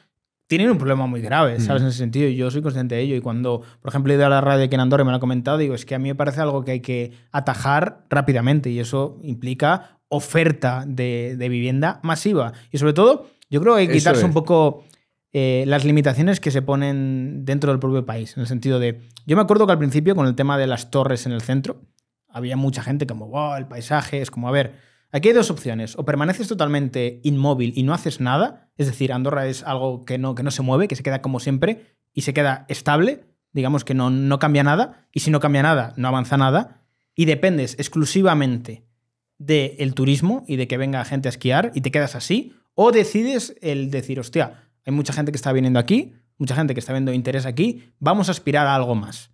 tienen un problema muy grave, ¿sabes? Mm. En ese sentido, yo soy consciente de ello. Y cuando, por ejemplo, he ido a la radio que en Andorra me lo ha comentado, digo, es que a mí me parece algo que hay que atajar rápidamente y eso implica oferta de, vivienda masiva. Y sobre todo, yo creo que hay que quitarse un poco eh, las limitaciones que se ponen dentro del propio país, en el sentido de, yo me acuerdo que al principio con el tema de las torres en el centro, había mucha gente como, wow, el paisaje, es como, a ver, Aquí hay dos opciones. O permaneces totalmente inmóvil y no haces nada, es decir, Andorra es algo que no, que no se mueve, que se queda como siempre y se queda estable, digamos que no, no cambia nada, y si no cambia nada, no avanza nada, y dependes exclusivamente del turismo y de que venga gente a esquiar y te quedas así, o decides el decir, hostia, hay mucha gente que está viniendo aquí, mucha gente que está viendo interés aquí, vamos a aspirar a algo más.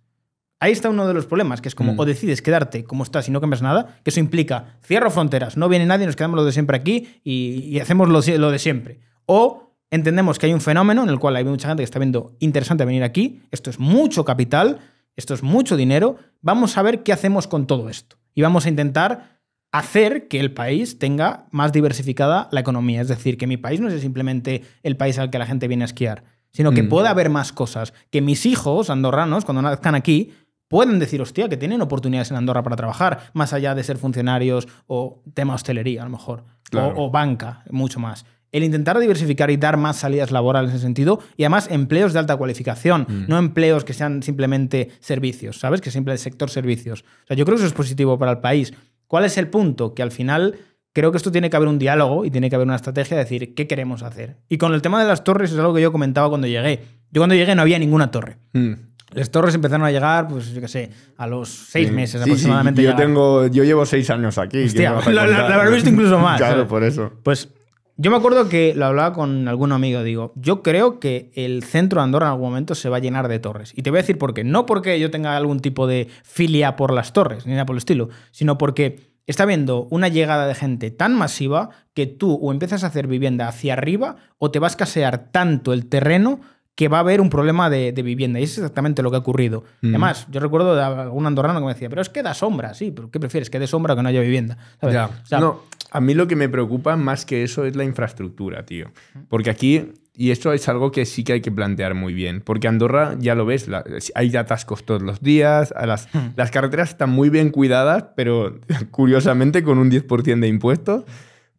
Ahí está uno de los problemas, que es como mm. o decides quedarte como estás y no cambias nada, que eso implica cierro fronteras, no viene nadie, nos quedamos lo de siempre aquí y, hacemos lo, de siempre. O entendemos que hay un fenómeno en el cual hay mucha gente que está viendo interesante venir aquí, esto es mucho capital, esto es mucho dinero, vamos a ver qué hacemos con todo esto y vamos a intentar hacer que el país tenga más diversificada la economía, es decir, que mi país no sea simplemente el país al que la gente viene a esquiar, sino que mm. pueda haber más cosas, que mis hijos andorranos, cuando nazcan aquí, pueden decir, hostia, que tienen oportunidades en Andorra para trabajar, más allá de ser funcionarios o tema hostelería, a lo mejor, o, banca, mucho más el intentar diversificar y dar más salidas laborales en ese sentido y además empleos de alta cualificación, mm. no empleos que sean simplemente servicios, ¿sabes? Que siempre el sector servicios. O sea, yo creo que eso es positivo para el país. ¿Cuál es el punto? Que al final creo que esto tiene que haber un diálogo y tiene que haber una estrategia de decir qué queremos hacer. Y con el tema de las torres es algo que yo comentaba cuando llegué. Yo cuando llegué no había ninguna torre. Mm. Las torres empezaron a llegar, pues yo qué sé, a los seis meses aproximadamente. yo, tengo, yo llevo seis años aquí. La lo, visto incluso más. claro, eh. por eso. Pues yo me acuerdo que lo hablaba con algún amigo, digo, yo creo que el centro de Andorra en algún momento se va a llenar de torres. Y te voy a decir por qué. No porque yo tenga algún tipo de filia por las torres, ni nada por el estilo, sino porque está habiendo una llegada de gente tan masiva que tú o empiezas a hacer vivienda hacia arriba o te vas a casear tanto el terreno que va a haber un problema de, vivienda. Y es exactamente lo que ha ocurrido. Mm. Además, yo recuerdo de algún andorrano que me decía, pero es que da sombra, sí, pero ¿qué prefieres? ¿Que dé sombra o que no haya vivienda? Ya. no, a mí lo que me preocupa más que eso es la infraestructura, tío. Porque aquí, y esto es algo que sí que hay que plantear muy bien, porque Andorra, ya lo ves, hay atascos todos los días, las, las carreteras están muy bien cuidadas, pero curiosamente con un 10% de impuestos.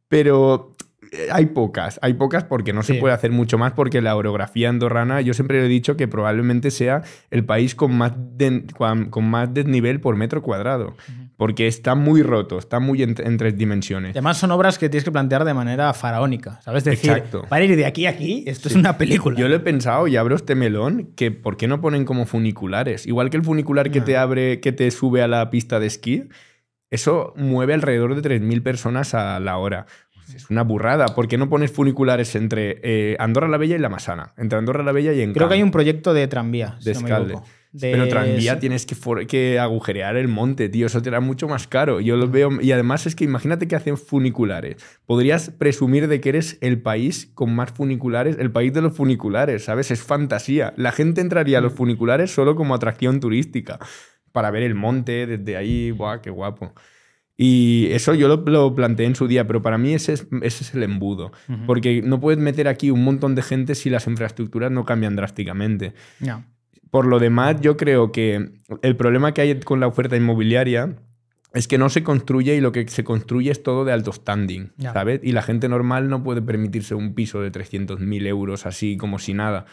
Pero hay pocas, hay pocas porque no se puede hacer mucho más porque la orografía andorrana, yo siempre he dicho que probablemente sea el país con más, con más desnivel por metro cuadrado, porque está muy roto, está muy en, tres dimensiones. Además son obras que tienes que plantear de manera faraónica, ¿sabes? Es decir, para ir de aquí a aquí, esto es una película. Yo lo he pensado y abro este melón que ¿por qué no ponen como funiculares? Igual que el funicular que te ah. abre, que te sube a la pista de esquí, eso mueve alrededor de 3.000 personas a la hora. Pues es una burrada. ¿Por qué no pones funiculares entre eh, Andorra la Bella y La Masana? Entre Andorra la Bella y en Creo que hay un proyecto de tranvía, de Pero tranvía tienes que, que, agujerear el monte, tío. Eso te da mucho más caro. Yo lo veo. Y además es que imagínate que hacen funiculares. Podrías presumir de que eres el país con más funiculares, el país de los funiculares, ¿sabes? Es fantasía. La gente entraría a los mm. funiculares solo como atracción turística. Para ver el monte desde ahí. Buah, qué guapo. Y eso yo lo, planteé en su día, pero para mí ese es, el embudo. Porque no puedes meter aquí un montón de gente si las infraestructuras no cambian drásticamente. Por lo demás, yo creo que el problema que hay con la oferta inmobiliaria es que no se construye y lo que se construye es todo de alto standing, ¿sabes? Y la gente normal no puede permitirse un piso de 300.000 euros así como si nada.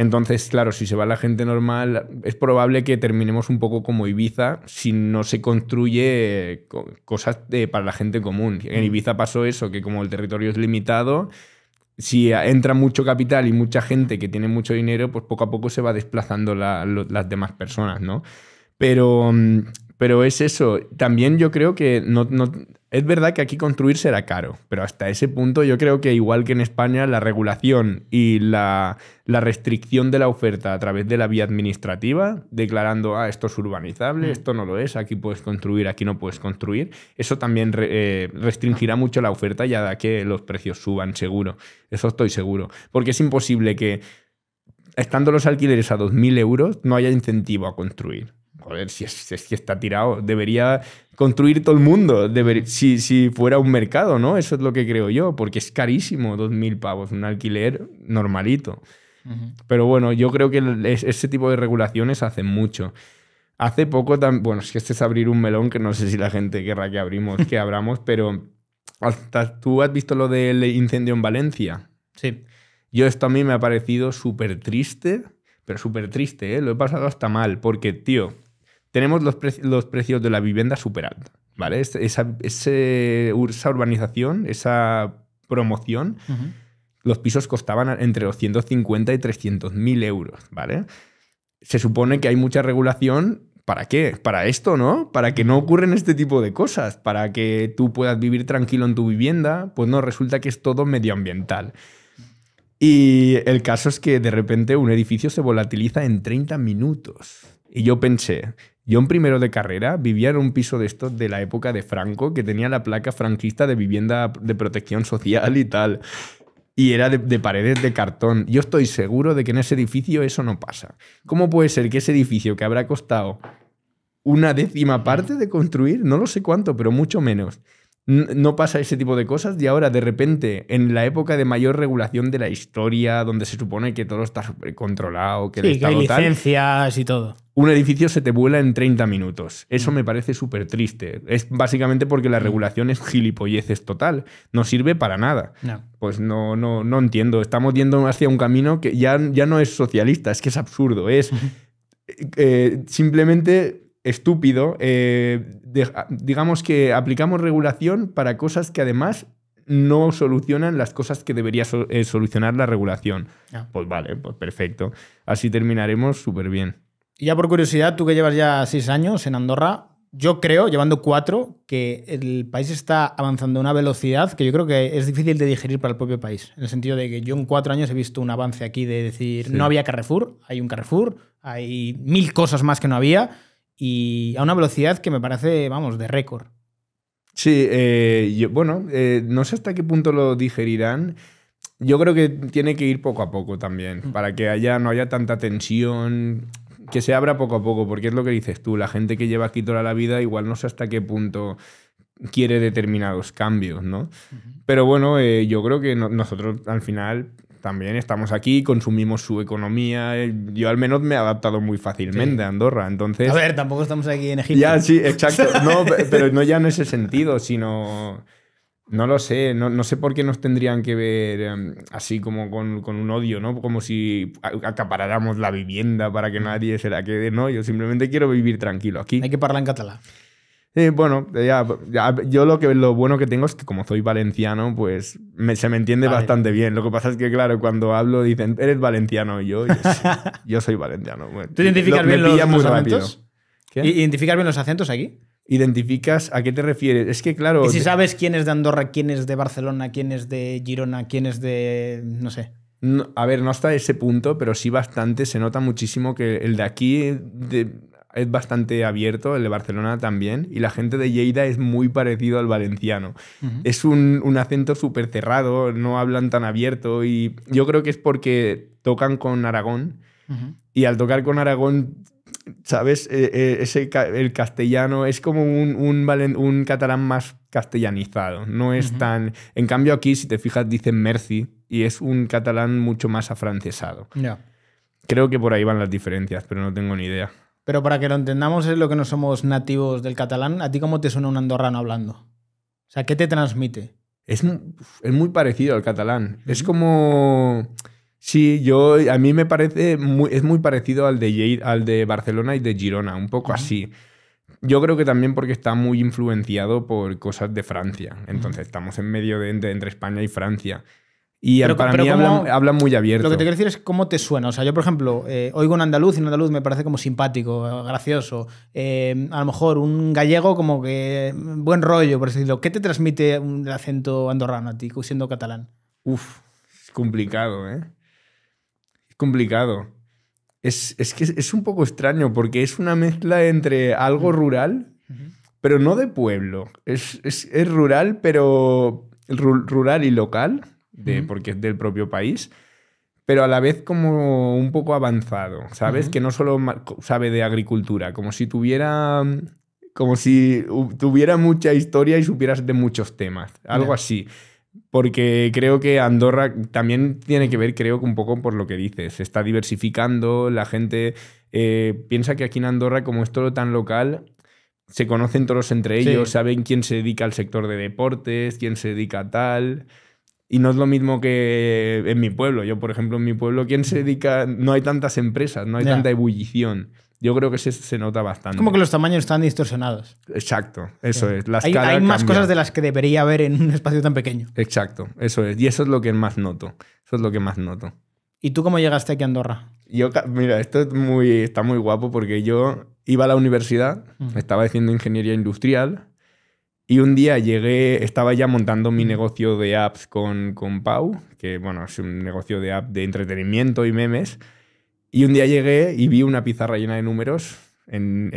Entonces, claro, si se va la gente normal, es probable que terminemos un poco como Ibiza si no se construye eh, cosas para la gente común. En mm. Ibiza pasó eso, que como el territorio es limitado, si entra mucho capital y mucha gente que tiene mucho dinero, pues poco a poco se va desplazando las demás personas, ¿no? Pero mm, pero es eso. También yo creo que no, es verdad que aquí construir será caro, pero hasta ese punto yo creo que igual que en España, la regulación y la, restricción de la oferta a través de la vía administrativa, declarando, ah, esto es urbanizable, mm. esto no lo es, aquí puedes construir, aquí no puedes construir, eso también eh, restringirá mucho la oferta ya que los precios suban, seguro. Eso estoy seguro. Porque es imposible que, estando los alquileres a 2.000 euros, no haya incentivo a construir joder, si, si está tirado, debería construir todo el mundo, deber, si, si, fuera un mercado, ¿no? Eso es lo que creo yo, porque es carísimo, 2.000 pavos, un alquiler normalito. Pero bueno, yo creo que ese tipo de regulaciones hacen mucho. Hace poco, tan, bueno, es que este es abrir un melón que no sé si la gente querrá que abrimos, que abramos, pero hasta, tú has visto lo del incendio en Valencia. Sí. Yo esto a mí me ha parecido súper triste, pero súper triste, ¿eh? lo he pasado hasta mal, porque, tío, tenemos los, los precios de la vivienda súper altos, ¿vale? esa, urbanización, esa promoción, los pisos costaban entre 250 y 300 mil euros, ¿vale? Se supone que hay mucha regulación. ¿Para qué? Para esto, ¿no? Para que no ocurren este tipo de cosas, para que tú puedas vivir tranquilo en tu vivienda, pues no, resulta que es todo medioambiental. Y el caso es que de repente un edificio se volatiliza en 30 minutos. Y yo pensé, yo en primero de carrera vivía en un piso de estos de la época de Franco, que tenía la placa franquista de vivienda de protección social y tal. Y era de, de, paredes de cartón. Yo estoy seguro de que en ese edificio eso no pasa. ¿Cómo puede ser que ese edificio que habrá costado una décima parte de construir, no lo sé cuánto, pero mucho menos, no pasa ese tipo de cosas y ahora de repente en la época de mayor regulación de la historia donde se supone que todo está controlado que, hay licencias y todo un edificio se te vuela en 30 minutos eso me parece súper triste es básicamente porque la mm. regulación es gilipolleces total no sirve para nada pues no no no entiendo estamos yendo hacia un camino que ya, ya no es socialista es que es absurdo es eh, simplemente estúpido, eh, ah, digamos que aplicamos regulación para cosas que además no solucionan las cosas que debería eh, solucionar la regulación. Pues vale, pues perfecto. Así terminaremos súper bien. Y ya por curiosidad, tú que llevas ya seis años en Andorra, yo creo, llevando cuatro, que el país está avanzando a una velocidad que yo creo que es difícil de digerir para el propio país. En el sentido de que yo en cuatro años he visto un avance aquí de decir, no había Carrefour, hay un Carrefour, hay mil cosas más que no había y a una velocidad que me parece, vamos, de récord. Sí, eh, bueno, eh, no sé hasta qué punto lo digerirán. Yo creo que tiene que ir poco a poco también, mm. para que no haya tanta tensión, que se abra poco a poco, porque es lo que dices tú, la gente que lleva aquí toda la vida igual no sé hasta qué punto quiere determinados cambios, ¿no? Pero bueno, eh, yo creo que nosotros al final también estamos aquí, consumimos su economía. Eh, yo al menos me he adaptado muy fácilmente a Andorra. Entonces, a ver, tampoco estamos aquí en Egipto. Ya, sí, exacto. No, pero no ya en ese sentido, sino... No lo sé, no, no, sé por qué nos tendrían que ver em, así como con, con, un odio, ¿no? Como si acaparáramos la vivienda para que mm. nadie se la quede, ¿no? Yo simplemente quiero vivir tranquilo aquí. Hay que hablar en catalán. Sí, eh, bueno, eh, ya, yo lo, que, lo bueno que tengo es que como soy valenciano, pues se me entiende bastante bien. Lo que pasa es que, claro, cuando hablo dicen, eres valenciano, y yo, yo, soy, valenciano. ¿Tú identificas bien los, acentos? ¿Identificas bien los acentos aquí? ¿Identificas a qué te refieres? Es que, claro... ¿Y si sabes quién es de Andorra, quién es de Barcelona, quién es de Girona, quién es de... no sé... a ver, no hasta ese punto, pero sí bastante. Se nota muchísimo que el de aquí... De, es bastante abierto, el de Barcelona también, y la gente de Lleida es muy parecido al valenciano. Es un, acento súper cerrado, no hablan tan abierto, y yo creo que es porque tocan con Aragón, y al tocar con Aragón, ¿sabes? E, e, el castellano es como un, un, catalán más castellanizado, no es tan... En cambio aquí, si te fijas, dicen merci, y es un catalán mucho más afrancesado. Creo que por ahí van las diferencias, pero no tengo ni idea. Pero para que lo entendamos es lo que no somos nativos del catalán. ¿A ti cómo te suena un andorrano hablando? O sea, ¿qué te transmite? Es, muy parecido al catalán. Es como... Sí, yo a mí me parece es muy parecido al de, al de Barcelona y de Girona, un poco así. Yo creo que también porque está muy influenciado por cosas de Francia. Entonces estamos en medio de entre, España y Francia. Y para mí hablan, muy abierto. Lo que te quiero decir es cómo te suena. O sea, yo, por ejemplo, eh, oigo un andaluz y un andaluz me parece como simpático, eh, gracioso. Eh, a lo mejor un gallego como que mm, buen rollo, por decirlo. ¿Qué te transmite un acento andorrano a ti, siendo catalán? Uf, es complicado, ¿eh? Es complicado. Es, que es, un poco extraño porque es una mezcla entre algo rural, pero no de pueblo. Es, es rural, pero rural y local porque es del propio país, pero a la vez como un poco avanzado, ¿sabes? Que no solo sabe de agricultura, como si tuviera como si tuviera mucha historia y supieras de muchos temas, algo así. Porque creo que Andorra también tiene que ver, creo que un poco por lo que dices, se está diversificando, la gente eh, piensa que aquí en Andorra, como es todo tan local, se conocen todos entre ellos, saben quién se dedica al sector de deportes, quién se dedica a tal. Y no es lo mismo que en mi pueblo. Yo, por ejemplo, en mi pueblo, ¿quién se dedica? No hay tantas empresas, no hay tanta ebullición. Yo creo que se, se nota bastante. Como que los tamaños están distorsionados. Exacto, eso es. hay, más cosas de las que debería haber en un espacio tan pequeño. Exacto, eso es. Y eso es lo que más noto. Eso es lo que más noto. ¿Y tú cómo llegaste aquí a Andorra? Yo, mira, esto muy, está muy guapo porque yo iba a la universidad, mm. estaba haciendo ingeniería industrial y un día llegué, estaba ya montando mi negocio de apps con, con Pau, que bueno, es un negocio de app de entretenimiento y memes. Y un día llegué y vi una pizarra llena de números en,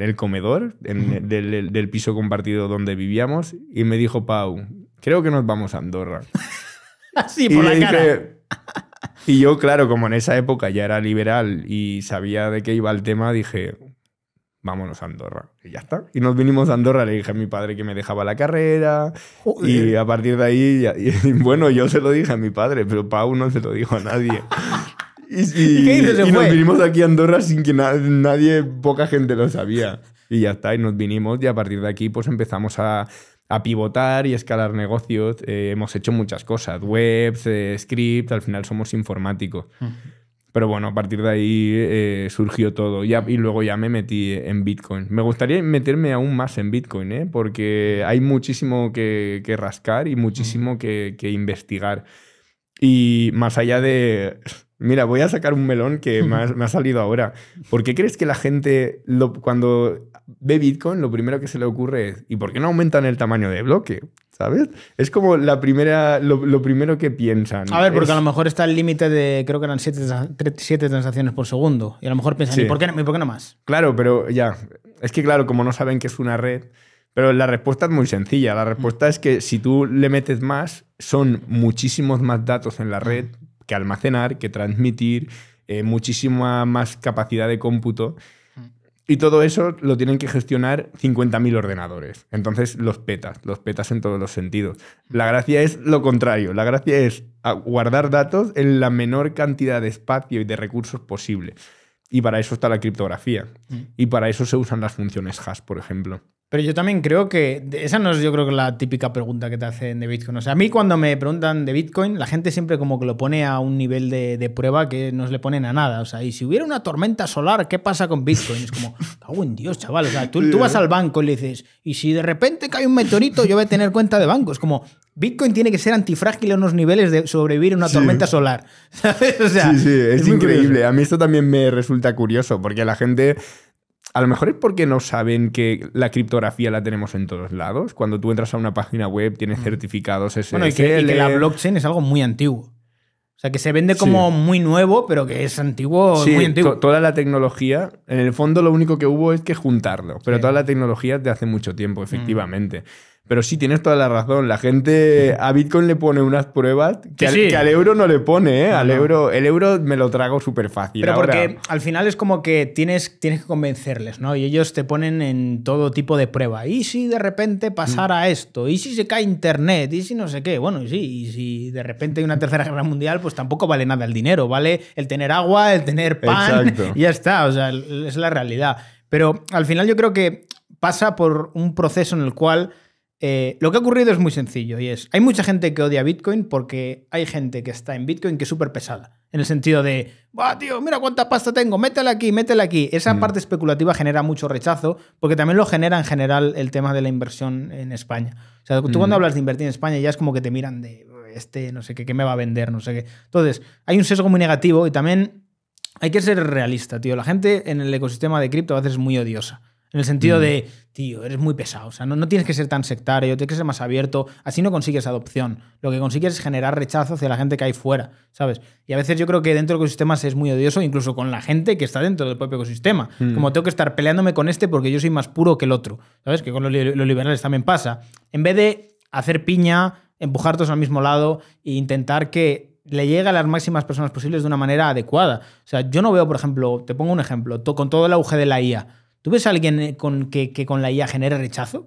el comedor del, piso compartido donde vivíamos y me dijo Pau, creo que nos vamos a Andorra. Así, por Y yo, claro, como en esa época ya era liberal y sabía de qué iba el tema, dije, vámonos a Andorra. Y ya está. Y nos vinimos a Andorra, le dije a mi padre que me dejaba la carrera. Y a partir de ahí, bueno, yo se lo dije a mi padre, pero Pau no se lo dijo a nadie. y, nos vinimos aquí a Andorra sin que nadie, poca gente lo sabía. Y ya está, y nos vinimos y a partir de aquí pues empezamos a, pivotar y escalar negocios. Eh, hemos hecho muchas cosas, webs, eh, scripts, al final somos informáticos. Pero bueno, a partir de ahí eh, surgió todo y luego ya me metí en Bitcoin. Me gustaría meterme aún más en Bitcoin, ¿eh? porque hay muchísimo que, rascar y muchísimo que, investigar. Y más allá de... Mira, voy a sacar un melón que me ha, salido ahora. ¿Por qué crees que la gente cuando ve Bitcoin lo primero que se le ocurre es ¿y por qué no aumentan el tamaño de bloque? ¿Sabes? Es como la primera, lo, primero que piensan. A ver, porque a lo mejor está el límite de, creo que eran 7 siete, transacciones por segundo. Y a lo mejor piensan, ¿y, por qué, no más? Claro, pero ya. Es que, claro, como no saben que es una red. Pero la respuesta es muy sencilla. La respuesta es que si tú le metes más, son muchísimos más datos en la red que almacenar, que transmitir, eh, muchísima más capacidad de cómputo. Y todo eso lo tienen que gestionar 50.000 ordenadores. Entonces los petas, los petas en todos los sentidos. La gracia es lo contrario. La gracia es guardar datos en la menor cantidad de espacio y de recursos posible. Y para eso está la criptografía. Mm. Y para eso se usan las funciones hash, por ejemplo. Pero yo también creo que esa no es yo creo que la típica pregunta que te hacen de Bitcoin. O sea, a mí cuando me preguntan de Bitcoin, la gente siempre como que lo pone a un nivel de, prueba que no se le ponen a nada. O sea, y si hubiera una tormenta solar, ¿qué pasa con Bitcoin? Es como, cago en Dios, chaval. O sea, tú, tú vas ¿eh? al banco y le dices, y si de repente cae un meteorito, yo voy a tener cuenta de banco. Es como, Bitcoin tiene que ser antifrágil a unos niveles de sobrevivir a una tormenta solar. O sea, sí, sí, es increíble. A mí esto también me resulta curioso, porque la gente a lo mejor es porque no saben que la criptografía la tenemos en todos lados. Cuando tú entras a una página web, tienes mm. certificados SSL. Bueno, y que, la blockchain es algo muy antiguo. O sea, que se vende como muy nuevo, pero que es antiguo, sí, muy toda la tecnología, en el fondo lo único que hubo es que juntarlo, pero toda la tecnología de hace mucho tiempo, efectivamente. Mm. Pero sí, tienes toda la razón. La gente a Bitcoin le pone unas pruebas que, al, euro no le pone, ¿eh? Al euro, el euro me lo trago súper fácil. Pero porque al final es como que tienes, tienes que convencerles, ¿no? Y ellos te ponen en todo tipo de prueba. ¿Y si de repente pasara mm. esto? ¿Y si se cae Internet? ¿Y si no sé qué? Bueno, y sí, y si de repente hay una tercera guerra mundial, pues tampoco vale nada el dinero, vale el tener agua, el tener pan, Exacto. y ya está. O sea, es la realidad. Pero al final yo creo que pasa por un proceso en el cual eh, lo que ha ocurrido es muy sencillo y es, hay mucha gente que odia Bitcoin porque hay gente que está en Bitcoin que es súper pesada, en el sentido de, ¡buah, tío, mira cuánta pasta tengo, métela aquí, métela aquí! Esa mm. parte especulativa genera mucho rechazo porque también lo genera en general el tema de la inversión en España. O sea, tú cuando mm. hablas de invertir en España ya es como que te miran de, este, no sé qué, qué me va a vender, no sé qué. Entonces, hay un sesgo muy negativo y también hay que ser realista, tío. La gente en el ecosistema de cripto a veces es muy odiosa. En el sentido mm. de, tío, eres muy pesado. O sea, no, no, tienes que ser tan sectario, tienes que ser más abierto. Así no consigues adopción. Lo que consigues es generar rechazo hacia la gente que hay fuera, ¿sabes? Y a veces yo creo que dentro del ecosistemas es muy odioso, incluso con la gente que está dentro del propio ecosistema. Mm. Como tengo que estar peleándome con este porque yo soy más puro que el otro. ¿Sabes? Que con los, liberales también pasa. En vez de hacer piña, empujar todos al mismo lado e intentar que le llegue a las máximas personas posibles de una manera adecuada. O sea, yo no veo, por ejemplo, te pongo un ejemplo, con todo el auge de la IA. ¿Tú ves a alguien eh, con, que, con la IA genere rechazo?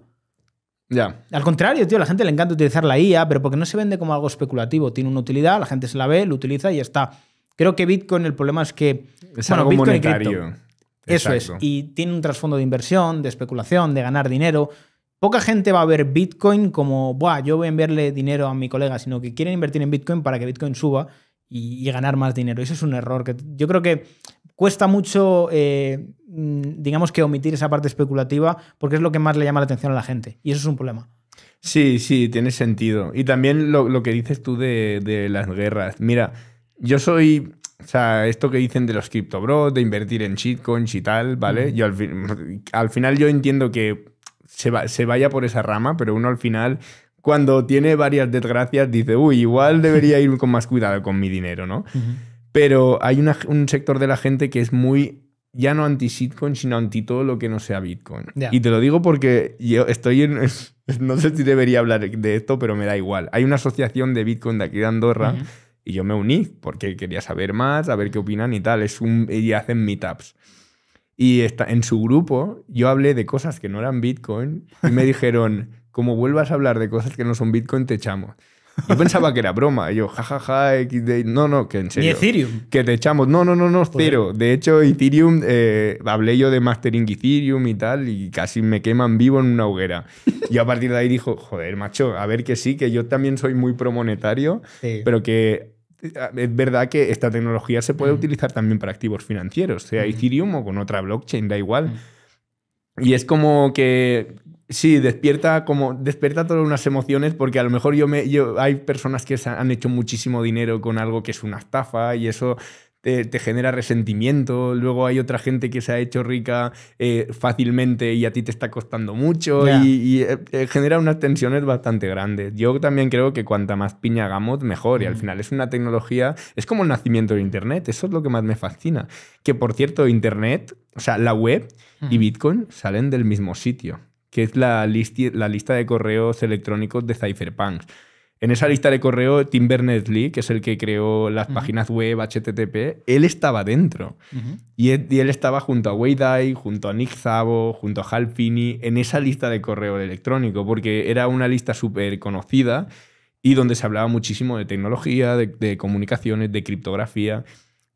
Ya. Al contrario, tío, la gente le encanta utilizar la IA, pero porque no se vende como algo especulativo. Tiene una utilidad, la gente se la ve, lo utiliza y ya está. Creo que Bitcoin, el problema es que. Es algo monetario. eso es. Y tiene un trasfondo de inversión, de especulación, de ganar dinero. Poca gente va a ver Bitcoin como, Buah, yo voy a enviarle dinero a mi colega, sino que quieren invertir en Bitcoin para que Bitcoin suba y, ganar más dinero. Eso es un error. Que yo creo que Cuesta mucho, eh, mm, digamos que omitir esa parte especulativa porque es lo que más le llama la atención a la gente y eso es un problema. Sí, sí, tiene sentido. Y también lo, que dices tú de, las guerras. Mira, yo soy. O sea, esto que dicen de los criptobros, de invertir en shitcoins y tal, ¿vale? Yo al, final yo entiendo que se, se vaya por esa rama, pero uno al final cuando tiene varias desgracias dice, uy, igual debería ir con más cuidado con mi dinero, ¿no? Pero hay un sector de la gente que es muy ya no anti-sitcoin, sino anti todo lo que no sea Bitcoin. Y te lo digo porque yo estoy en... No sé si debería hablar de esto, pero me da igual. Hay una asociación de Bitcoin de aquí de Andorra y yo me uní porque quería saber más, a ver qué opinan y tal. Es un, y hacen meetups. Y está, en su grupo yo hablé de cosas que no eran Bitcoin y me dijeron, como vuelvas a hablar de cosas que no son Bitcoin, te echamos. Yo pensaba que era broma. Y yo, jajaja, ja, ja, No, no, que en serio. Ni Ethereum. Que te echamos. No, no, no, no, cero. De hecho, Ethereum, eh, hablé yo de Mastering Ethereum y tal, y casi me queman vivo en una hoguera. y a partir de ahí dijo, joder, macho, a ver que sí, que yo también soy muy promonetario, pero que eh, es verdad que esta tecnología se puede mm. utilizar también para activos financieros, sea mm. Ethereum o con otra blockchain, da igual. Mm. Y es como que Sí, despierta como despierta todas unas emociones porque a lo mejor yo me yo, hay personas que han hecho muchísimo dinero con algo que es una estafa y eso te, genera resentimiento. Luego hay otra gente que se ha hecho rica eh, fácilmente y a ti te está costando mucho y, eh, eh, genera unas tensiones bastante grandes. Yo también creo que cuanta más piña hagamos, mejor. Y al mm. final es una tecnología, es como el nacimiento de Internet. Eso es lo que más me fascina. Que por cierto, Internet, o sea, la web y Bitcoin salen del mismo sitio que es la, la lista de correos electrónicos de Cypherpunks. En esa lista de correo, Tim Berners-Lee, que es el que creó las páginas web HTTP, él estaba dentro. y, él, estaba junto a Wayday, junto a Nick Szabo, junto a Hal Finney, en esa lista de correo electrónico, porque era una lista súper conocida y donde se hablaba muchísimo de tecnología, de, comunicaciones, de criptografía.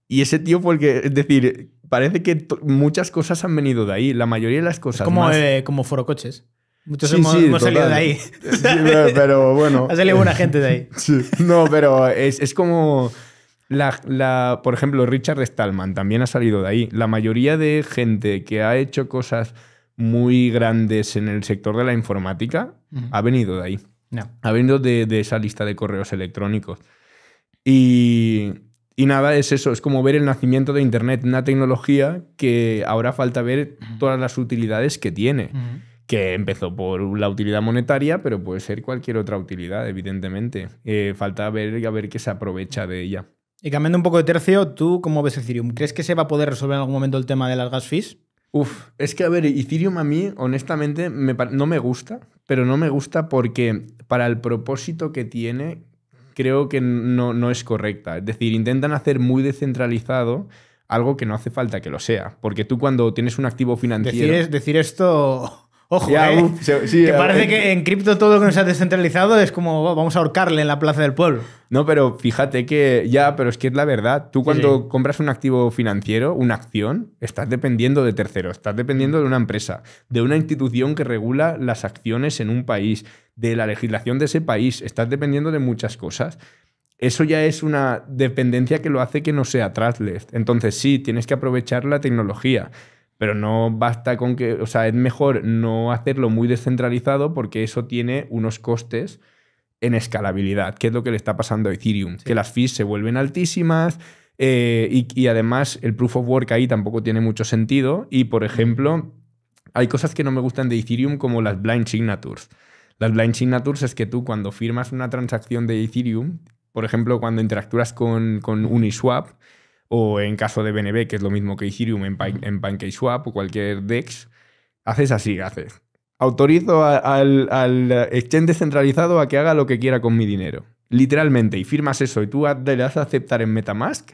Y ese tío porque es decir, parece que muchas cosas han venido de ahí. La mayoría de las cosas. como, eh, como forocoches. Muchos hemos, salido de ahí. Sí, pero bueno. ha salido eh, buena gente de ahí. No, pero es, como. La, por ejemplo, Richard Stallman también ha salido de ahí. La mayoría de gente que ha hecho cosas muy grandes en el sector de la informática ha venido de ahí. Ha venido de, de, esa lista de correos electrónicos. Y y nada, es eso, es como ver el nacimiento de Internet, una tecnología que ahora falta ver todas las utilidades que tiene, que empezó por la utilidad monetaria, pero puede ser cualquier otra utilidad, evidentemente. Eh, falta ver, a ver qué se aprovecha de ella. Y cambiando un poco de tercio, ¿tú cómo ves Ethereum? ¿Crees que se va a poder resolver en algún momento el tema de las gas fees? Uf, es que a ver, Ethereum a mí, honestamente, no me gusta, pero no me gusta porque para el propósito que tiene, creo que no, no es correcta. Es decir, intentan hacer muy descentralizado algo que no hace falta que lo sea. Porque tú cuando tienes un activo financiero... Decir, decir esto... Ojo, ¿eh? que parece que en cripto todo lo que no sea descentralizado es como oh, vamos a ahorcarle en la plaza del pueblo. No, pero fíjate que ya, pero es que es la verdad. Tú cuando compras un activo financiero, una acción, estás dependiendo de terceros, estás dependiendo de una empresa, de una institución que regula las acciones en un país, de la legislación de ese país, estás dependiendo de muchas cosas. Eso ya es una dependencia que lo hace que no sea trustless. Entonces sí, tienes que aprovechar la tecnología, pero no basta con que, o sea, es mejor no hacerlo muy descentralizado porque eso tiene unos costes en escalabilidad, que es lo que le está pasando a Ethereum, que las fees se vuelven altísimas, eh, y, y, además el proof of work ahí tampoco tiene mucho sentido. Y por ejemplo, hay cosas que no me gustan de Ethereum como las blind signatures. Las Blind Signatures es que tú cuando firmas una transacción de Ethereum, por ejemplo, cuando interactúas con, Uniswap, o en caso de BNB, que es lo mismo que Ethereum en, PancakeSwap o cualquier DEX, haces así, haces. Autorizo al, exchange descentralizado a que haga lo que quiera con mi dinero. Literalmente, y firmas eso, y tú le das a aceptar en Metamask,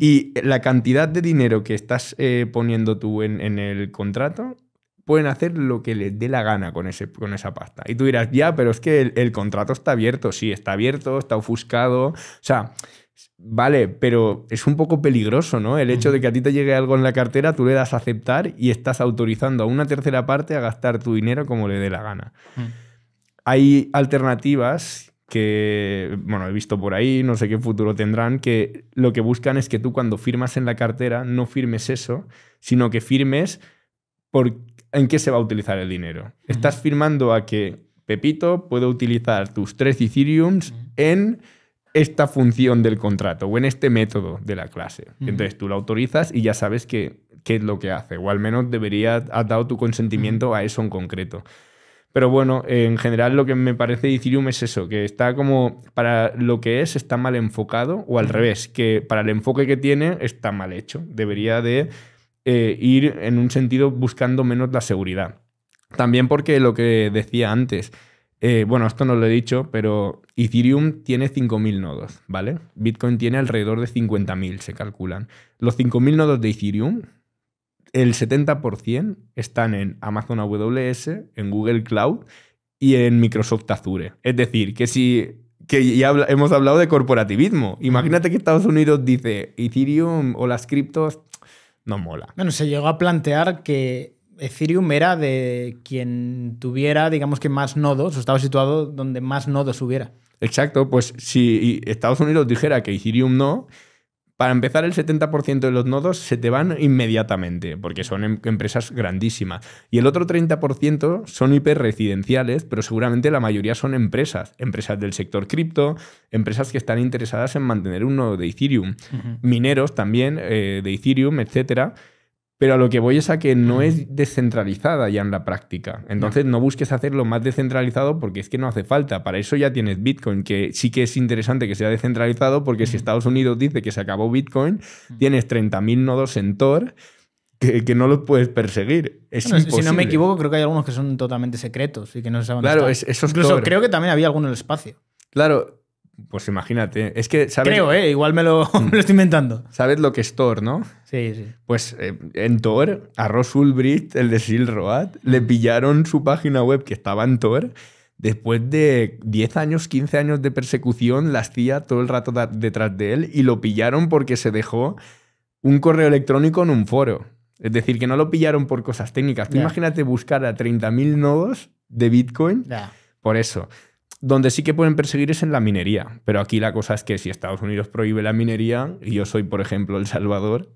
y la cantidad de dinero que estás eh, poniendo tú en, en el contrato pueden hacer lo que les dé la gana con, ese, con esa pasta. Y tú dirás, ya, pero es que el, contrato está abierto, sí, está abierto, está ofuscado. O sea, Vale, pero es un poco peligroso, ¿no? El hecho de que a ti te llegue algo en la cartera, tú le das a aceptar y estás autorizando a una tercera parte a gastar tu dinero como le dé la gana. Mm. Hay alternativas que, bueno, he visto por ahí, no sé qué futuro tendrán, que lo que buscan es que tú cuando firmas en la cartera no firmes eso, sino que firmes por en qué se va a utilizar el dinero. Estás firmando a que Pepito puede utilizar tus tres Ethereums en esta función del contrato o en este método de la clase. Entonces tú lo autorizas y ya sabes qué es lo que hace, o al menos debería has dado tu consentimiento a eso en concreto. Pero bueno, en general lo que me parece de Ethereum es eso, que está como para lo que es está mal enfocado o al revés, que para el enfoque que tiene está mal hecho. Debería de eh, ir en un sentido buscando menos la seguridad. También porque lo que decía antes, eh, bueno, esto no lo he dicho, pero Ethereum tiene 5.000 nodos, ¿vale? Bitcoin tiene alrededor de 50.000, se calculan. Los 5.000 nodos de Ethereum, el 70% están en Amazon AWS, en Google Cloud y en Microsoft Azure. Es decir, que si que ya hemos hablado de corporativismo. Imagínate que Estados Unidos dice, Ethereum o las criptos no mola. Bueno, se llegó a plantear que Ethereum era de quien tuviera, digamos que más nodos, o estaba situado donde más nodos hubiera. Exacto, pues si Estados Unidos dijera que Ethereum no, para empezar, el 70% de los nodos se te van inmediatamente, porque son em-, empresas grandísimas. Y el otro 30% son hiperresidenciales, pero seguramente la mayoría son empresas, empresas del sector cripto, empresas que están interesadas en mantener un nodo de Ethereum, mineros también eh, de Ethereum, etcétera pero a lo que voy es a que no mm. es descentralizada ya en la práctica. Entonces no busques hacerlo más descentralizado porque es que no hace falta. Para eso ya tienes Bitcoin, que sí que es interesante que sea descentralizado porque si Estados Unidos dice que se acabó Bitcoin, mm. tienes 30.000 nodos en Tor. Que, no los puedes perseguir. Es si no me equivoco, creo que hay algunos que son totalmente secretos y que no se saben. Claro, eso es Incluso creo que también había alguno en el espacio. Claro, pues imagínate. Es que, Creo, ¿eh? Igual me lo, estoy inventando. ¿Sabes lo que es Thor, no? Sí, sí. Pues eh, en Thor, a Ross Ulbricht, el de Silroat, Road, le pillaron su página web que estaba en Thor. Después de 10 años, 15 años de persecución, la tía todo el rato detrás de él y lo pillaron porque se dejó un correo electrónico en un foro. Es decir, que no lo pillaron por cosas técnicas. Tú imagínate buscar a 30.000 nodos de Bitcoin por eso. Donde sí que pueden perseguir es en la minería, pero aquí la cosa es que si Estados Unidos prohíbe la minería, y yo soy, por ejemplo, El Salvador,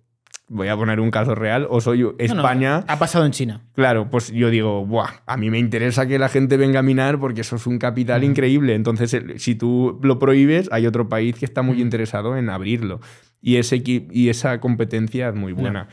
voy a poner un caso real, o soy España. ha pasado en China. Claro, pues yo digo, a mí me interesa que la gente venga a minar porque eso es un capital increíble. Entonces, si tú lo prohíbes, hay otro país que está muy interesado en abrirlo. Y, ese, y esa competencia es muy buena.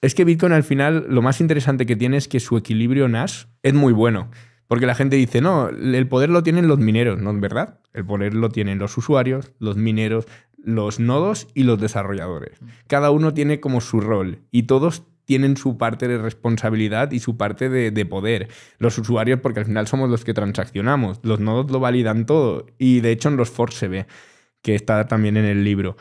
Es que Bitcoin al final lo más interesante que tiene es que su equilibrio Nash es muy bueno. Porque la gente dice, no, el poder lo tienen los mineros, ¿no es verdad? El poder lo tienen los usuarios, los mineros, los nodos y los desarrolladores. Mm. Cada uno tiene como su rol y todos tienen su parte de responsabilidad y su parte de, poder. Los usuarios, porque al final somos los que transaccionamos, los nodos lo validan todo y de hecho en los force se ve, que está también en el libro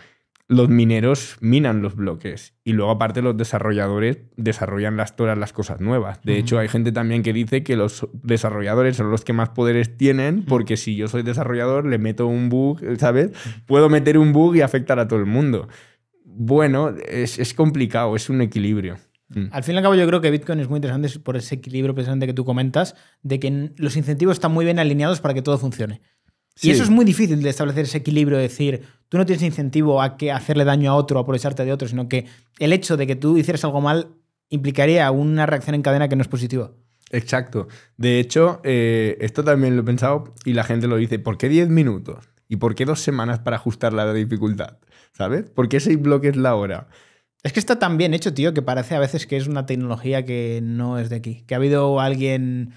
los mineros minan los bloques y luego aparte los desarrolladores desarrollan las, todas las cosas nuevas. De hecho, hay gente también que dice que los desarrolladores son los que más poderes tienen porque si yo soy desarrollador le meto un bug, ¿sabes? Puedo meter un bug y afectar a todo el mundo. Bueno, es, complicado, es un equilibrio. Mm. Al fin y al cabo, yo creo que Bitcoin es muy interesante por ese equilibrio precisamente que tú comentas, de que los incentivos están muy bien alineados para que todo funcione. Y eso es muy difícil de establecer ese equilibrio, de decir, tú no tienes incentivo a que hacerle daño a otro, a aprovecharte de otro, sino que el hecho de que tú hicieras algo mal implicaría una reacción en cadena que no es positiva. Exacto. De hecho, eh, esto también lo he pensado y la gente lo dice, ¿por qué 10 minutos? ¿Y por qué dos semanas para ajustar la dificultad? ¿Sabes? ¿Por qué seis bloques la hora? Es que está tan bien hecho, tío, que parece a veces que es una tecnología que no es de aquí. Que ha habido alguien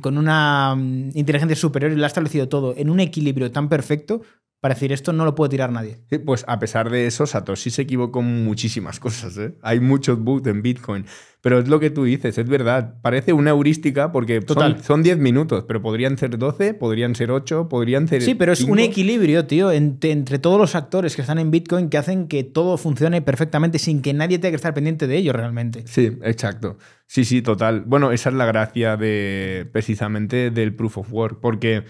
con una mm, inteligencia superior y lo ha establecido todo en un equilibrio tan perfecto para decir esto no lo puede tirar nadie. Pues a pesar de eso, Satoshi se equivocó en muchísimas cosas. ¿eh? Hay muchos bugs en Bitcoin. Pero es lo que tú dices, es verdad. Parece una heurística porque son 10 minutos, pero podrían ser 12, podrían ser 8, podrían ser. Sí, pero es un equilibrio, tío, entre, todos los actores que están en Bitcoin que hacen que todo funcione perfectamente sin que nadie tenga que estar pendiente de ello realmente. Sí, exacto. Sí, sí, total. Bueno, esa es la gracia de precisamente del proof of work, porque.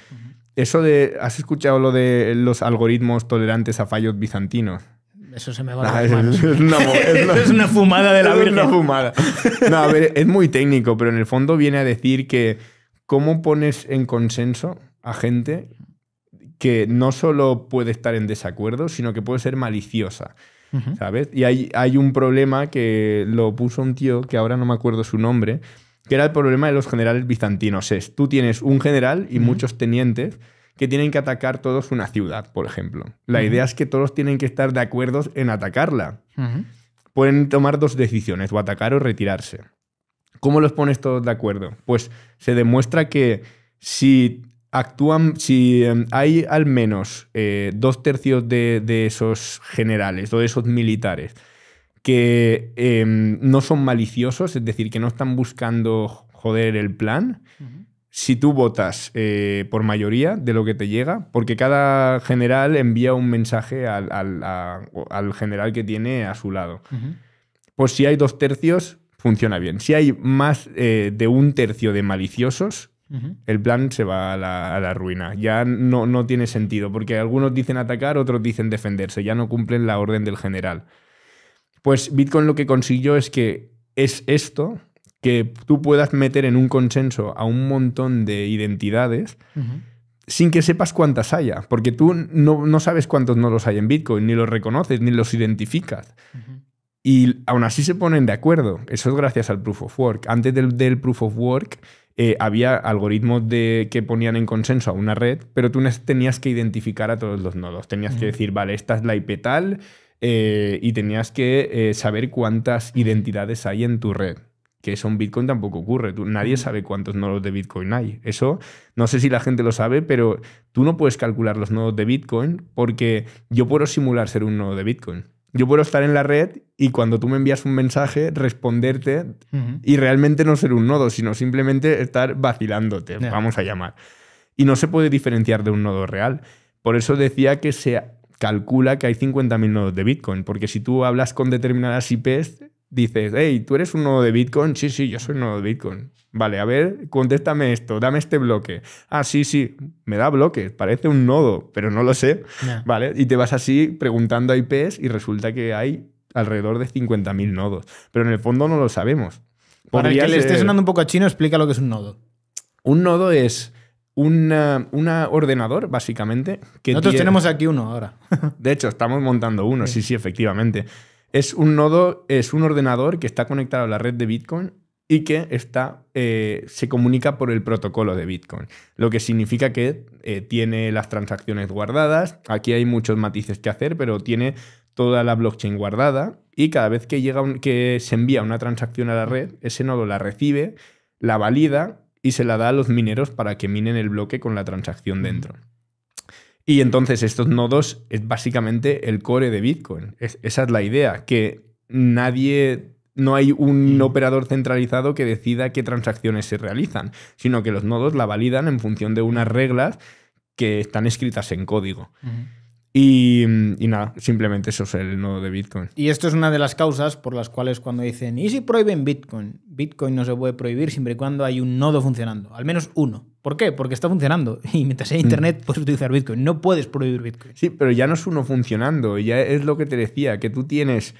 Eso de. ¿Has escuchado lo de los algoritmos tolerantes a fallos bizantinos? Eso se me va ah, a es, una, fumada de la Virgen. Es una fumada. No, a ver, es muy técnico, pero en el fondo viene a decir que cómo pones en consenso a gente que no solo puede estar en desacuerdo, sino que puede ser maliciosa. ¿Sabes? Y hay, hay un problema que lo puso un tío que ahora no me acuerdo su nombre, que era el problema de los generales bizantinos. Es, tú tienes un general y muchos tenientes que tienen que atacar todos una ciudad, por ejemplo. La idea es que todos tienen que estar de acuerdo en atacarla. Pueden tomar dos decisiones, o atacar o retirarse. ¿Cómo los pones todos de acuerdo? Pues se demuestra que si actúan, si em, hay al menos eh, dos tercios de, de, esos generales o de esos militares que em, no son maliciosos, es decir, que no están buscando joder el plan. Si tú votas eh, por mayoría de lo que te llega, porque cada general envía un mensaje al, general que tiene a su lado. Pues si hay dos tercios, funciona bien. Si hay más eh, de un tercio de maliciosos, el plan se va a la, ruina. Ya no, no, tiene sentido, porque algunos dicen atacar, otros dicen defenderse, ya no cumplen la orden del general. Pues Bitcoin lo que consiguió es que es esto que tú puedas meter en un consenso a un montón de identidades sin que sepas cuántas haya, porque tú no, sabes cuántos nodos hay en Bitcoin, ni los reconoces, ni los identificas. Y aún así se ponen de acuerdo. Eso es gracias al proof of work. Antes del, proof of work eh, había algoritmos de, que ponían en consenso a una red, pero tú tenías que identificar a todos los nodos. Tenías que decir, vale, esta es la IP tal, eh, y tenías que eh, saber cuántas identidades hay en tu red. Que eso en Bitcoin tampoco ocurre. nadie mm. sabe cuántos nodos de Bitcoin hay. Eso no sé si la gente lo sabe, pero tú no puedes calcular los nodos de Bitcoin porque yo puedo simular ser un nodo de Bitcoin. Yo puedo estar en la red y cuando tú me envías un mensaje, responderte y realmente no ser un nodo, sino simplemente estar vacilándote, vamos a llamar. Y no se puede diferenciar de un nodo real. Por eso decía que se calcula que hay 50.000 nodos de Bitcoin, porque si tú hablas con determinadas IPs, dices, hey, ¿tú eres un nodo de Bitcoin? Sí, sí, yo soy un nodo de Bitcoin. Vale, a ver, contéstame esto, dame este bloque. Ah, sí, sí, me da bloques, parece un nodo, pero no lo sé. Vale, y te vas así preguntando a IPs y resulta que hay alrededor de 50.000 nodos, pero en el fondo no lo sabemos. Para que le esté sonando un poco a chino, explica lo que es un nodo. Un nodo es un ordenador, básicamente. Nosotros tenemos aquí uno ahora. de hecho, estamos montando uno, sí. sí, efectivamente. Es un nodo, es un ordenador que está conectado a la red de Bitcoin y que está, eh, se comunica por el protocolo de Bitcoin, lo que significa que eh, tiene las transacciones guardadas. Aquí hay muchos matices que hacer, pero tiene toda la blockchain guardada y cada vez que, llega que se envía una transacción a la red, ese nodo la recibe, la valida y se la da a los mineros para que minen el bloque con la transacción dentro. Y entonces estos nodos es básicamente el core de Bitcoin. esa es la idea, que nadie, no hay un operador centralizado que decida qué transacciones se realizan, sino que los nodos la validan en función de unas reglas que están escritas en código. Y, nada, simplemente eso es el nodo de Bitcoin. Y esto es una de las causas por las cuales cuando dicen, ¿y si prohíben Bitcoin? Bitcoin no se puede prohibir siempre y cuando hay un nodo funcionando, al menos uno. ¿Por qué? Porque está funcionando. Y mientras hay mm. Internet puedes utilizar Bitcoin. No puedes prohibir Bitcoin. Sí, pero ya no es uno funcionando. Ya es lo que te decía, que tú tienes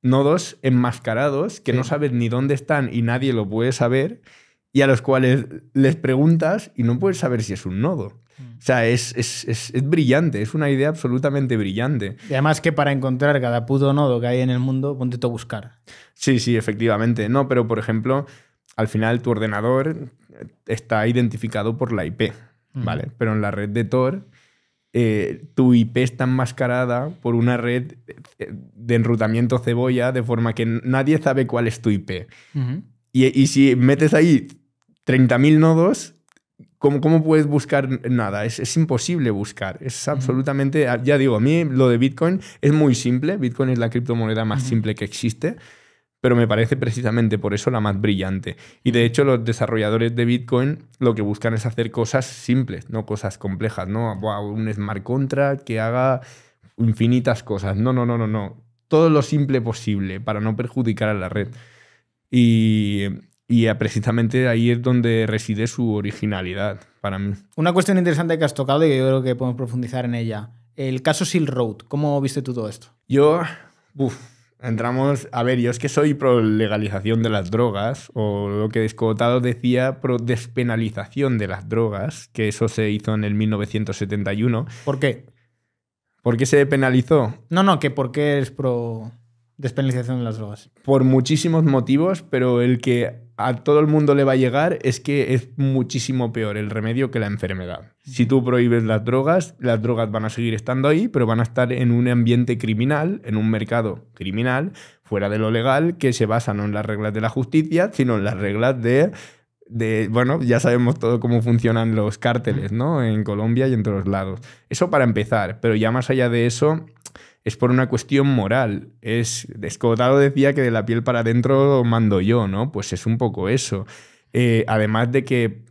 nodos enmascarados que no sabes ni dónde están y nadie lo puede saber y a los cuales les preguntas y no puedes saber si es un nodo. Mm. O sea, es, brillante, es una idea absolutamente brillante. Y además que para encontrar cada puto nodo que hay en el mundo, ponte a buscar. Sí, sí, efectivamente. No, pero por ejemplo, al final tu ordenador está identificado por la IP, mm. ¿vale? Pero en la red de Tor, eh, tu IP está enmascarada por una red eh, de enrutamiento cebolla, de forma que nadie sabe cuál es tu IP. y, y si metes ahí 30.000 nodos, ¿Cómo, puedes buscar nada? Es, es, imposible buscar. Es absolutamente, ah, ya digo, a mí lo de Bitcoin es muy simple. Bitcoin es la criptomoneda más simple que existe pero me parece precisamente por eso la más brillante. Y de hecho los desarrolladores de Bitcoin lo que buscan es hacer cosas simples, no cosas complejas, ¿no? un smart contract que haga infinitas cosas. No, no, no, no, no. Todo lo simple posible para no perjudicar a la red. Y y eh, precisamente ahí es donde reside su originalidad para mí. Una cuestión interesante que has tocado y que yo creo que podemos profundizar en ella. El caso Silk Road, ¿cómo viste tú todo esto? Yo, uff, entramos, a ver, yo es que soy pro legalización de las drogas, o lo que Descotado decía, pro despenalización de las drogas, que eso se hizo en el 1971. ¿Por qué? ¿Por qué se penalizó? No, no, que por qué es pro despenalización de las drogas. Por muchísimos motivos, pero el que a todo el mundo le va a llegar es que es muchísimo peor el remedio que la enfermedad. Si tú prohíbes las drogas, las drogas van a seguir estando ahí, pero van a estar en un ambiente criminal, en un mercado criminal, fuera de lo legal, que se basa no en las reglas de la justicia, sino en las reglas de... de bueno, ya sabemos todo cómo funcionan los cárteles, ¿no? En Colombia y en todos lados. Eso para empezar, pero ya más allá de eso, es por una cuestión moral. Es, Escotado decía que de la piel para adentro mando yo, ¿no? Pues es un poco eso. Eh, además de que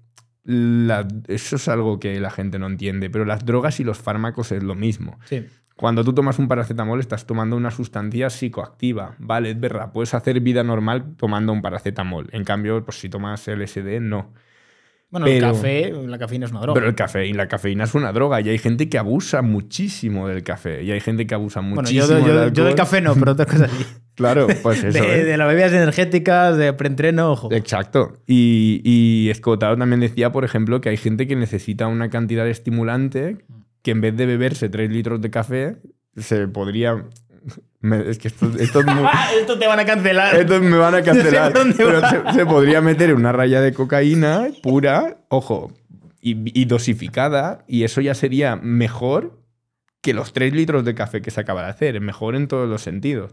eso es algo que la gente no entiende, pero las drogas y los fármacos es lo mismo. Cuando tú tomas un paracetamol estás tomando una sustancia psicoactiva, ¿vale? Es verdad, puedes hacer vida normal tomando un paracetamol. En cambio, por pues si tomas LSD, no. Bueno, el café, la cafeína es una droga. Pero el café y la cafeína es una droga. Y hay gente que abusa muchísimo del café. Y hay gente que abusa muchísimo bueno, yo, Bueno, del yo del café no, pero otras cosas sí. claro, pues eso. ¿eh? De, las bebidas energéticas, de preentreno, ojo. Exacto. Y, y Escotado también decía, por ejemplo, que hay gente que necesita una cantidad de estimulante que en vez de beberse 3 litros de café, se podría estos, te van a cancelar. Estos me van a cancelar. pero se, podría meter una raya de cocaína pura, ojo, y, dosificada, y eso ya sería mejor que los tres litros de café que se acaba de hacer. Mejor en todos los sentidos.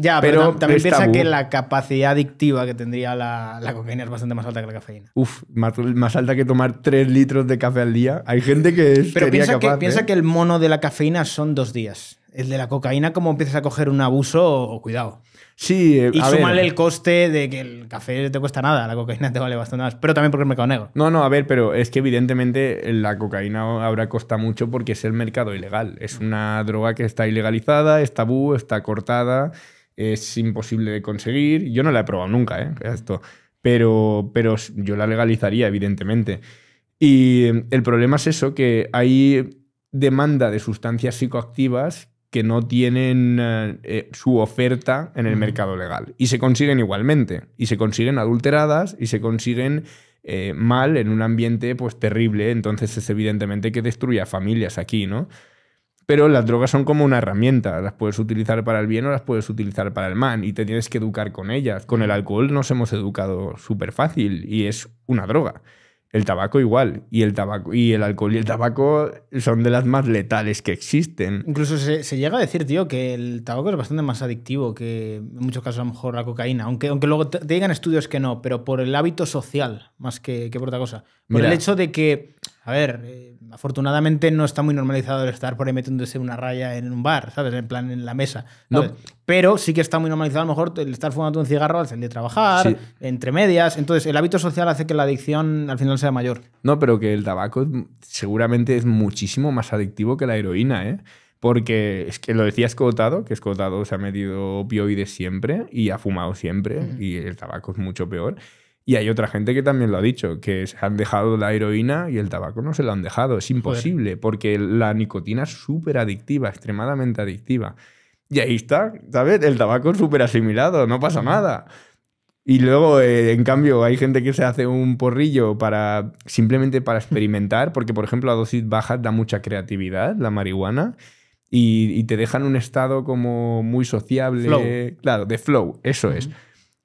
Ya, pero, también piensa que la capacidad adictiva que tendría la, la, cocaína es bastante más alta que la cafeína. Uf, más, alta que tomar 3 litros de café al día. Hay gente que es Pero piensa, capaz, que, piensa ¿eh? que el mono de la cafeína son dos días. El de la cocaína, como empiezas a coger un abuso, cuidado. Sí, eh, y a el coste de que el café te cuesta nada, la cocaína te vale bastante más, pero también porque es mercado negro. No, no, a ver, pero es que evidentemente la cocaína ahora cuesta mucho porque es el mercado ilegal. Es una droga que está ilegalizada, es tabú, está cortada es imposible de conseguir. Yo no la he probado nunca, ¿eh? Esto. Pero, pero yo la legalizaría, evidentemente. Y el problema es eso, que hay demanda de sustancias psicoactivas que no tienen eh, eh, su oferta en el mercado legal. Y se consiguen igualmente. Y se consiguen adulteradas y se consiguen mal en un ambiente pues, terrible. Entonces es evidentemente que destruye a familias aquí, ¿no? pero las drogas son como una herramienta, las puedes utilizar para el bien o las puedes utilizar para el mal y te tienes que educar con ellas. Con el alcohol nos hemos educado súper fácil y es una droga. El tabaco igual, y el tabaco, y el alcohol y el tabaco son de las más letales que existen. Incluso se, llega a decir, tío, que el tabaco es bastante más adictivo que en muchos casos a lo mejor la cocaína, aunque, aunque luego te, digan estudios que no, pero por el hábito social más que, por otra cosa. Por el hecho de que a ver, eh, afortunadamente no está muy normalizado el estar por ahí metiéndose una raya en un bar, ¿sabes? En plan, en la mesa. No. Pero sí que está muy normalizado a lo mejor el estar fumando un cigarro al salir de trabajar, entre medias. Entonces, el hábito social hace que la adicción al final sea mayor. No, pero que el tabaco seguramente es muchísimo más adictivo que la heroína, ¿eh? Porque es que lo decía Escotado, que Escotado se ha metido opioides siempre y ha fumado siempre, mm. y el tabaco es mucho peor. Y hay otra gente que también lo ha dicho, que se han dejado la heroína y el tabaco no se lo han dejado. Es imposible, porque la nicotina es súper adictiva, extremadamente adictiva. Y ahí está, ¿sabes? El tabaco es súper asimilado, no pasa nada. Y luego, eh, en cambio, hay gente que se hace un porrillo para simplemente para experimentar, porque, por ejemplo, a dosis bajas da mucha creatividad la marihuana y, te deja en un estado como muy sociable, claro, de flow, eso es.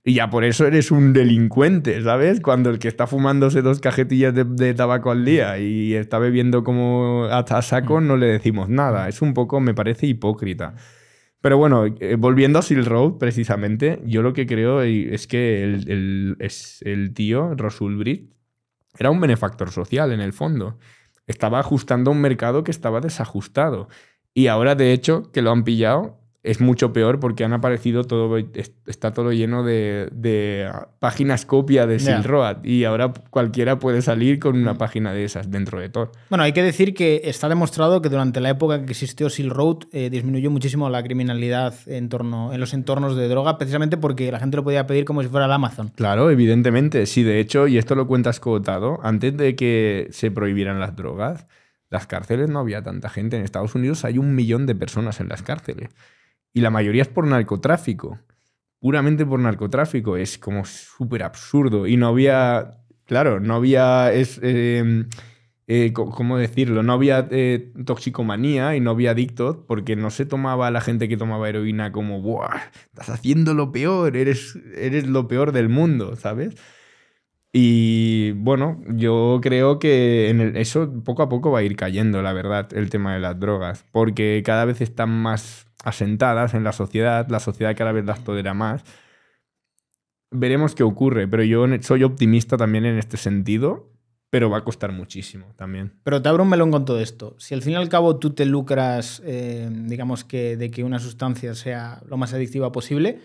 Y ya por eso eres un delincuente, ¿sabes? Cuando el que está fumándose dos cajetillas de, tabaco al día y está bebiendo como hasta saco, no le decimos nada. Es un poco, me parece hipócrita. Pero bueno, eh, volviendo a Silk Road, precisamente, yo lo que creo eh, es que el, es el tío, Rosul Brit, era un benefactor social en el fondo. Estaba ajustando un mercado que estaba desajustado. Y ahora, de hecho, que lo han pillado, es mucho peor porque han aparecido todo, está todo lleno de, páginas copia de Silk Road y ahora cualquiera puede salir con una mm. página de esas dentro de todo. Bueno, hay que decir que está demostrado que durante la época que existió Silk Road eh, disminuyó muchísimo la criminalidad en, torno, en los entornos de droga precisamente porque la gente lo podía pedir como si fuera la Amazon. Claro, evidentemente, sí, de hecho, y esto lo cuentas cotado antes de que se prohibieran las drogas, las cárceles no había tanta gente. En Estados Unidos hay un millón de personas en las cárceles. Y la mayoría es por narcotráfico, puramente por narcotráfico. Es como súper absurdo. Y no había, claro, no había, es, em, eh, ¿cómo decirlo? No había eh, toxicomanía y no había adictos porque no se tomaba la gente que tomaba heroína como, ¡buah! Estás haciendo lo peor, eres, eres lo peor del mundo, ¿sabes? Y bueno, yo creo que en eso poco a poco va a ir cayendo, la verdad, el tema de las drogas, porque cada vez están más asentadas en la sociedad, la sociedad cada vez las todera más. Veremos qué ocurre, pero yo e, soy optimista también en este sentido, pero va a costar muchísimo también. Pero te abro un melón con todo esto. Si al fin y al cabo tú te lucras, eh, digamos que de que una sustancia sea lo más adictiva posible,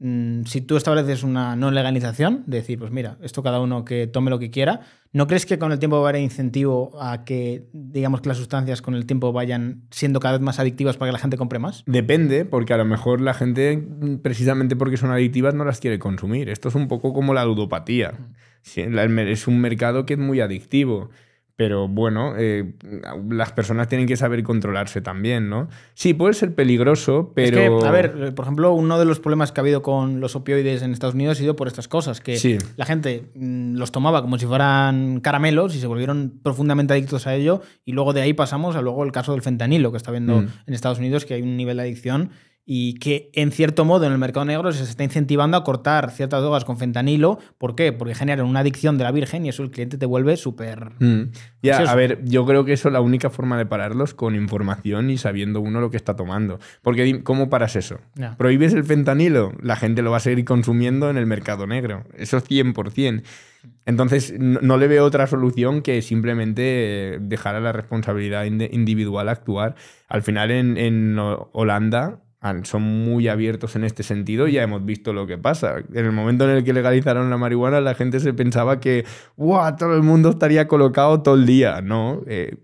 Mm, si tú estableces una no legalización, decir, pues mira, esto cada uno que tome lo que quiera, ¿no crees que con el tiempo va a haber incentivo a que, digamos, que las sustancias con el tiempo vayan siendo cada vez más adictivas para que la gente compre más? Depende, porque a lo mejor la gente, mm, precisamente porque son adictivas, no las quiere consumir. Esto es un poco como la ludopatía. Mm. Es un mercado que es muy adictivo. Pero bueno, eh, las personas tienen que saber controlarse también, ¿no? Sí, puede ser peligroso, pero. Es que, a ver, por ejemplo, uno de los problemas que ha habido con los opioides en Estados Unidos ha sido por estas cosas, que la gente mm, los tomaba como si fueran caramelos y se volvieron profundamente adictos a ello. Y luego de ahí pasamos a luego el caso del fentanilo que está viendo mm. en Estados Unidos, que hay un nivel de adicción y que en cierto modo en el mercado negro se está incentivando a cortar ciertas drogas con fentanilo. ¿Por qué? Porque generan una adicción de la virgen y eso el cliente te vuelve súper... Mm. Ya, a ver, yo creo que eso es la única forma de pararlos con información y sabiendo uno lo que está tomando. Porque ¿cómo paras eso? ¿Prohíbes el fentanilo? La gente lo va a seguir consumiendo en el mercado negro. Eso 100%. Entonces, no, le veo otra solución que simplemente eh, dejar a la responsabilidad individual actuar. Al final, en, en Holanda, son muy abiertos en este sentido y ya hemos visto lo que pasa. En el momento en el que legalizaron la marihuana, la gente se pensaba que ¡Wow! todo el mundo estaría colocado todo el día. No, eh,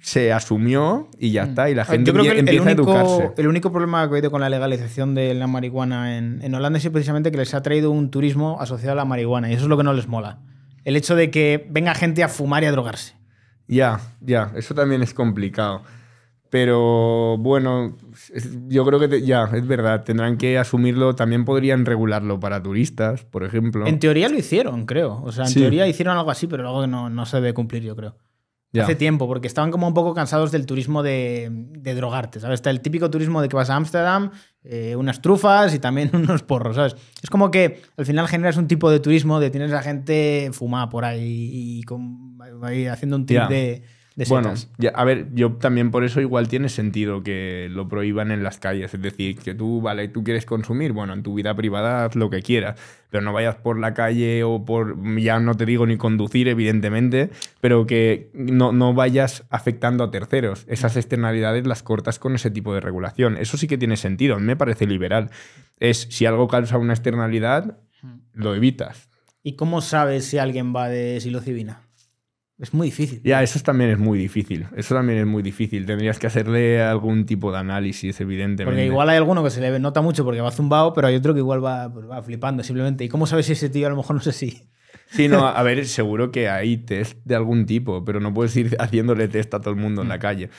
se asumió y ya mm. está. Y la gente empieza a educarse. El único problema que ha habido con la legalización de la marihuana en, en Holanda es precisamente que les ha traído un turismo asociado a la marihuana y eso es lo que no les mola. El hecho de que venga gente a fumar y a drogarse. Ya, ya, eso también es complicado. Pero bueno, yo creo que ya, es verdad, tendrán que asumirlo. También podrían regularlo para turistas, por ejemplo. En teoría lo hicieron, creo. O sea, en teoría hicieron algo así, pero algo no, no se debe cumplir, yo creo. Hace tiempo, porque estaban como un poco cansados del turismo de, de drogarte, ¿sabes? Está el típico turismo de que vas a Ámsterdam, eh, unas trufas y también unos porros, ¿sabes? Es como que al final generas un tipo de turismo de tienes a gente fumada por ahí y con, haciendo un tipo de bueno, a ver, yo también por eso igual tiene sentido que lo prohíban en las calles. Es decir, que tú, vale, tú quieres consumir, bueno, en tu vida privada haz lo que quieras, pero no vayas por la calle o por, ya no te digo ni conducir, evidentemente, pero que no, vayas afectando a terceros. Esas externalidades las cortas con ese tipo de regulación. Eso sí que tiene sentido, me parece liberal. Es si algo causa una externalidad, lo evitas. ¿Y cómo sabes si alguien va de silocibina? Es muy difícil. Ya, eso también es muy difícil. Eso también es muy difícil. Tendrías que hacerle algún tipo de análisis, evidentemente. Porque igual hay alguno que se le nota mucho porque va zumbado, pero hay otro que igual va, pues va flipando simplemente. ¿Y cómo sabes si ese tío a lo mejor no sé si... Sí, no, a ver, seguro que hay test de algún tipo, pero no puedes ir haciéndole test a todo el mundo en la mm. calle.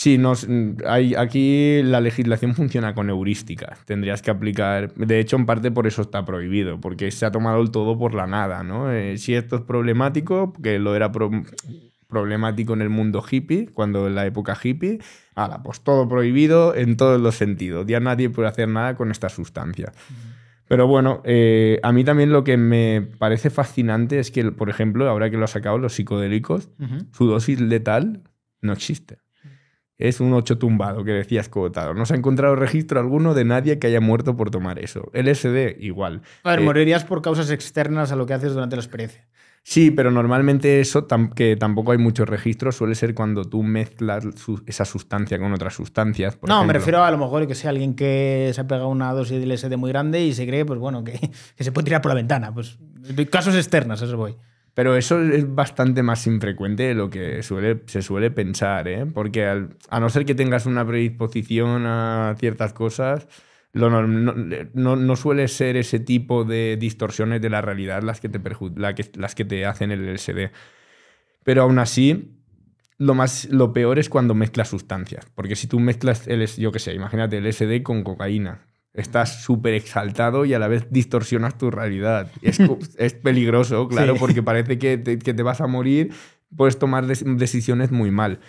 Sí, nos, hay, aquí la legislación funciona con heurística. Tendrías que aplicar. De hecho, en parte por eso está prohibido, porque se ha tomado el todo por la nada, ¿no? Eh, si esto es problemático, que lo era problemático en el mundo hippie, cuando en la época hippie, pues todo prohibido en todos los sentidos. Ya nadie puede hacer nada con esta sustancia. Pero bueno, eh, a mí también lo que me parece fascinante es que, por ejemplo, ahora que lo ha sacado los psicodélicos, su dosis letal no existe. Es un ocho tumbado que decías, Cogotado. No se ha encontrado registro alguno de nadie que haya muerto por tomar eso. LSD, igual. A ver, eh, morirías por causas externas a lo que haces durante la experiencia. Sí, pero normalmente eso, que tampoco hay muchos registros, suele ser cuando tú mezclas esa sustancia con otras sustancias. no, me refiero a, lo mejor que sea alguien que se ha pegado una dosis de LSD muy grande y se cree, pues bueno, que, se puede tirar por la ventana. Pues casos externos, eso voy. Pero eso es bastante más infrecuente de lo que suele, se suele pensar, ¿eh? porque a no ser que tengas una predisposición a ciertas cosas, no, suele ser ese tipo de distorsiones de la realidad las que te, la las que te hacen el LSD. Pero aún así, lo, más, lo peor es cuando mezclas sustancias. Porque si tú mezclas, el, yo qué sé, imagínate el LSD con cocaína estás súper exaltado y a la vez distorsionas tu realidad. Es, es peligroso, claro, porque parece que te, vas a morir, puedes tomar decisiones muy mal.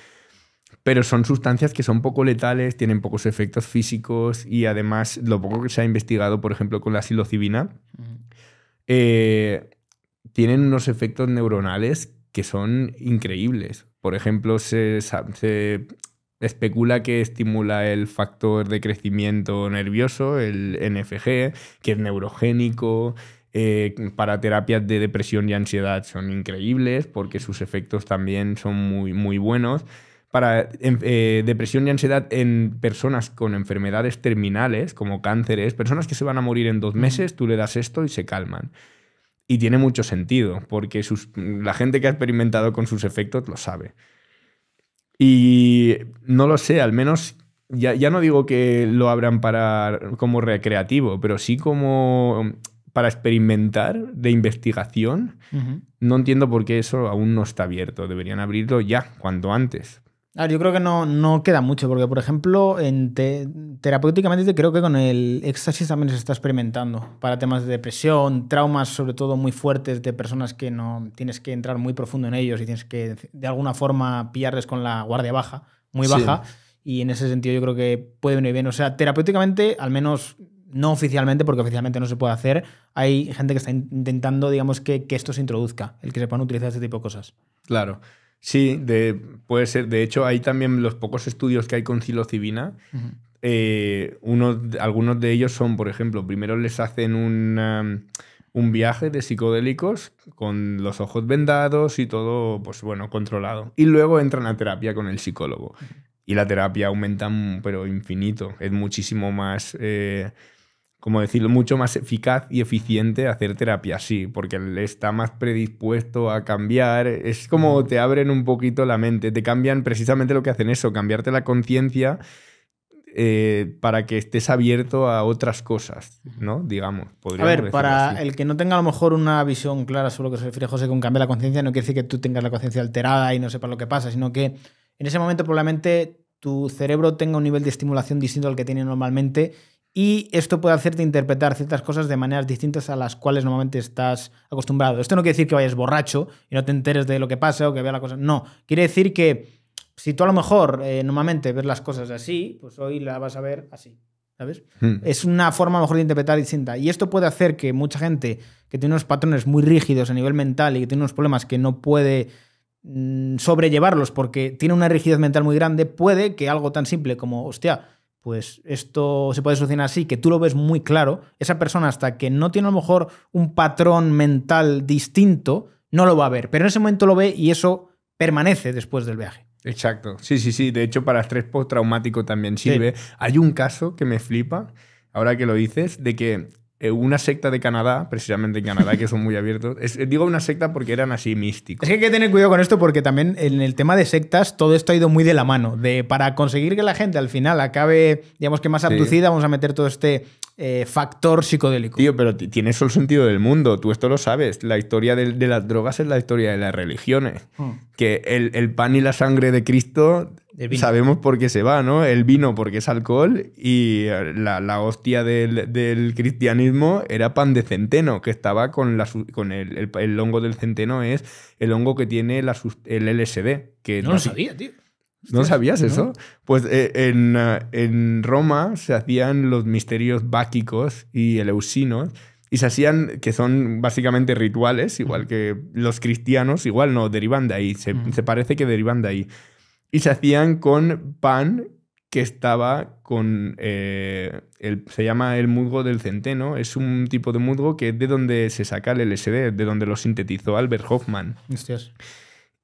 Pero son sustancias que son poco letales, tienen pocos efectos físicos y además lo poco que se ha investigado, por ejemplo, con la psilocibina, eh, tienen unos efectos neuronales que son increíbles. Por ejemplo, se, se, especula que estimula el factor de crecimiento nervioso, el NFG, que es neurogénico. Eh, para terapias de depresión y ansiedad son increíbles porque sus efectos también son muy, muy buenos. Para eh, depresión y ansiedad en personas con enfermedades terminales, como cánceres, personas que se van a morir en dos mm. meses, tú le das esto y se calman. Y tiene mucho sentido, porque la gente que ha experimentado con sus efectos lo sabe. Y no lo sé, al menos ya, ya, no digo que lo abran para como recreativo, pero sí como mm, para experimentar de investigación. No entiendo por qué eso aún no está abierto. Deberían abrirlo ya, cuanto antes yo creo que no, no queda mucho, porque por ejemplo, en terapéuticamente creo que con el éxtasis también se está experimentando para temas de depresión, traumas sobre todo muy fuertes de personas que no tienes que entrar muy profundo en ellos y tienes que de alguna forma pillarles con la guardia baja, muy baja. Y en ese sentido yo creo que puede venir bien. O sea, terapéuticamente, al menos no oficialmente, porque oficialmente no se puede hacer, hay gente que está intentando, digamos, que, que esto se introduzca, el que se puedan utilizar este tipo de cosas. Claro. Sí, de, puede ser. De hecho, hay también los pocos estudios que hay con psilocibina. Eh, uno, algunos de ellos son, por ejemplo, primero les hacen un viaje de psicodélicos con los ojos vendados y todo, pues bueno, controlado. Y luego entran a terapia con el psicólogo. Y la terapia aumenta, pero infinito. Es muchísimo más... Eh, como decirlo, mucho más eficaz y eficiente hacer terapia así, porque está más predispuesto a cambiar. Es como te abren un poquito la mente, te cambian precisamente lo que hacen eso, cambiarte la conciencia eh, para que estés abierto a otras cosas, ¿no? Digamos. A ver, para el que no tenga a lo mejor una visión clara sobre lo que se refiere José con cambiar la conciencia, no quiere decir que tú tengas la conciencia alterada y no sepas lo que pasa, sino que en ese momento probablemente tu cerebro tenga un nivel de estimulación distinto al que tiene normalmente y esto puede hacerte interpretar ciertas cosas de maneras distintas a las cuales normalmente estás acostumbrado. Esto no quiere decir que vayas borracho y no te enteres de lo que pasa o que veas la cosa. No, quiere decir que si tú a lo mejor eh, normalmente ves las cosas así, pues hoy la vas a ver así. ¿Sabes? Hmm. Es una forma mejor de interpretar distinta. Y esto puede hacer que mucha gente que tiene unos patrones muy rígidos a nivel mental y que tiene unos problemas que no puede mm, sobrellevarlos porque tiene una rigidez mental muy grande, puede que algo tan simple como, hostia, pues esto se puede solucionar así, que tú lo ves muy claro, esa persona hasta que no tiene a lo mejor un patrón mental distinto, no lo va a ver, pero en ese momento lo ve y eso permanece después del viaje. Exacto, sí, sí, sí, de hecho para estrés postraumático también sirve. Hay un caso que me flipa, ahora que lo dices, de que eh, una secta de Canadá, precisamente en Canadá, que son muy abiertos. Eh, digo una secta porque eran así místicos. Es que hay que tener cuidado con esto porque también en el tema de sectas todo esto ha ido muy de la mano. De, para conseguir que la gente al final acabe, digamos que más abducida, vamos a meter todo este eh, factor psicodélico. Tío, pero tienes eso el sentido del mundo. Tú esto lo sabes. La historia de, las drogas es la historia de las religiones. Hmm. Que el pan y la sangre de Cristo Sabemos por qué se va, ¿no? El vino porque es alcohol y eh, la, hostia del, cristianismo era pan de centeno, que estaba con, el, hongo del centeno, es el hongo que tiene el LSD. no, lo sabía, tío. ¿No sabías eso? Pues eh, eh, en, Roma se hacían los misterios báquicos y eleusinos, y se hacían, que son básicamente rituales, igual que los cristianos, igual no, derivan de ahí, se parece que derivan de ahí. Y se hacían con pan que estaba con. Eh, el, se llama el musgo del centeno. Es un tipo de musgo que es de donde se saca el LSD, de donde lo sintetizó Albert Hoffman.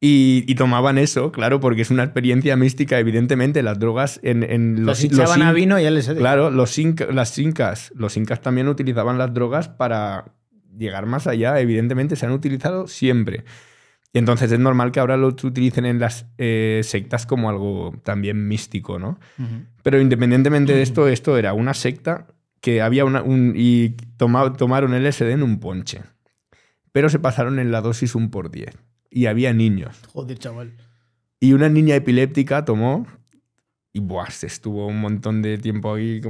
Y, tomaban eso, claro, porque es una experiencia mística, evidentemente, las drogas en, los... Los a vino y LSD. Claro, los las incas, los incas también utilizaban las drogas para llegar más allá, evidentemente se han utilizado siempre. Y entonces es normal que ahora lo utilicen en las eh, sectas como algo también místico, ¿no? Pero independientemente de esto, esto era una secta que había una, un, y toma, tomaron LSD en un ponche. Pero se pasaron en la dosis un por 10. Y había niños. Joder, chaval. Y una niña epiléptica tomó y buah, se estuvo un montón de tiempo ahí.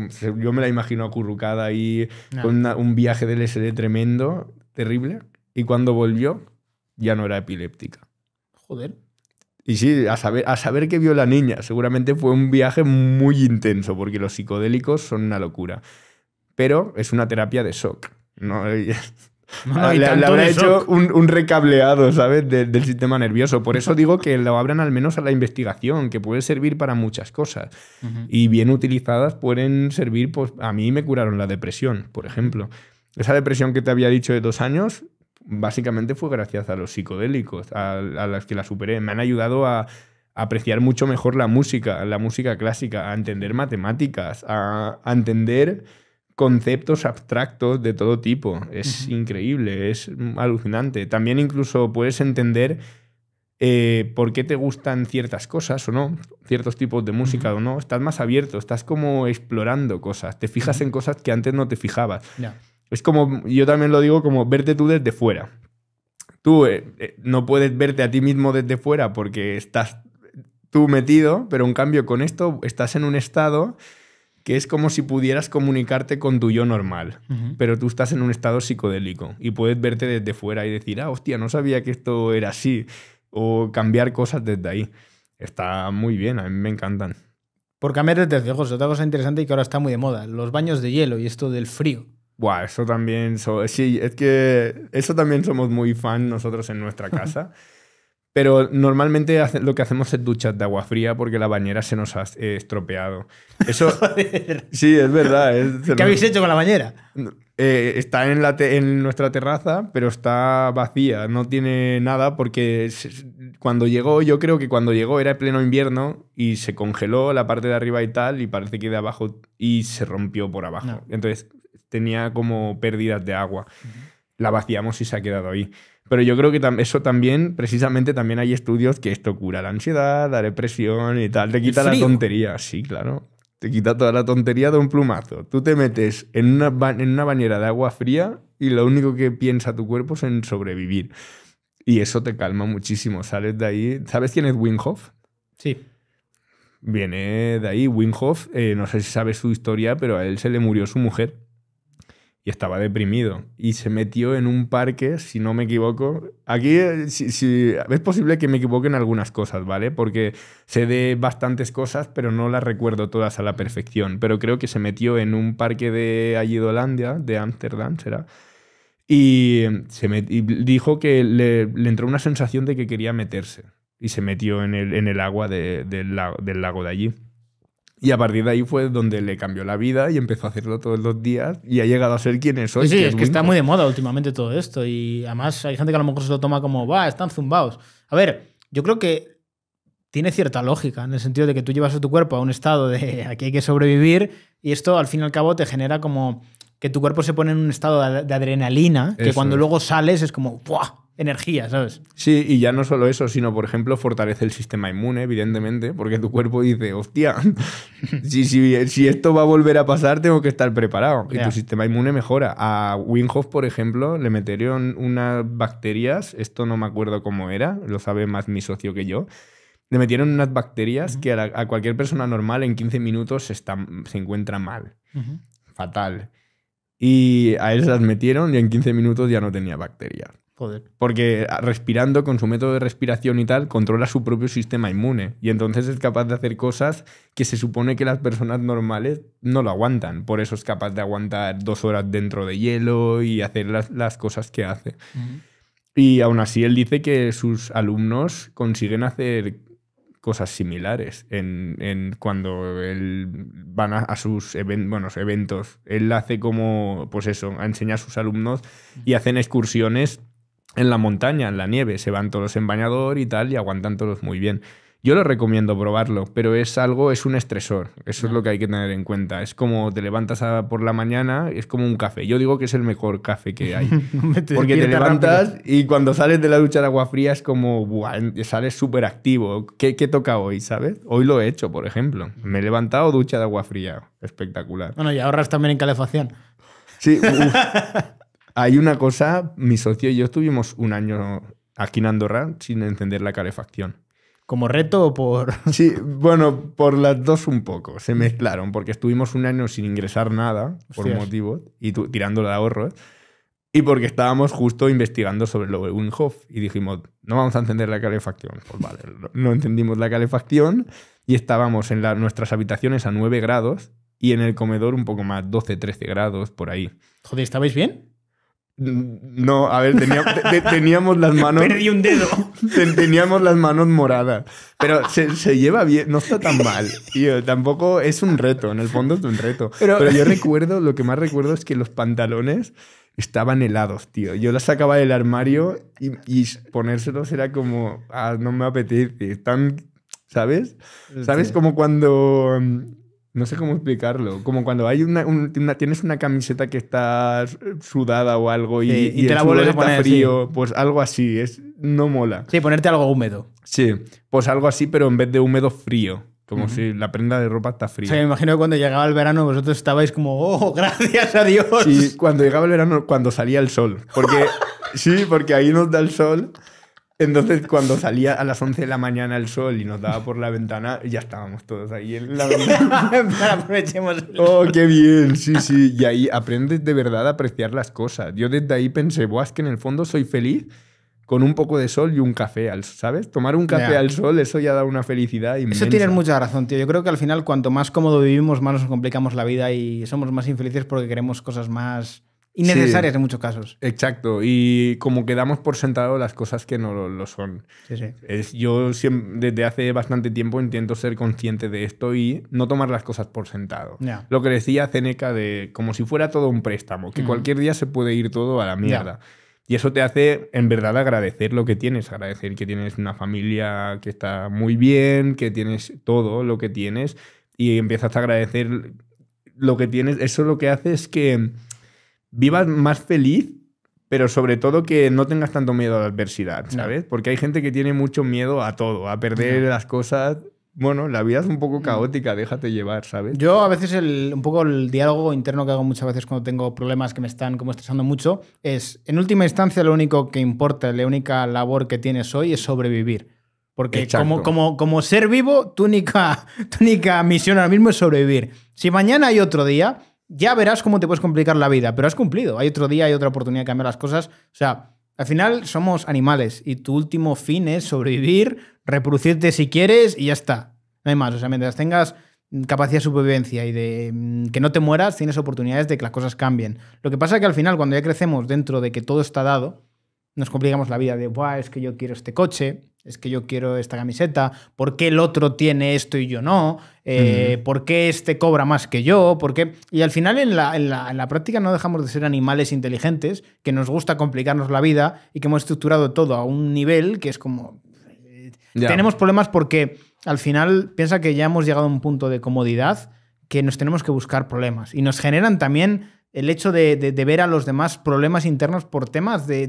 Yo me la imagino acurrucada ahí, con un viaje de LSD tremendo, terrible. Y cuando volvió, ya no era epiléptica. Joder. Y sí, a saber, a saber qué vio la niña. Seguramente fue un viaje muy intenso, porque los psicodélicos son una locura. Pero es una terapia de shock. No, le, habrá hecho un, recableado, ¿sabes? del sistema nervioso. Por eso digo que lo abran al menos a la investigación, que puede servir para muchas cosas. Y bien utilizadas pueden servir, pues a mí me curaron la depresión, por ejemplo. Esa depresión que te había dicho de dos años, básicamente fue gracias a los psicodélicos, a, las que la superé. Me han ayudado a apreciar mucho mejor la música, la música clásica, a entender matemáticas, a, entender conceptos abstractos de todo tipo. Es increíble, es alucinante. También incluso puedes entender eh, por qué te gustan ciertas cosas o no, ciertos tipos de música o no. Estás más abierto, estás como explorando cosas, te fijas en cosas que antes no te fijabas. Es como, yo también lo digo, como verte tú desde fuera. Tú eh, eh, no puedes verte a ti mismo desde fuera porque estás tú metido, pero en cambio con esto estás en un estado que es como si pudieras comunicarte con tu yo normal, pero tú estás en un estado psicodélico y puedes verte desde fuera y decir, ah, hostia, no sabía que esto era así, o cambiar cosas desde ahí. Está muy bien, a mí me encantan. Por cambiar desde lejos, otra cosa interesante y que ahora está muy de moda, los baños de hielo y esto del frío. Buah, eso también. sí, es que eso también somos muy fan nosotros en nuestra casa. Pero normalmente lo que hacemos es duchas de agua fría porque la bañera se nos ha eh, estropeado. Eso. Sí, es verdad. ¿Qué habéis hecho con la bañera? Eh, está en, la en nuestra terraza, pero está vacía, no tiene nada porque cuando llegó, yo creo que cuando llegó era pleno invierno y se congeló la parte de arriba y tal, y parece que de abajo y se rompió por abajo. Entonces tenía como pérdidas de agua. La vaciamos y se ha quedado ahí. Pero yo creo que eso también, precisamente también hay estudios que esto cura la ansiedad, la depresión y tal. Te quita la tontería, sí, claro. Te quita toda la tontería de un plumazo. Tú te metes en una, bañera de agua fría y lo único que piensa tu cuerpo es en sobrevivir. Y eso te calma muchísimo. Sales de ahí. ¿Sabes quién es Winghoff? Sí. Viene de ahí. Winghoff, eh, no sé si sabes su historia, pero a él se le murió su mujer y estaba deprimido. Y se metió en un parque, si no me equivoco. Aquí eh, si, es posible que me equivoque en algunas cosas, ¿vale? Porque sé de bastantes cosas, pero no las recuerdo todas a la perfección. Pero creo que se metió en un parque de allí de Holanda, de Ámsterdam, será. Y, se me dijo que le, entró una sensación de que quería meterse. Y se metió en el, en el agua del lago de allí. Y a partir de ahí fue donde le cambió la vida y empezó a hacerlo todos los días y ha llegado a ser quien es hoy. Sí, es, que está muy de moda últimamente todo esto y además hay gente que a lo mejor se lo toma como, va, están zumbados. A ver, yo creo que tiene cierta lógica en el sentido de que tú llevas a tu cuerpo a un estado de aquí hay que sobrevivir y esto al fin y al cabo te genera como que tu cuerpo se pone en un estado de, adrenalina que cuando luego sales es como, ¡buah! energía, ¿sabes? Sí, y ya no solo eso, sino, por ejemplo, fortalece el sistema inmune, evidentemente, porque tu cuerpo dice, hostia, si, esto va a volver a pasar, tengo que estar preparado. Y tu sistema inmune mejora. A Winghoff, por ejemplo, le metieron unas bacterias, esto no me acuerdo cómo era, lo sabe más mi socio que yo. Le metieron unas bacterias que a, cualquier persona normal en 15 minutos está, se encuentra mal. Fatal. Y a él se las metieron y en 15 minutos ya no tenía bacterias. Porque respirando, con su método de respiración y tal, controla su propio sistema inmune. Y entonces es capaz de hacer cosas que se supone que las personas normales no lo aguantan. Por eso es capaz de aguantar dos horas dentro de hielo y hacer las, cosas que hace. Y aún así, él dice que sus alumnos consiguen hacer cosas similares en, cuando él van a, sus eventos. Él hace como, pues eso, enseña a sus alumnos y hacen excursiones en la montaña, en la nieve, se van todos en bañador y tal y aguantan todos muy bien. Yo lo recomiendo probarlo, pero es algo, es un estresor. Eso es lo que hay que tener en cuenta. Es como te levantas por la mañana, es como un café. Yo digo que es el mejor café que hay. Porque te levantas y cuando sales de la ducha de agua fría es como, buah, sales súper activo. ¿Qué, ¿Qué, toca hoy, sabes? Hoy lo he hecho, por ejemplo. Me he levantado ducha de agua fría. Espectacular. Bueno, y ahorras también en calefacción. Sí. Hay una cosa, mi socio y yo estuvimos un año aquí en Andorra sin encender la calefacción. ¿Como reto o por...? Sí, bueno, por las dos un poco, se mezclaron, porque estuvimos un año sin ingresar nada, por motivos, y tirando de ahorros, y porque estábamos justo investigando sobre lo de Winhof y dijimos, no vamos a encender la calefacción. Pues vale, no entendimos la calefacción, y estábamos en nuestras habitaciones a 9 grados, y en el comedor un poco más, 12, 13 grados, por ahí. Joder, ¿estabais bien? No, a ver, teníamos, las manos. Perdí un dedo. Teníamos las manos moradas. Pero se, lleva bien, no está tan mal. Tío, eh, tampoco es un reto, en el fondo es un reto. Pero, yo recuerdo, lo que más recuerdo es que los pantalones estaban helados, tío. Yo las sacaba del armario y, ponérselos era como, ah, no me apetece. Están, ¿sabes? ¿Sabes? Como cuando mm, no sé cómo explicarlo. Como cuando hay una, tienes una camiseta que está sudada o algo y, y, te la vuelves a poner, frío, pues algo así, es no mola. Sí, ponerte algo húmedo. Sí, pues algo así, pero en vez de húmedo frío. Como si la prenda de ropa está fría. me imagino que cuando llegaba el verano vosotros estabais como, oh, gracias a Dios. Sí, cuando llegaba el verano, cuando salía el sol. Porque, sí, porque ahí nos da el sol. Entonces, cuando salía a las 11 de la mañana el sol y nos daba por la ventana, ya estábamos todos ahí en la ventana. aprovechemos. El... Oh, qué bien, sí, sí. Y ahí aprendes de verdad a apreciar las cosas. Yo desde ahí pensé, vos es que en el fondo soy feliz con un poco de sol y un café, al, ¿sabes? Tomar un café al sol, eso ya da una felicidad inmensa. Eso tienes mucha razón, tío. Yo creo que al final, cuanto más cómodo vivimos, más nos complicamos la vida y somos más infelices porque queremos cosas más innecesarias en muchos casos. Exacto, y como quedamos damos por sentado las cosas que no lo, son. Es, yo siempre, desde hace bastante tiempo intento ser consciente de esto y no tomar las cosas por sentado. Lo que decía Zeneca de como si fuera todo un préstamo, que cualquier día se puede ir todo a la mierda. Y eso te hace en verdad agradecer lo que tienes, agradecer que tienes una familia que está muy bien, que tienes todo lo que tienes y empiezas a agradecer lo que tienes. Eso lo que hace es que vivas más feliz, pero sobre todo que no tengas tanto miedo a la adversidad, ¿sabes? Porque hay gente que tiene mucho miedo a todo, a perder las cosas. Bueno, la vida es un poco mm. caótica, déjate llevar, ¿sabes? Yo a veces un poco el diálogo interno que hago muchas veces cuando tengo problemas que me están como estresando mucho es, en última instancia, lo único que importa, la única labor que tienes hoy es sobrevivir. Porque como, como, como, ser vivo, tu única, tu única misión ahora mismo es sobrevivir. Si mañana hay otro día, ya verás cómo te puedes complicar la vida, pero has cumplido. Hay otro día, hay otra oportunidad de cambiar las cosas. O sea, al final somos animales y tu último fin es sobrevivir, reproducirte si quieres y ya está. No hay más. O sea, mientras tengas capacidad de supervivencia y de mm, que no te mueras, tienes oportunidades de que las cosas cambien. Lo que pasa es que al final, cuando ya crecemos dentro de que todo está dado, nos complicamos la vida de, Buah, es que yo quiero este coche, es que yo quiero esta camiseta, ¿por qué el otro tiene esto y yo no? Eh, ¿Por qué este cobra más que yo? ¿Por Y al final en la, en, la, práctica no dejamos de ser animales inteligentes, que nos gusta complicarnos la vida y que hemos estructurado todo a un nivel que es como... Eh, tenemos problemas porque al final piensa que ya hemos llegado a un punto de comodidad que nos tenemos que buscar problemas y nos generan también el hecho de, ver a los demás problemas internos por temas de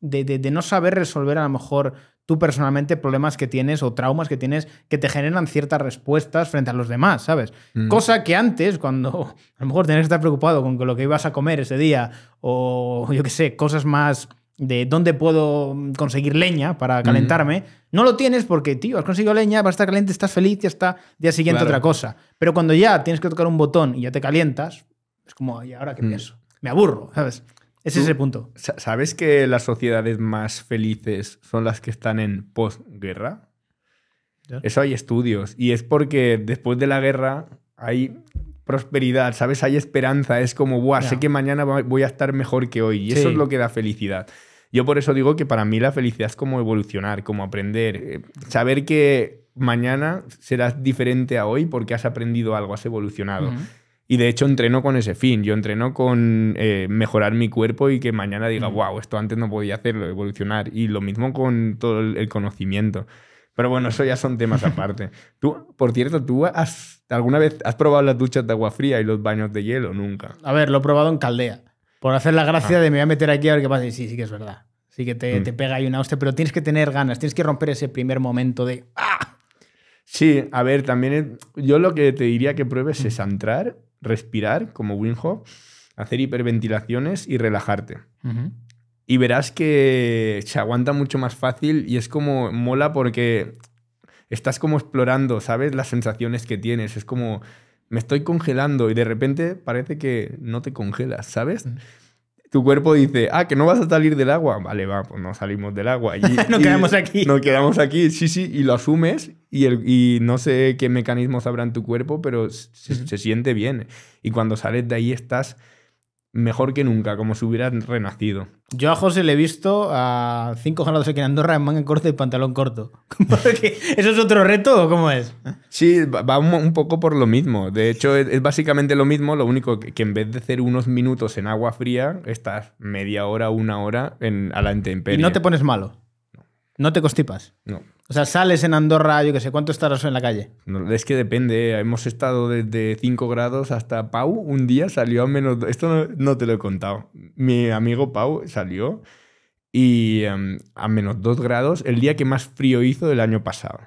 de, no saber resolver a lo mejor tú personalmente problemas que tienes o traumas que tienes que te generan ciertas respuestas frente a los demás, ¿sabes? Mm. Cosa que antes, cuando a lo mejor tenías que estar preocupado con lo que ibas a comer ese día o yo qué sé, cosas más de dónde puedo conseguir leña para mm. calentarme, no lo tienes porque, tío, has conseguido leña, vas a estar caliente, estás feliz, ya está, día siguiente otra cosa. Pero cuando ya tienes que tocar un botón y ya te calientas, es como, ¿y ahora qué mm. pienso? Me aburro, ¿sabes? Ese Es el punto. ¿Sabes que las sociedades más felices son las que están en posguerra? Eso hay estudios. Y es porque después de la guerra hay prosperidad, ¿sabes? Hay esperanza. Es como, Buah, sé que mañana voy a estar mejor que hoy. Y eso es lo que da felicidad. Yo por eso digo que para mí la felicidad es como evolucionar, como aprender. Eh, saber que mañana serás diferente a hoy porque has aprendido algo, has evolucionado. Y de hecho entreno con ese fin, yo entreno con eh, mejorar mi cuerpo y que mañana diga, wow, esto antes no podía hacerlo, evolucionar. Y lo mismo con todo el conocimiento. Pero bueno, eso ya son temas aparte. Tú, por cierto, ¿tú has alguna vez has probado las duchas de agua fría y los baños de hielo? Nunca. A ver, lo he probado en caldea. Por hacer la gracia ah. de me voy a meter aquí a ver qué pasa. Y sí, sí que es verdad. Sí que te, mm. te pega ahí un hostia, pero tienes que tener ganas, tienes que romper ese primer momento de ¡ah! Sí, a ver, también yo lo que te diría que pruebes mm. es entrar respirar, como Wim hacer hiperventilaciones y relajarte. Y verás que se aguanta mucho más fácil y es como mola porque estás como explorando, ¿sabes? Las sensaciones que tienes. Es como me estoy congelando y de repente parece que no te congelas, ¿sabes? Mm tu cuerpo dice, ah, que no vas a salir del agua. Vale, va, pues no salimos del agua. Y, nos quedamos aquí. Nos quedamos aquí, sí, sí, y lo asumes y, no sé qué mecanismos habrá en tu cuerpo, pero se, se siente bien. Y cuando sales de ahí estás mejor que nunca, como si hubiera renacido. Yo a José le he visto a cinco grados aquí en Andorra en manga corta y pantalón corto. ¿Eso es otro reto o cómo es? Sí, va un, poco por lo mismo. De hecho, es, básicamente lo mismo, lo único que, en vez de hacer unos minutos en agua fría, estás media hora, una hora a la intemperie. ¿Y no te pones malo? No. ¿No te constipas? No. O sea, sales en Andorra, yo qué sé, ¿cuánto estarás en la calle? No, es que depende. ¿eh? Hemos estado desde 5 grados hasta Pau. Un día salió a menos. Esto no, te lo he contado. Mi amigo Pau salió y em, a menos 2 grados el día que más frío hizo del año pasado.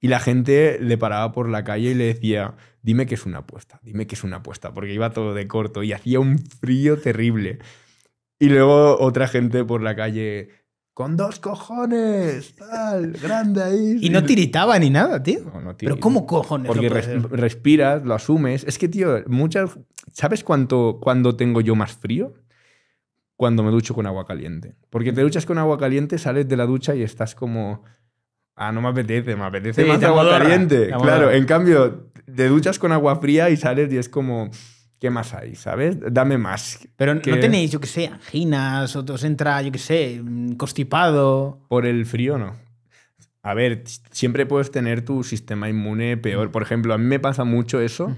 Y la gente le paraba por la calle y le decía, dime que es una apuesta, dime que es una apuesta, porque iba todo de corto y hacía un frío terrible. Y luego otra gente por la calle, con dos cojones, tal, grande ahí. Y no tiritaba ni nada, tío. Pero ¿cómo cojones? Porque respiras, lo asumes. Es que, tío, muchas... ¿Sabes cuánto, cuándo tengo yo más frío? Cuando me ducho con agua caliente. Porque te duchas con agua caliente, sales de la ducha y estás como... Ah, no me apetece, me apetece más agua caliente. Claro, en cambio, te duchas con agua fría y sales y es como... ¿Qué más hay? ¿Sabes? Dame más. Pero no tenéis, yo qué sé, anginas, o os entra, yo qué sé, mm, constipado. Por el frío no. A ver, siempre puedes tener tu sistema inmune peor. Por ejemplo, a mí me pasa mucho eso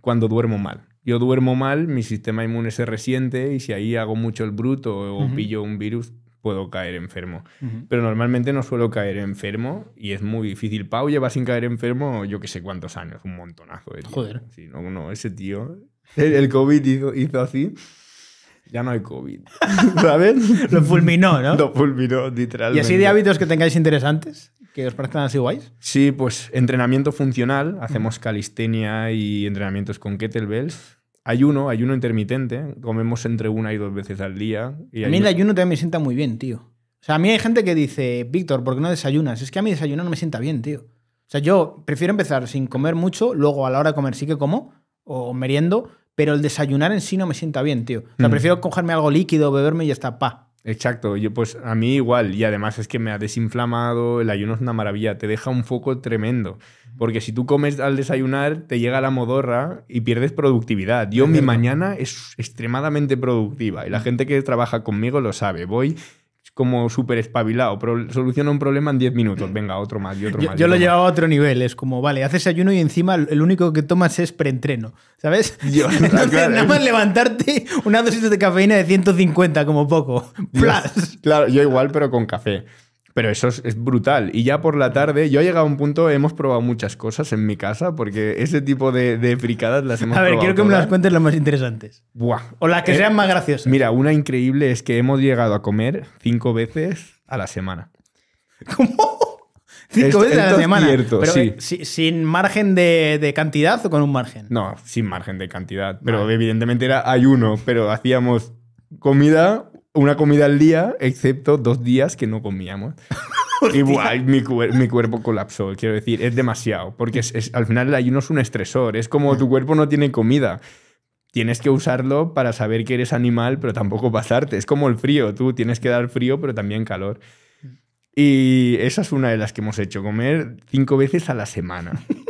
cuando duermo mal. Yo duermo mal, mi sistema inmune se resiente y si ahí hago mucho el bruto o pillo un virus, puedo caer enfermo. Pero normalmente no suelo caer enfermo y es muy difícil. Pau lleva sin caer enfermo yo que sé cuántos años, un montonazo de Joder. Sí, no, no, ese tío el, COVID hizo, así. Ya no hay COVID. ¿Sabes? Lo fulminó, ¿no? Lo fulminó, literalmente. ¿Y así de hábitos que tengáis interesantes? ¿Que os parezcan así guays? Sí, pues entrenamiento funcional. Hacemos calistenia y entrenamientos con kettlebells. Ayuno, ayuno intermitente. Comemos entre una y dos veces al día. a mí el ayuno también me sienta muy bien, tío. O sea, a mí hay gente que dice, Víctor, ¿por qué no desayunas? Es que a mí desayunar no me sienta bien, tío. O sea, yo prefiero empezar sin comer mucho, luego a la hora de comer sí que como, o meriendo, pero el desayunar en sí no me sienta bien, tío. O sea, mm. prefiero cogerme algo líquido, beberme y ya está, pa. Exacto, yo pues a mí igual, y además es que me ha desinflamado, el ayuno es una maravilla, te deja un foco tremendo, porque si tú comes al desayunar te llega la modorra y pierdes productividad. Yo mi mañana es extremadamente productiva y la mm. gente que trabaja conmigo lo sabe, voy como súper espabilado, pero soluciona un problema en 10 minutos. Mm. Venga, otro más y otro más. Yo lo llevaba a otro nivel, es como, vale, haces ayuno y encima el único que tomas es preentreno, ¿sabes? Entonces, nada más levantarte una dosis de cafeína de 150 como poco. claro, yo igual, pero con café. Pero eso es, brutal. Y ya por la tarde, yo he llegado a un punto, hemos probado muchas cosas en mi casa, porque ese tipo de, fricadas las hemos probado. A ver, quiero que me las cuentes las más interesantes. Buah. O las que eh, sean más graciosas. Mira, una increíble es que hemos llegado a comer cinco veces a la semana. ¿Cómo? Cinco veces a la semana. Cierto, sí. Eh, sin margen de, cantidad o con un margen. No, sin margen de cantidad. Pero evidentemente era ayuno, pero hacíamos comida una comida al día, excepto dos días que no comíamos. Igual mi, cuerpo colapsó, quiero decir, es demasiado, porque es, al final el ayuno es un estresor, es como tu cuerpo no tiene comida. Tienes que usarlo para saber que eres animal, pero tampoco pasarte. Es como el frío, tú tienes que dar frío, pero también calor. Mm. Y esa es una de las que hemos hecho, comer cinco veces a la semana.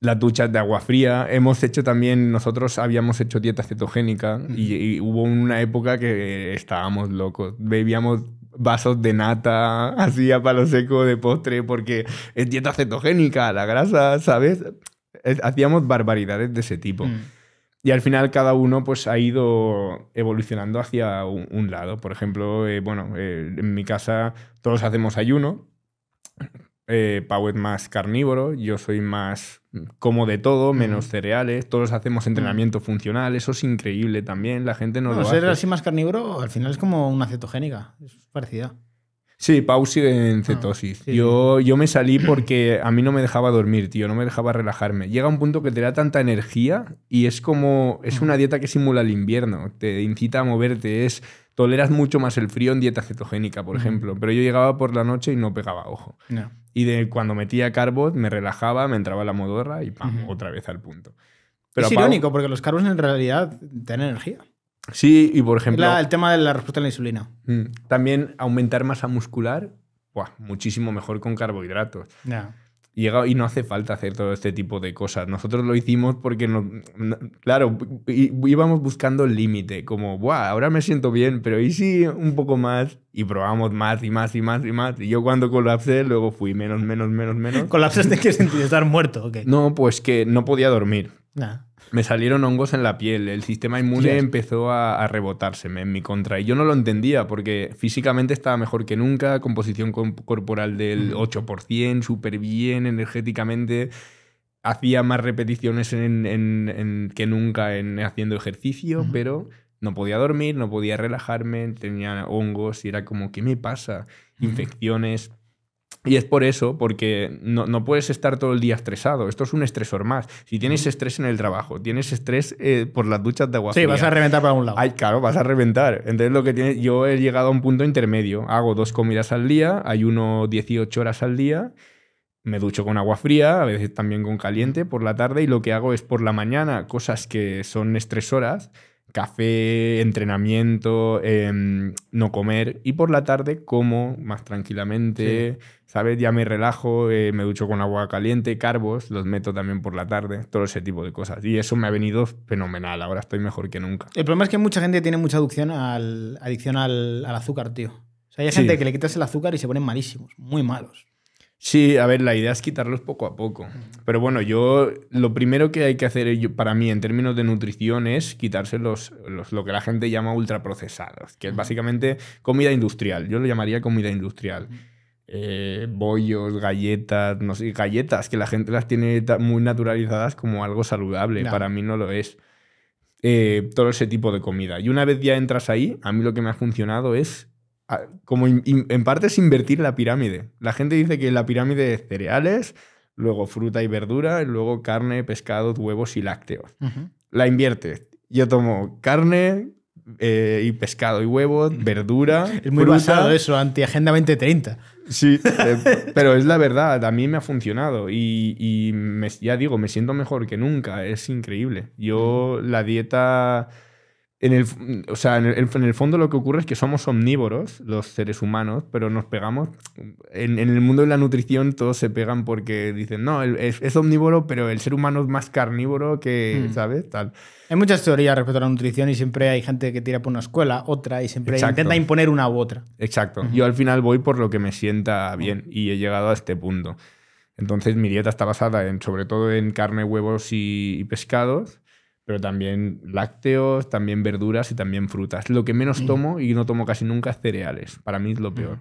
las duchas de agua fría. Hemos hecho también, nosotros habíamos hecho dieta cetogénica y, hubo una época que estábamos locos. Bebíamos vasos de nata, así a palo seco de postre, porque es dieta cetogénica, la grasa, ¿sabes? Hacíamos barbaridades de ese tipo. Mm. Y al final cada uno pues, ha ido evolucionando hacia un, lado. Por ejemplo, eh, bueno, eh, en mi casa todos hacemos ayuno eh, Pau es más carnívoro, yo soy más como de todo, menos cereales, todos hacemos entrenamiento funcional, eso es increíble también, la gente no, no ser así más carnívoro al final es como una cetogénica, es parecida. Sí, Pau sigue en ah, cetosis. yo, yo me salí porque a mí no me dejaba dormir, tío, no me dejaba relajarme. Llega un punto que te da tanta energía y es como, es una dieta que simula el invierno, te incita a moverte, es, toleras mucho más el frío en dieta cetogénica, por ejemplo, pero yo llegaba por la noche y no pegaba ojo. No. Y de cuando metía carbot, me relajaba, me entraba la modorra y pam, otra vez al punto. es irónico, porque los carbos en realidad tienen energía. Sí, y por ejemplo. el tema de la respuesta a la insulina. Mm, también aumentar masa muscular, buah, muchísimo mejor con carbohidratos y no hace falta hacer todo este tipo de cosas. Nosotros lo hicimos porque, no, claro, íbamos buscando el límite, como, Buah, ahora me siento bien, pero ¿y si un poco más? Y probamos más y más y más y más. Y yo cuando colapsé, luego fui menos, menos, menos, menos. ¿Colapsaste en qué sentido? ¿Estar muerto? No, pues que no podía dormir. Nah. Me salieron hongos en la piel, el sistema inmune empezó a, a rebotárseme en mi contra y yo no lo entendía porque físicamente estaba mejor que nunca, composición corporal del 8%, súper bien energéticamente, hacía más repeticiones en, que nunca en haciendo ejercicio, pero no podía dormir, no podía relajarme, tenía hongos y era como, ¿qué me pasa? Infecciones. Y es por eso, porque no, puedes estar todo el día estresado. Esto es un estresor más. Si tienes mm. estrés en el trabajo, tienes estrés eh, por las duchas de agua Sí, vas a reventar para un lado. Ay, claro, vas a reventar. Entonces, lo que tienes, yo he llegado a un punto intermedio. Hago dos comidas al día, ayuno 18 horas al día, me ducho con agua fría, a veces también con caliente por la tarde, y lo que hago es por la mañana cosas que son estresoras café, entrenamiento, em, no comer y por la tarde como más tranquilamente, ¿sabes? Ya me relajo, eh, me ducho con agua caliente, carbos, los meto también por la tarde, todo ese tipo de cosas. Y eso me ha venido fenomenal, ahora estoy mejor que nunca. El problema es que mucha gente tiene mucha adicción al, azúcar, tío. O sea, hay gente que le quitas el azúcar y se ponen malísimos, muy malos. Sí, a ver, la idea es quitarlos poco a poco. Pero bueno, yo lo primero que hay que hacer para mí en términos de nutrición es quitarse los, lo que la gente llama ultraprocesados, que es básicamente comida industrial. Yo lo llamaría comida industrial. Eh, bollos, galletas, no sé, galletas que la gente las tiene muy naturalizadas como algo saludable. Para mí no lo es. Eh, todo ese tipo de comida. Y una vez ya entras ahí, a mí lo que me ha funcionado es como en parte es invertir la pirámide. La gente dice que la pirámide es cereales, luego fruta y verdura, luego carne, pescado, huevos y lácteos. La invierte. Yo tomo carne eh, y pescado y huevos, verdura. Es muy basado eso, anti-agenda 2030. Sí, eh, pero es la verdad, a mí me ha funcionado y, ya digo, me siento mejor que nunca, es increíble. Yo la dieta en el, o sea, en el, fondo lo que ocurre es que somos omnívoros, los seres humanos, pero nos pegamos. En, el mundo de la nutrición todos se pegan porque dicen, no, es, omnívoro, pero el ser humano es más carnívoro que, mm. ¿sabes? Tal. Hay muchas teorías respecto a la nutrición y siempre hay gente que tira por una escuela, otra, y siempre intenta imponer una u otra. Exacto. Yo al final voy por lo que me sienta bien y he llegado a este punto. Entonces mi dieta está basada en, sobre todo en carne, huevos y, y pescados pero también lácteos, también verduras y también frutas. Lo que menos mm. tomo y no tomo casi nunca es cereales. Para mí es lo mm. peor.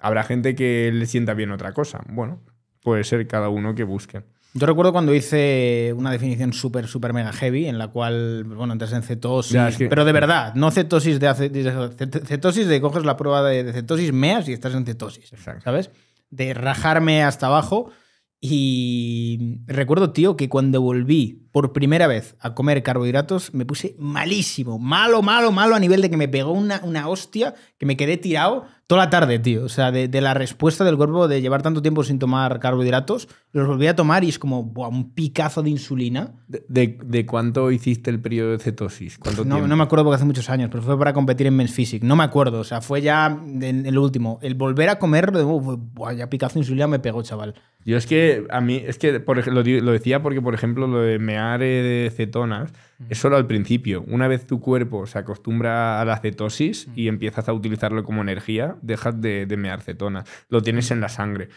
Habrá gente que le sienta bien otra cosa. Bueno, puede ser cada uno que busque. Yo recuerdo cuando hice una definición súper, súper mega heavy, en la cual, bueno, entras en cetosis, pero de verdad, no cetosis de, cetosis de coges la prueba de, cetosis, meas y estás en cetosis, Exacto. ¿sabes? De rajarme hasta abajo, y recuerdo, tío, que cuando volví por primera vez a comer carbohidratos, me puse malísimo, malo, malo, malo, a nivel de que me pegó una, hostia, que me quedé tirado toda la tarde, tío. O sea, de, la respuesta del cuerpo de llevar tanto tiempo sin tomar carbohidratos, los volví a tomar y es como un picazo de insulina. De, cuánto hiciste el periodo de cetosis? ¿Cuánto no, no me acuerdo porque hace muchos años, pero fue para competir en Men's Physique. No me acuerdo, o sea, fue ya en el último. El volver a comer, buah, ya picazo de insulina me pegó, chaval. Yo es que a mí, es que por, lo, lo decía porque, por ejemplo, lo de meare eh, de cetonas es solo al principio. Una vez tu cuerpo se acostumbra a la cetosis y empiezas a utilizarlo como energía, dejas de, de mear cetona. Lo tienes en la sangre.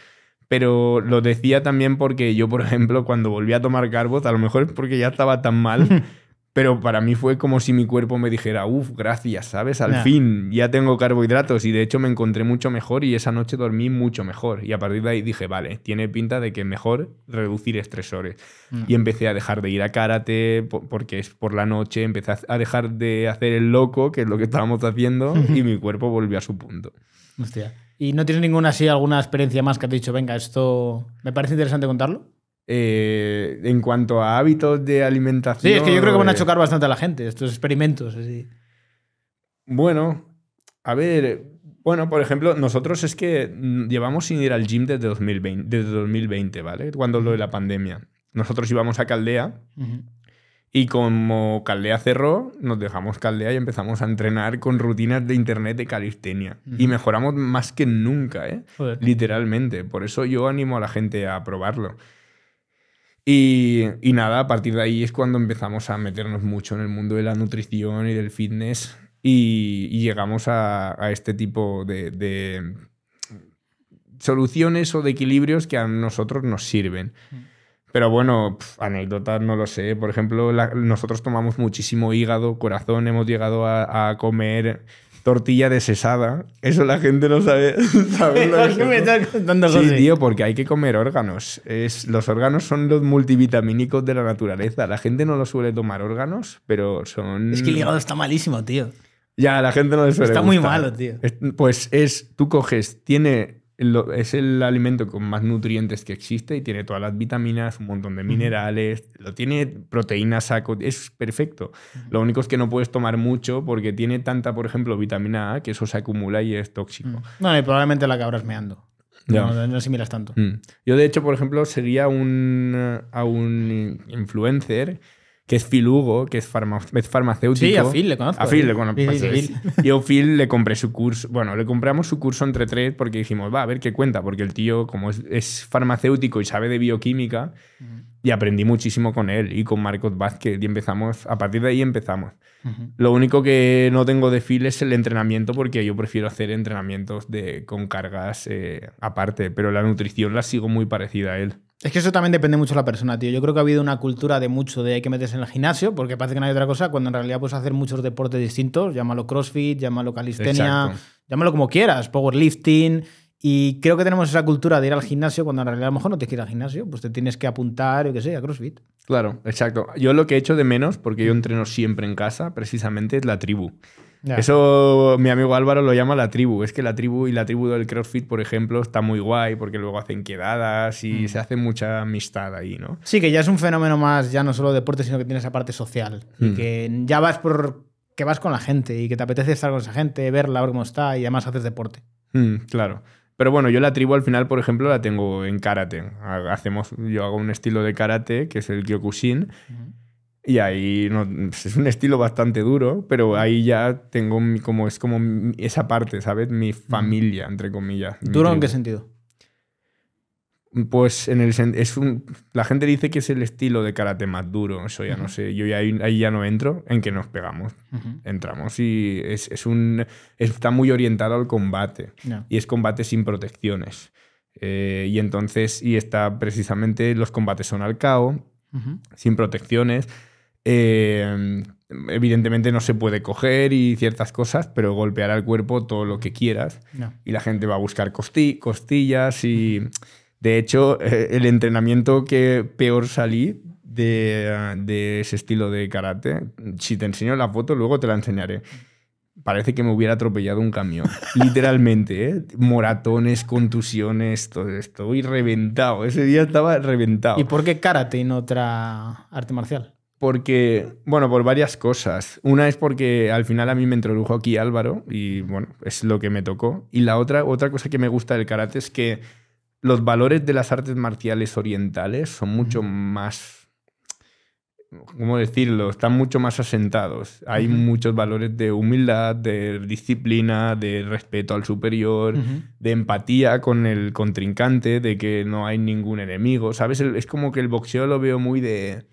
Pero lo decía también porque yo, por ejemplo, cuando volví a tomar carbos, a lo mejor es porque ya estaba tan mal pero para mí fue como si mi cuerpo me dijera, uff, gracias, ¿sabes? Al fin, ya tengo carbohidratos y de hecho me encontré mucho mejor y esa noche dormí mucho mejor. Y a partir de ahí dije, vale, tiene pinta de que mejor reducir estresores. Mm. Y empecé a dejar de ir a karate porque es por la noche, empecé a dejar de hacer el loco, que es lo que estábamos haciendo, y mi cuerpo volvió a su punto. Hostia. ¿Y no tienes ninguna así, alguna experiencia más que te dicho, venga, esto me parece interesante contarlo? Eh, en cuanto a hábitos de alimentación. Sí, es que yo creo que van a eh, chocar bastante a la gente estos experimentos. Bueno, a ver, bueno, por ejemplo, nosotros es que mm, llevamos sin ir al gym desde 2020, desde 2020 ¿vale? Cuando lo de la pandemia. Nosotros íbamos a Caldea y como Caldea cerró, nos dejamos Caldea y empezamos a entrenar con rutinas de internet de calistenia. Y mejoramos más que nunca, ¿eh? Literalmente. Por eso yo animo a la gente a probarlo. Y, nada, a partir de ahí es cuando empezamos a meternos mucho en el mundo de la nutrición y del fitness y, llegamos a, este tipo de, soluciones o de equilibrios que a nosotros nos sirven. Mm. Pero bueno, anécdotas no lo sé. Por ejemplo, nosotros tomamos muchísimo hígado, corazón, hemos llegado a comer tortilla de sesada. Eso la gente no sabe. Sí, tío, porque hay que comer órganos. Es, los órganos son los multivitamínicos de la naturaleza. La gente no lo suele tomar órganos, pero son. Es que el hígado está malísimo, tío. Ya, la gente no le suele Está muy malo, tío. Pues es, tú coges, tiene es el alimento con más nutrientes que existe y tiene todas las vitaminas, un montón de minerales, lo tiene proteínas saco, es perfecto. Lo único es que no puedes tomar mucho porque tiene tanta, por ejemplo, vitamina A que eso se acumula y es tóxico. No, y probablemente la cabrasmeando. meando. No, no, tanto. Mm. Yo, de hecho, por ejemplo, sería un, a un influencer que es Phil Hugo, que es, farmacéutico. Sí, a Phil le conozco. A Phil le conozco. Pues, yo a Phil le compré su curso, bueno, le compramos su curso entre tres porque dijimos, va, a ver qué cuenta, porque el tío como es, farmacéutico y sabe de bioquímica, y aprendí muchísimo con él y con Marcos Vázquez, y empezamos, a partir de ahí empezamos. Lo único que no tengo de Phil es el entrenamiento, porque yo prefiero hacer entrenamientos de, con cargas eh, aparte, pero la nutrición la sigo muy parecida a él. Es que eso también depende mucho de la persona, tío. Yo creo que ha habido una cultura de mucho de hay que meterse en el gimnasio porque parece que no hay otra cosa, cuando en realidad puedes hacer muchos deportes distintos. Llámalo crossfit, llámalo calistenia, llámalo como quieras, powerlifting. Y creo que tenemos esa cultura de ir al gimnasio cuando en realidad a lo mejor no te quieres ir al gimnasio, pues te tienes que apuntar, yo qué sé, a CrossFit. Claro, exacto. Yo lo que he hecho de menos, porque yo entreno siempre en casa, precisamente es la tribu. Eso mi amigo Álvaro lo llama la tribu. Es que la tribu y la tribu del CrossFit, por ejemplo, está muy guay porque luego hacen quedadas y mm. se hace mucha amistad ahí, ¿no? Sí, que ya es un fenómeno más, ya no solo deporte, sino que tiene esa parte social. Mm. que ya vas por que vas con la gente y que te apetece estar con esa gente, verla, ver cómo está y además haces deporte. Mm, claro. Pero bueno, yo la tribu al final, por ejemplo, la tengo en karate. Hacemos, yo hago un estilo de karate que es el Kyokushin. Y ahí es un estilo bastante duro, pero ahí ya tengo como es como esa parte, ¿sabes? Mi familia, entre comillas. ¿Duro en qué sentido? Pues en el es un, la gente dice que es el estilo de karate más duro, eso ya no sé, yo ya, ahí ya no entro en que nos pegamos, entramos y es, un, está muy orientado al combate y es combate sin protecciones. Eh, y entonces, y está precisamente los combates son al caos, sin protecciones, eh, evidentemente no se puede coger y ciertas cosas, pero golpear al cuerpo todo lo que quieras. Y la gente va a buscar costillas y... De hecho, eh, el entrenamiento que peor salí de, ese estilo de karate, si te enseño la foto, luego te la enseñaré. Parece que me hubiera atropellado un camión. Literalmente, ¿eh? Moratones, contusiones, todo esto. Y reventado. Ese día estaba reventado. ¿Y por qué karate y no otra arte marcial? Porque, bueno, por varias cosas. Una es porque al final a mí me introdujo aquí Álvaro y, bueno, es lo que me tocó. Y la otra, otra cosa que me gusta del karate es que los valores de las artes marciales orientales son mucho más, ¿cómo decirlo? Están mucho más asentados. Hay muchos valores de humildad, de disciplina, de respeto al superior, de empatía con el contrincante, de que no hay ningún enemigo. ¿Sabes? Es como que el boxeo lo veo muy de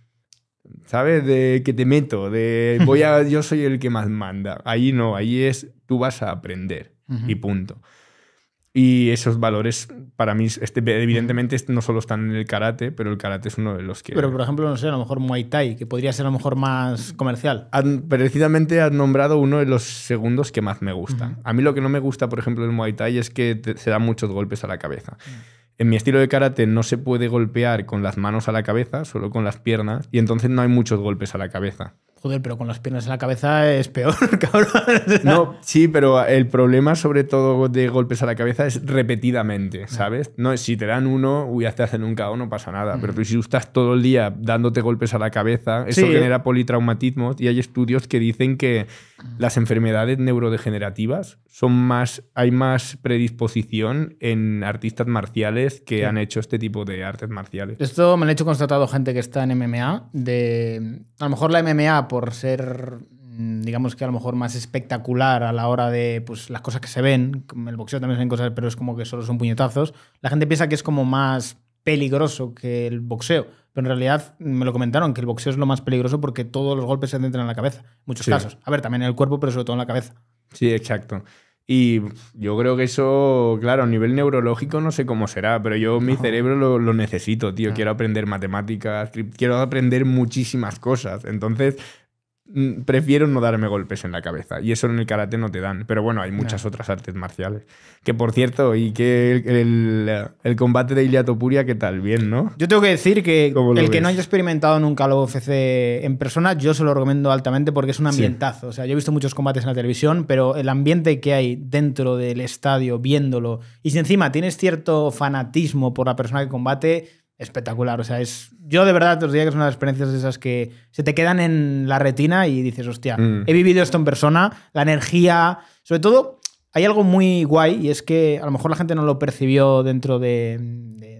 ¿Sabes? De que te meto, de voy a, yo soy el que más manda. Ahí no, ahí es tú vas a aprender y punto. Y esos valores, para mí, este, evidentemente no solo están en el karate, pero el karate es uno de los que... Pero, por ejemplo, no sé, a lo mejor Muay Thai, que podría ser a lo mejor más comercial. Han, precisamente has nombrado uno de los segundos que más me gusta. A mí lo que no me gusta, por ejemplo, el Muay Thai es que se dan muchos golpes a la cabeza. Mm. En mi estilo de karate no se puede golpear con las manos a la cabeza, solo con las piernas, y entonces no hay muchos golpes a la cabeza pero con las piernas en la cabeza es peor, cabrón. No, sí, pero el problema, sobre todo de golpes a la cabeza, es repetidamente, ¿sabes? No, si te dan uno, uy, te hacen un KO, no pasa nada. Pero Pero tú, si estás todo el día dándote golpes a la cabeza, eso genera politraumatismos y hay estudios que dicen que las enfermedades neurodegenerativas son más, hay más predisposición en artistas marciales que han hecho este tipo de artes marciales. Esto me lo han hecho constatado gente que está en MMA, de a lo mejor la MMA por ser, mm, digamos que a lo mejor más espectacular a la hora de pues, las cosas que se ven, el boxeo también se ven cosas, pero es como que solo son puñetazos, la gente piensa que es como más peligroso que el boxeo. Pero en realidad me lo comentaron, que el boxeo es lo más peligroso porque todos los golpes se entran en la cabeza, en muchos casos. A ver, también en el cuerpo, pero sobre todo en la cabeza. Sí, exacto. Y yo creo que eso, claro, a nivel neurológico no sé cómo será, pero yo mi cerebro lo, necesito, tío. Quiero aprender matemáticas, quiero aprender muchísimas cosas. Entonces, Mm, prefiero no darme golpes en la cabeza. Y eso en el karate no te dan. Pero bueno, hay muchas otras artes marciales. Que por cierto, y que el, combate de Iliatopuria, Topuria, ¿qué tal? Bien, ¿no? Yo tengo que decir que el que no haya experimentado nunca lo UFC en persona, yo se lo recomiendo altamente porque es un ambientazo. O sea, yo he visto muchos combates en la televisión, pero el ambiente que hay dentro del estadio, viéndolo, y si encima tienes cierto fanatismo por la persona que combate, espectacular. O sea, es. Yo de verdad os diría que es una de las experiencias de esas que se te quedan en la retina y dices, hostia, mm. he vivido esto en persona, la energía. Sobre todo, hay algo muy guay y es que a lo mejor la gente no lo percibió dentro de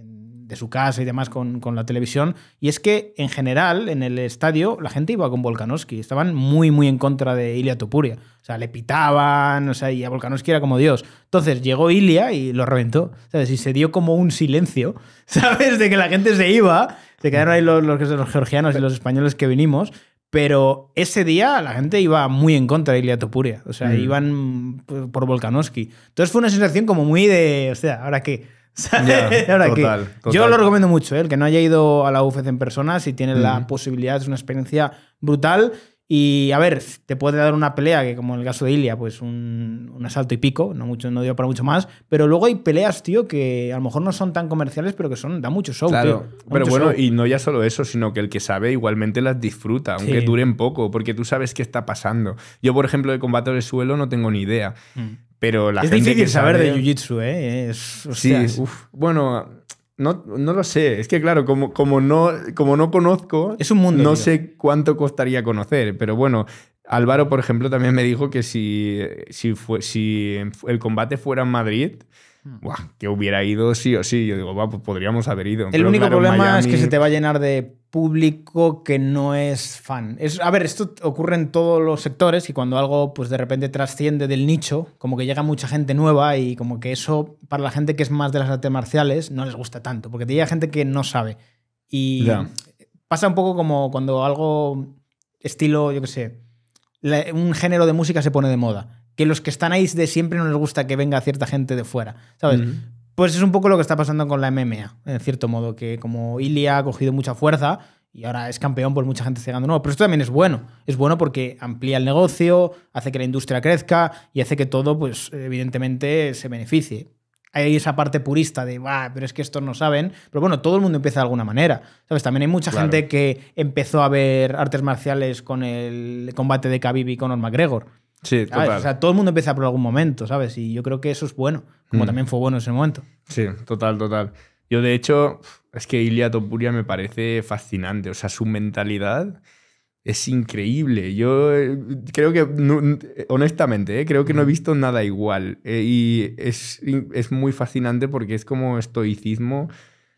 de su casa y demás con, la televisión. Y es que, en general, en el estadio, la gente iba con Volkanovski. Estaban muy, muy en contra de Ilya Topuria. O sea, le pitaban, o sea, y a Volkanovski era como Dios. Entonces llegó Ilya y lo reventó. Y se dio como un silencio, ¿sabes? De que la gente se iba. Se quedaron ahí los, los, georgianos y los españoles que vinimos. Pero ese día la gente iba muy en contra de Ilya Topuria. O sea, mm. iban pues, por Volkanovski. Entonces fue una sensación como muy de. O sea, ahora que Yo lo recomiendo mucho, ¿eh? el que no haya ido a la UFC en persona, si tiene la posibilidad, es una experiencia brutal. Y a ver, te puede dar una pelea, que como en el caso de Ilia, pues un, un, asalto y pico, no, mucho, no dio para mucho más. Pero luego hay peleas, tío, que a lo mejor no son tan comerciales, pero que son, da mucho show, pero bueno, y no ya solo eso, sino que el que sabe igualmente las disfruta, aunque duren poco, porque tú sabes qué está pasando. Yo, por ejemplo, de combate de suelo no tengo ni idea. Mm es difícil saber de Jiu-Jitsu, ¿eh? sí, bueno, no, lo sé. Es que, claro, como, como, no, como no conozco, no sé cuánto costaría conocer. Pero bueno, Álvaro, por ejemplo, también me dijo que si, si, si el combate fuera en Madrid, hmm. que hubiera ido sí o sí. Yo digo, pues podríamos haber ido. El único problema es que se te va a llenar de público que no es fan. a ver, esto ocurre en todos los sectores y cuando algo pues de repente trasciende del nicho, como que llega mucha gente nueva y como que eso para la gente que es más de las artes marciales no les gusta tanto, porque te llega gente que no sabe. Y pasa un poco como cuando algo estilo, yo qué sé, un género de música se pone de moda que los que están ahí de siempre no les gusta que venga cierta gente de fuera, ¿sabes? Pues es un poco lo que está pasando con la MMA, en cierto modo, que como Ilia ha cogido mucha fuerza y ahora es campeón, por pues mucha gente está llegando nuevo. Pero esto también es bueno. Es bueno porque amplía el negocio, hace que la industria crezca y hace que todo, pues evidentemente, se beneficie. Hay esa parte purista de, va, pero es que estos no saben. Pero bueno, todo el mundo empieza de alguna manera. ¿Sabes? También hay mucha gente que empezó a ver artes marciales con el combate de Khabib y Conor McGregor. Sí, total. O sea, todo el mundo empieza por algún momento, ¿sabes? Y yo creo que eso es bueno como mm. también fue bueno en ese momento. Sí, total, total. Yo, de hecho, es que Ilia Topuria me parece fascinante. O sea, su mentalidad es increíble. Yo eh, creo que, honestamente, eh, creo que no he visto nada igual. Eh, y es, muy fascinante porque es como estoicismo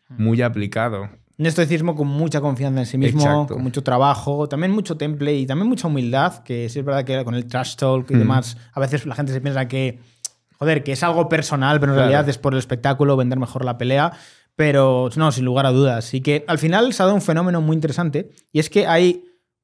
muy aplicado. Un estoicismo con mucha confianza en sí mismo, con mucho trabajo, también mucho temple y también mucha humildad, que sí es verdad que con el trash talk y demás, a veces la gente se piensa que joder, que es algo personal, pero en realidad es por el espectáculo, vender mejor la pelea. Pero no, sin lugar a dudas. Y que al final se ha dado un fenómeno muy interesante. Y es que hay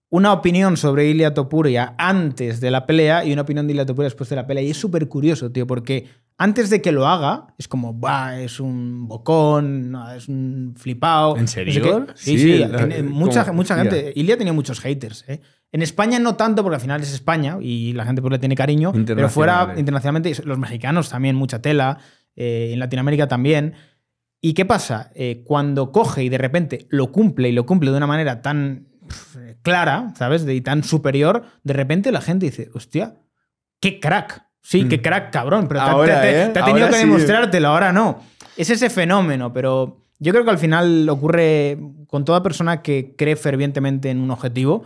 una opinión sobre Ilia Topuria antes de la pelea y una opinión de Ilia Topuria después de la pelea. Y es súper curioso, tío, porque antes de que lo haga, es como, va, es un bocón, es un flipado. ¿En serio? sí, sí, mucha, mucha gente. Ilia tenía muchos haters. ¿eh? En España no tanto, porque al final es España y la gente pues le tiene cariño, pero fuera internacionalmente, los mexicanos también, mucha tela, eh, en Latinoamérica también. ¿Y qué pasa? Eh, cuando coge y de repente lo cumple y lo cumple de una manera tan clara, ¿sabes? Y tan superior, de repente la gente dice, hostia, qué crack. Sí, mm. que crack, cabrón, pero ahora, te, ha ¿eh? tenido que demostrártelo, ahora no. Es ese fenómeno, pero yo creo que al final ocurre con toda persona que cree fervientemente en un objetivo.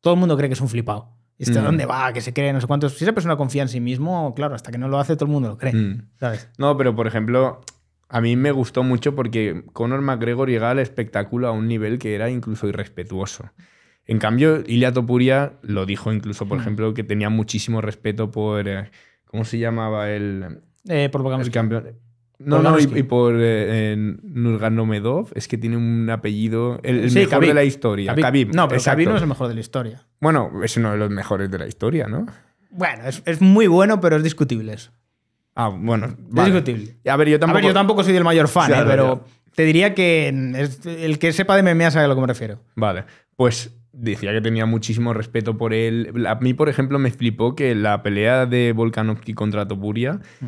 Todo el mundo cree que es un flipado. Este, ¿Dónde va? Que se cree, no sé cuántos. Si esa persona confía en sí mismo, claro, hasta que no lo hace, todo el mundo lo cree. Mm. ¿sabes? No, pero por ejemplo, a mí me gustó mucho porque Conor McGregor llega al espectáculo a un nivel que era incluso irrespetuoso. En cambio, Ilya Topuria lo dijo incluso, por ejemplo, que tenía muchísimo respeto por eh, ¿Cómo se llamaba el, eh, por el campeón? No, no, y, por eh, Nurganomedov, es que tiene un apellido, el, mejor de la historia. Khabib. No, pero Khabib no es el mejor de la historia. Bueno, es uno de los mejores de la historia, ¿no? Bueno, es, muy bueno, pero es discutible Ah, bueno. Es discutible. A ver, yo tampoco... soy el mayor fan, ¿eh? pero te diría que el que sepa de MMA sabe a lo que me refiero. Vale, pues decía que tenía muchísimo respeto por él. A mí, por ejemplo, me flipó que la pelea de Volkanovski contra Topuria, mm.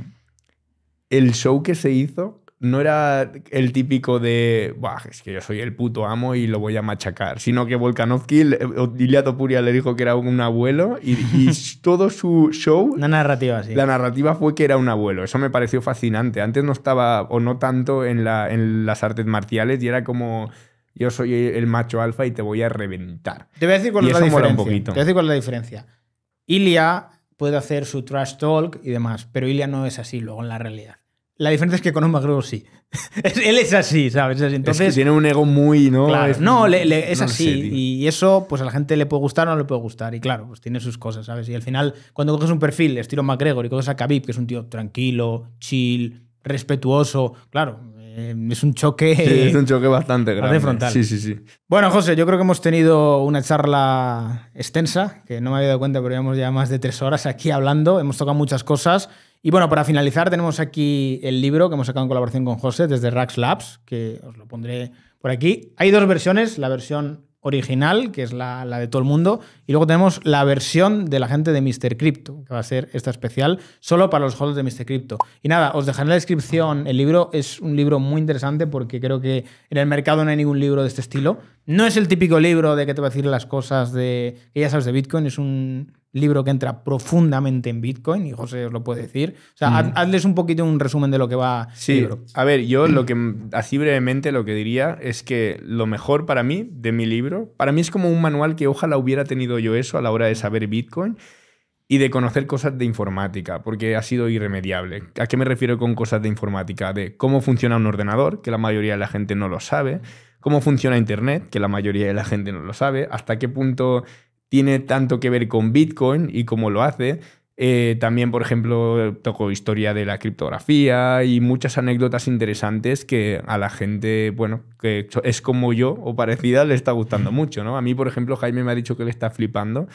el show que se hizo no era el típico de, es que yo soy el puto amo y lo voy a machacar, sino que Volkanovski, Ilya Topuria le dijo que era un abuelo y, todo su show... La narrativa, sí. La narrativa fue que era un abuelo. Eso me pareció fascinante. Antes no estaba, o no tanto, en, la, en las artes marciales y era como yo soy el macho alfa y te voy a reventar. Te voy a decir cuál es la diferencia. te voy a decir cuál la diferencia. Ilia puede hacer su trash talk y demás, pero Ilia no es así luego en la realidad. La diferencia es que con un McGregor sí. Él es así, ¿sabes? Entonces, tiene un ego muy, ¿no? es, no, es así. y eso, pues a la gente le puede gustar o no le puede gustar. Y claro, pues tiene sus cosas, ¿sabes? Y al final, cuando coges un perfil estilo McGregor y coges a Khabib, que es un tío tranquilo, chill, respetuoso, claro, Em, es un choque. es un choque bastante grande. frontal. Sí, sí, sí. Bueno, José, yo creo que hemos tenido una charla extensa, que no me había dado cuenta, pero llevamos ya más de tres horas aquí hablando. Hemos tocado muchas cosas. Y bueno, para finalizar, tenemos aquí el libro que hemos sacado en colaboración con José desde Rax Labs, que os lo pondré por aquí. Hay dos versiones, la versión original, que es la, de todo el mundo, y luego tenemos la versión de la gente de Mr. Crypto, que va a ser esta especial, solo para los holders de Mr. Crypto. Y nada, os dejaré en la descripción el libro, es un libro muy interesante porque creo que en el mercado no hay ningún libro de este estilo. No es el típico libro de que te va a decir las cosas de que ya sabes de Bitcoin, es un libro que entra profundamente en Bitcoin, y José os lo puede decir. O sea, mm. hazles un poquito un resumen de lo que va el libro. A ver, yo lo que así brevemente lo que diría es que lo mejor para mí de mi libro, para mí es como un manual que ojalá hubiera tenido yo eso a la hora de saber Bitcoin y de conocer cosas de informática, porque ha sido irremediable. ¿A qué me refiero con cosas de informática? De cómo funciona un ordenador, que la mayoría de la gente no lo sabe, cómo funciona Internet, que la mayoría de la gente no lo sabe, hasta qué punto tiene tanto que ver con Bitcoin y cómo lo hace. Eh, también, por ejemplo, toco historia de la criptografía y muchas anécdotas interesantes que a la gente, bueno, que es como yo o parecida, le está gustando mucho, ¿no? A mí, por ejemplo, Jaime me ha dicho que le está flipando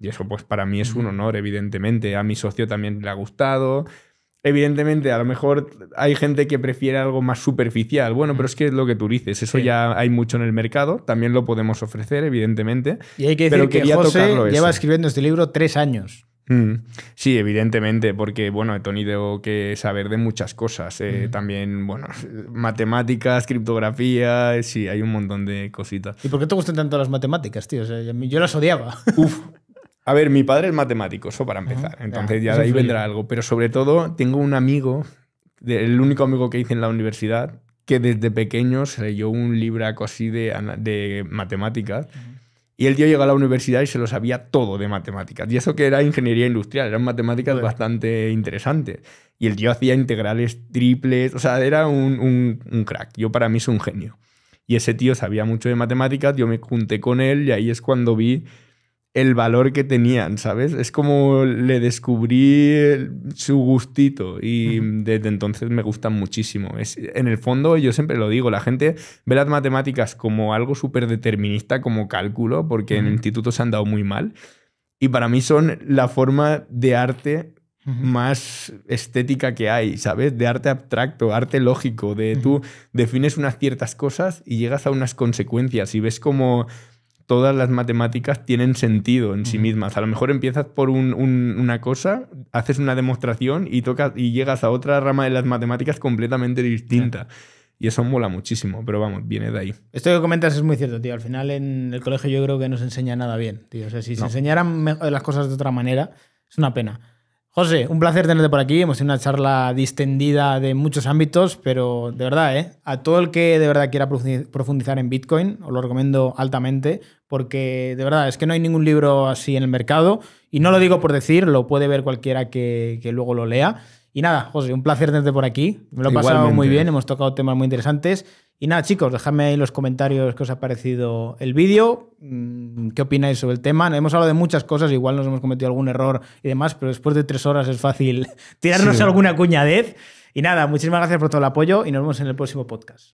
y eso, pues, para mí es un honor, evidentemente. A mi socio también le ha gustado. Evidentemente, a lo mejor hay gente que prefiere algo más superficial. Bueno, pero es que es lo que tú dices, eso ya hay mucho en el mercado, también lo podemos ofrecer, evidentemente. Y hay que decir que José lleva escribiendo este libro tres años. Mm. Sí, evidentemente, porque bueno, he tenido que saber de muchas cosas. Eh, también, bueno, matemáticas, criptografía, eh, sí, hay un montón de cositas. ¿Y por qué te gustan tanto las matemáticas, tío? yo las odiaba. Uf, a ver, mi padre es matemático, eso para empezar. Entonces ya, de ahí vendrá algo. Pero sobre todo, tengo un amigo, el único amigo que hice en la universidad, que desde pequeño se leyó un libraco así de, matemáticas. Y el tío llegó a la universidad y se lo sabía todo de matemáticas. Y eso que era ingeniería industrial, eran matemáticas bastante interesantes. Y el tío hacía integrales triples, o sea, era un, crack. Yo para mí es un genio. Y ese tío sabía mucho de matemáticas, yo me junté con él y ahí es cuando vi el valor que tenían, ¿sabes? Es como le descubrí su gustito y desde entonces me gustan muchísimo. Es, en el fondo, yo siempre lo digo, la gente ve las matemáticas como algo súper determinista, como cálculo, porque en institutos se han dado muy mal. Y para mí son la forma de arte más estética que hay, ¿sabes? De arte abstracto, arte lógico, de tú defines unas ciertas cosas y llegas a unas consecuencias y ves como todas las matemáticas tienen sentido en sí mismas. A lo mejor empiezas por una cosa, haces una demostración y, tocas, y llegas a otra rama de las matemáticas completamente distinta. Y eso mola muchísimo, pero vamos, viene de ahí. Esto que comentas es muy cierto, tío. Al final en el colegio yo creo que no se enseña nada bien, tío. O sea, si se enseñaran las cosas de otra manera, es una pena. José, un placer tenerte por aquí. Hemos tenido una charla distendida de muchos ámbitos, pero de verdad, ¿eh? a todo el que de verdad quiera profundizar en Bitcoin, os lo recomiendo altamente, porque de verdad es que no hay ningún libro así en el mercado, y no lo digo por decir, lo puede ver cualquiera que, luego lo lea. Y nada, José, un placer tenerte por aquí. Me lo he pasado muy bien, hemos tocado temas muy interesantes. Y nada, chicos, dejadme ahí los comentarios que os ha parecido el vídeo, mm, qué opináis sobre el tema. Hemos hablado de muchas cosas, igual nos hemos cometido algún error y demás, pero después de tres horas es fácil tirarnos alguna cuñadez. Y nada, muchísimas gracias por todo el apoyo y nos vemos en el próximo podcast.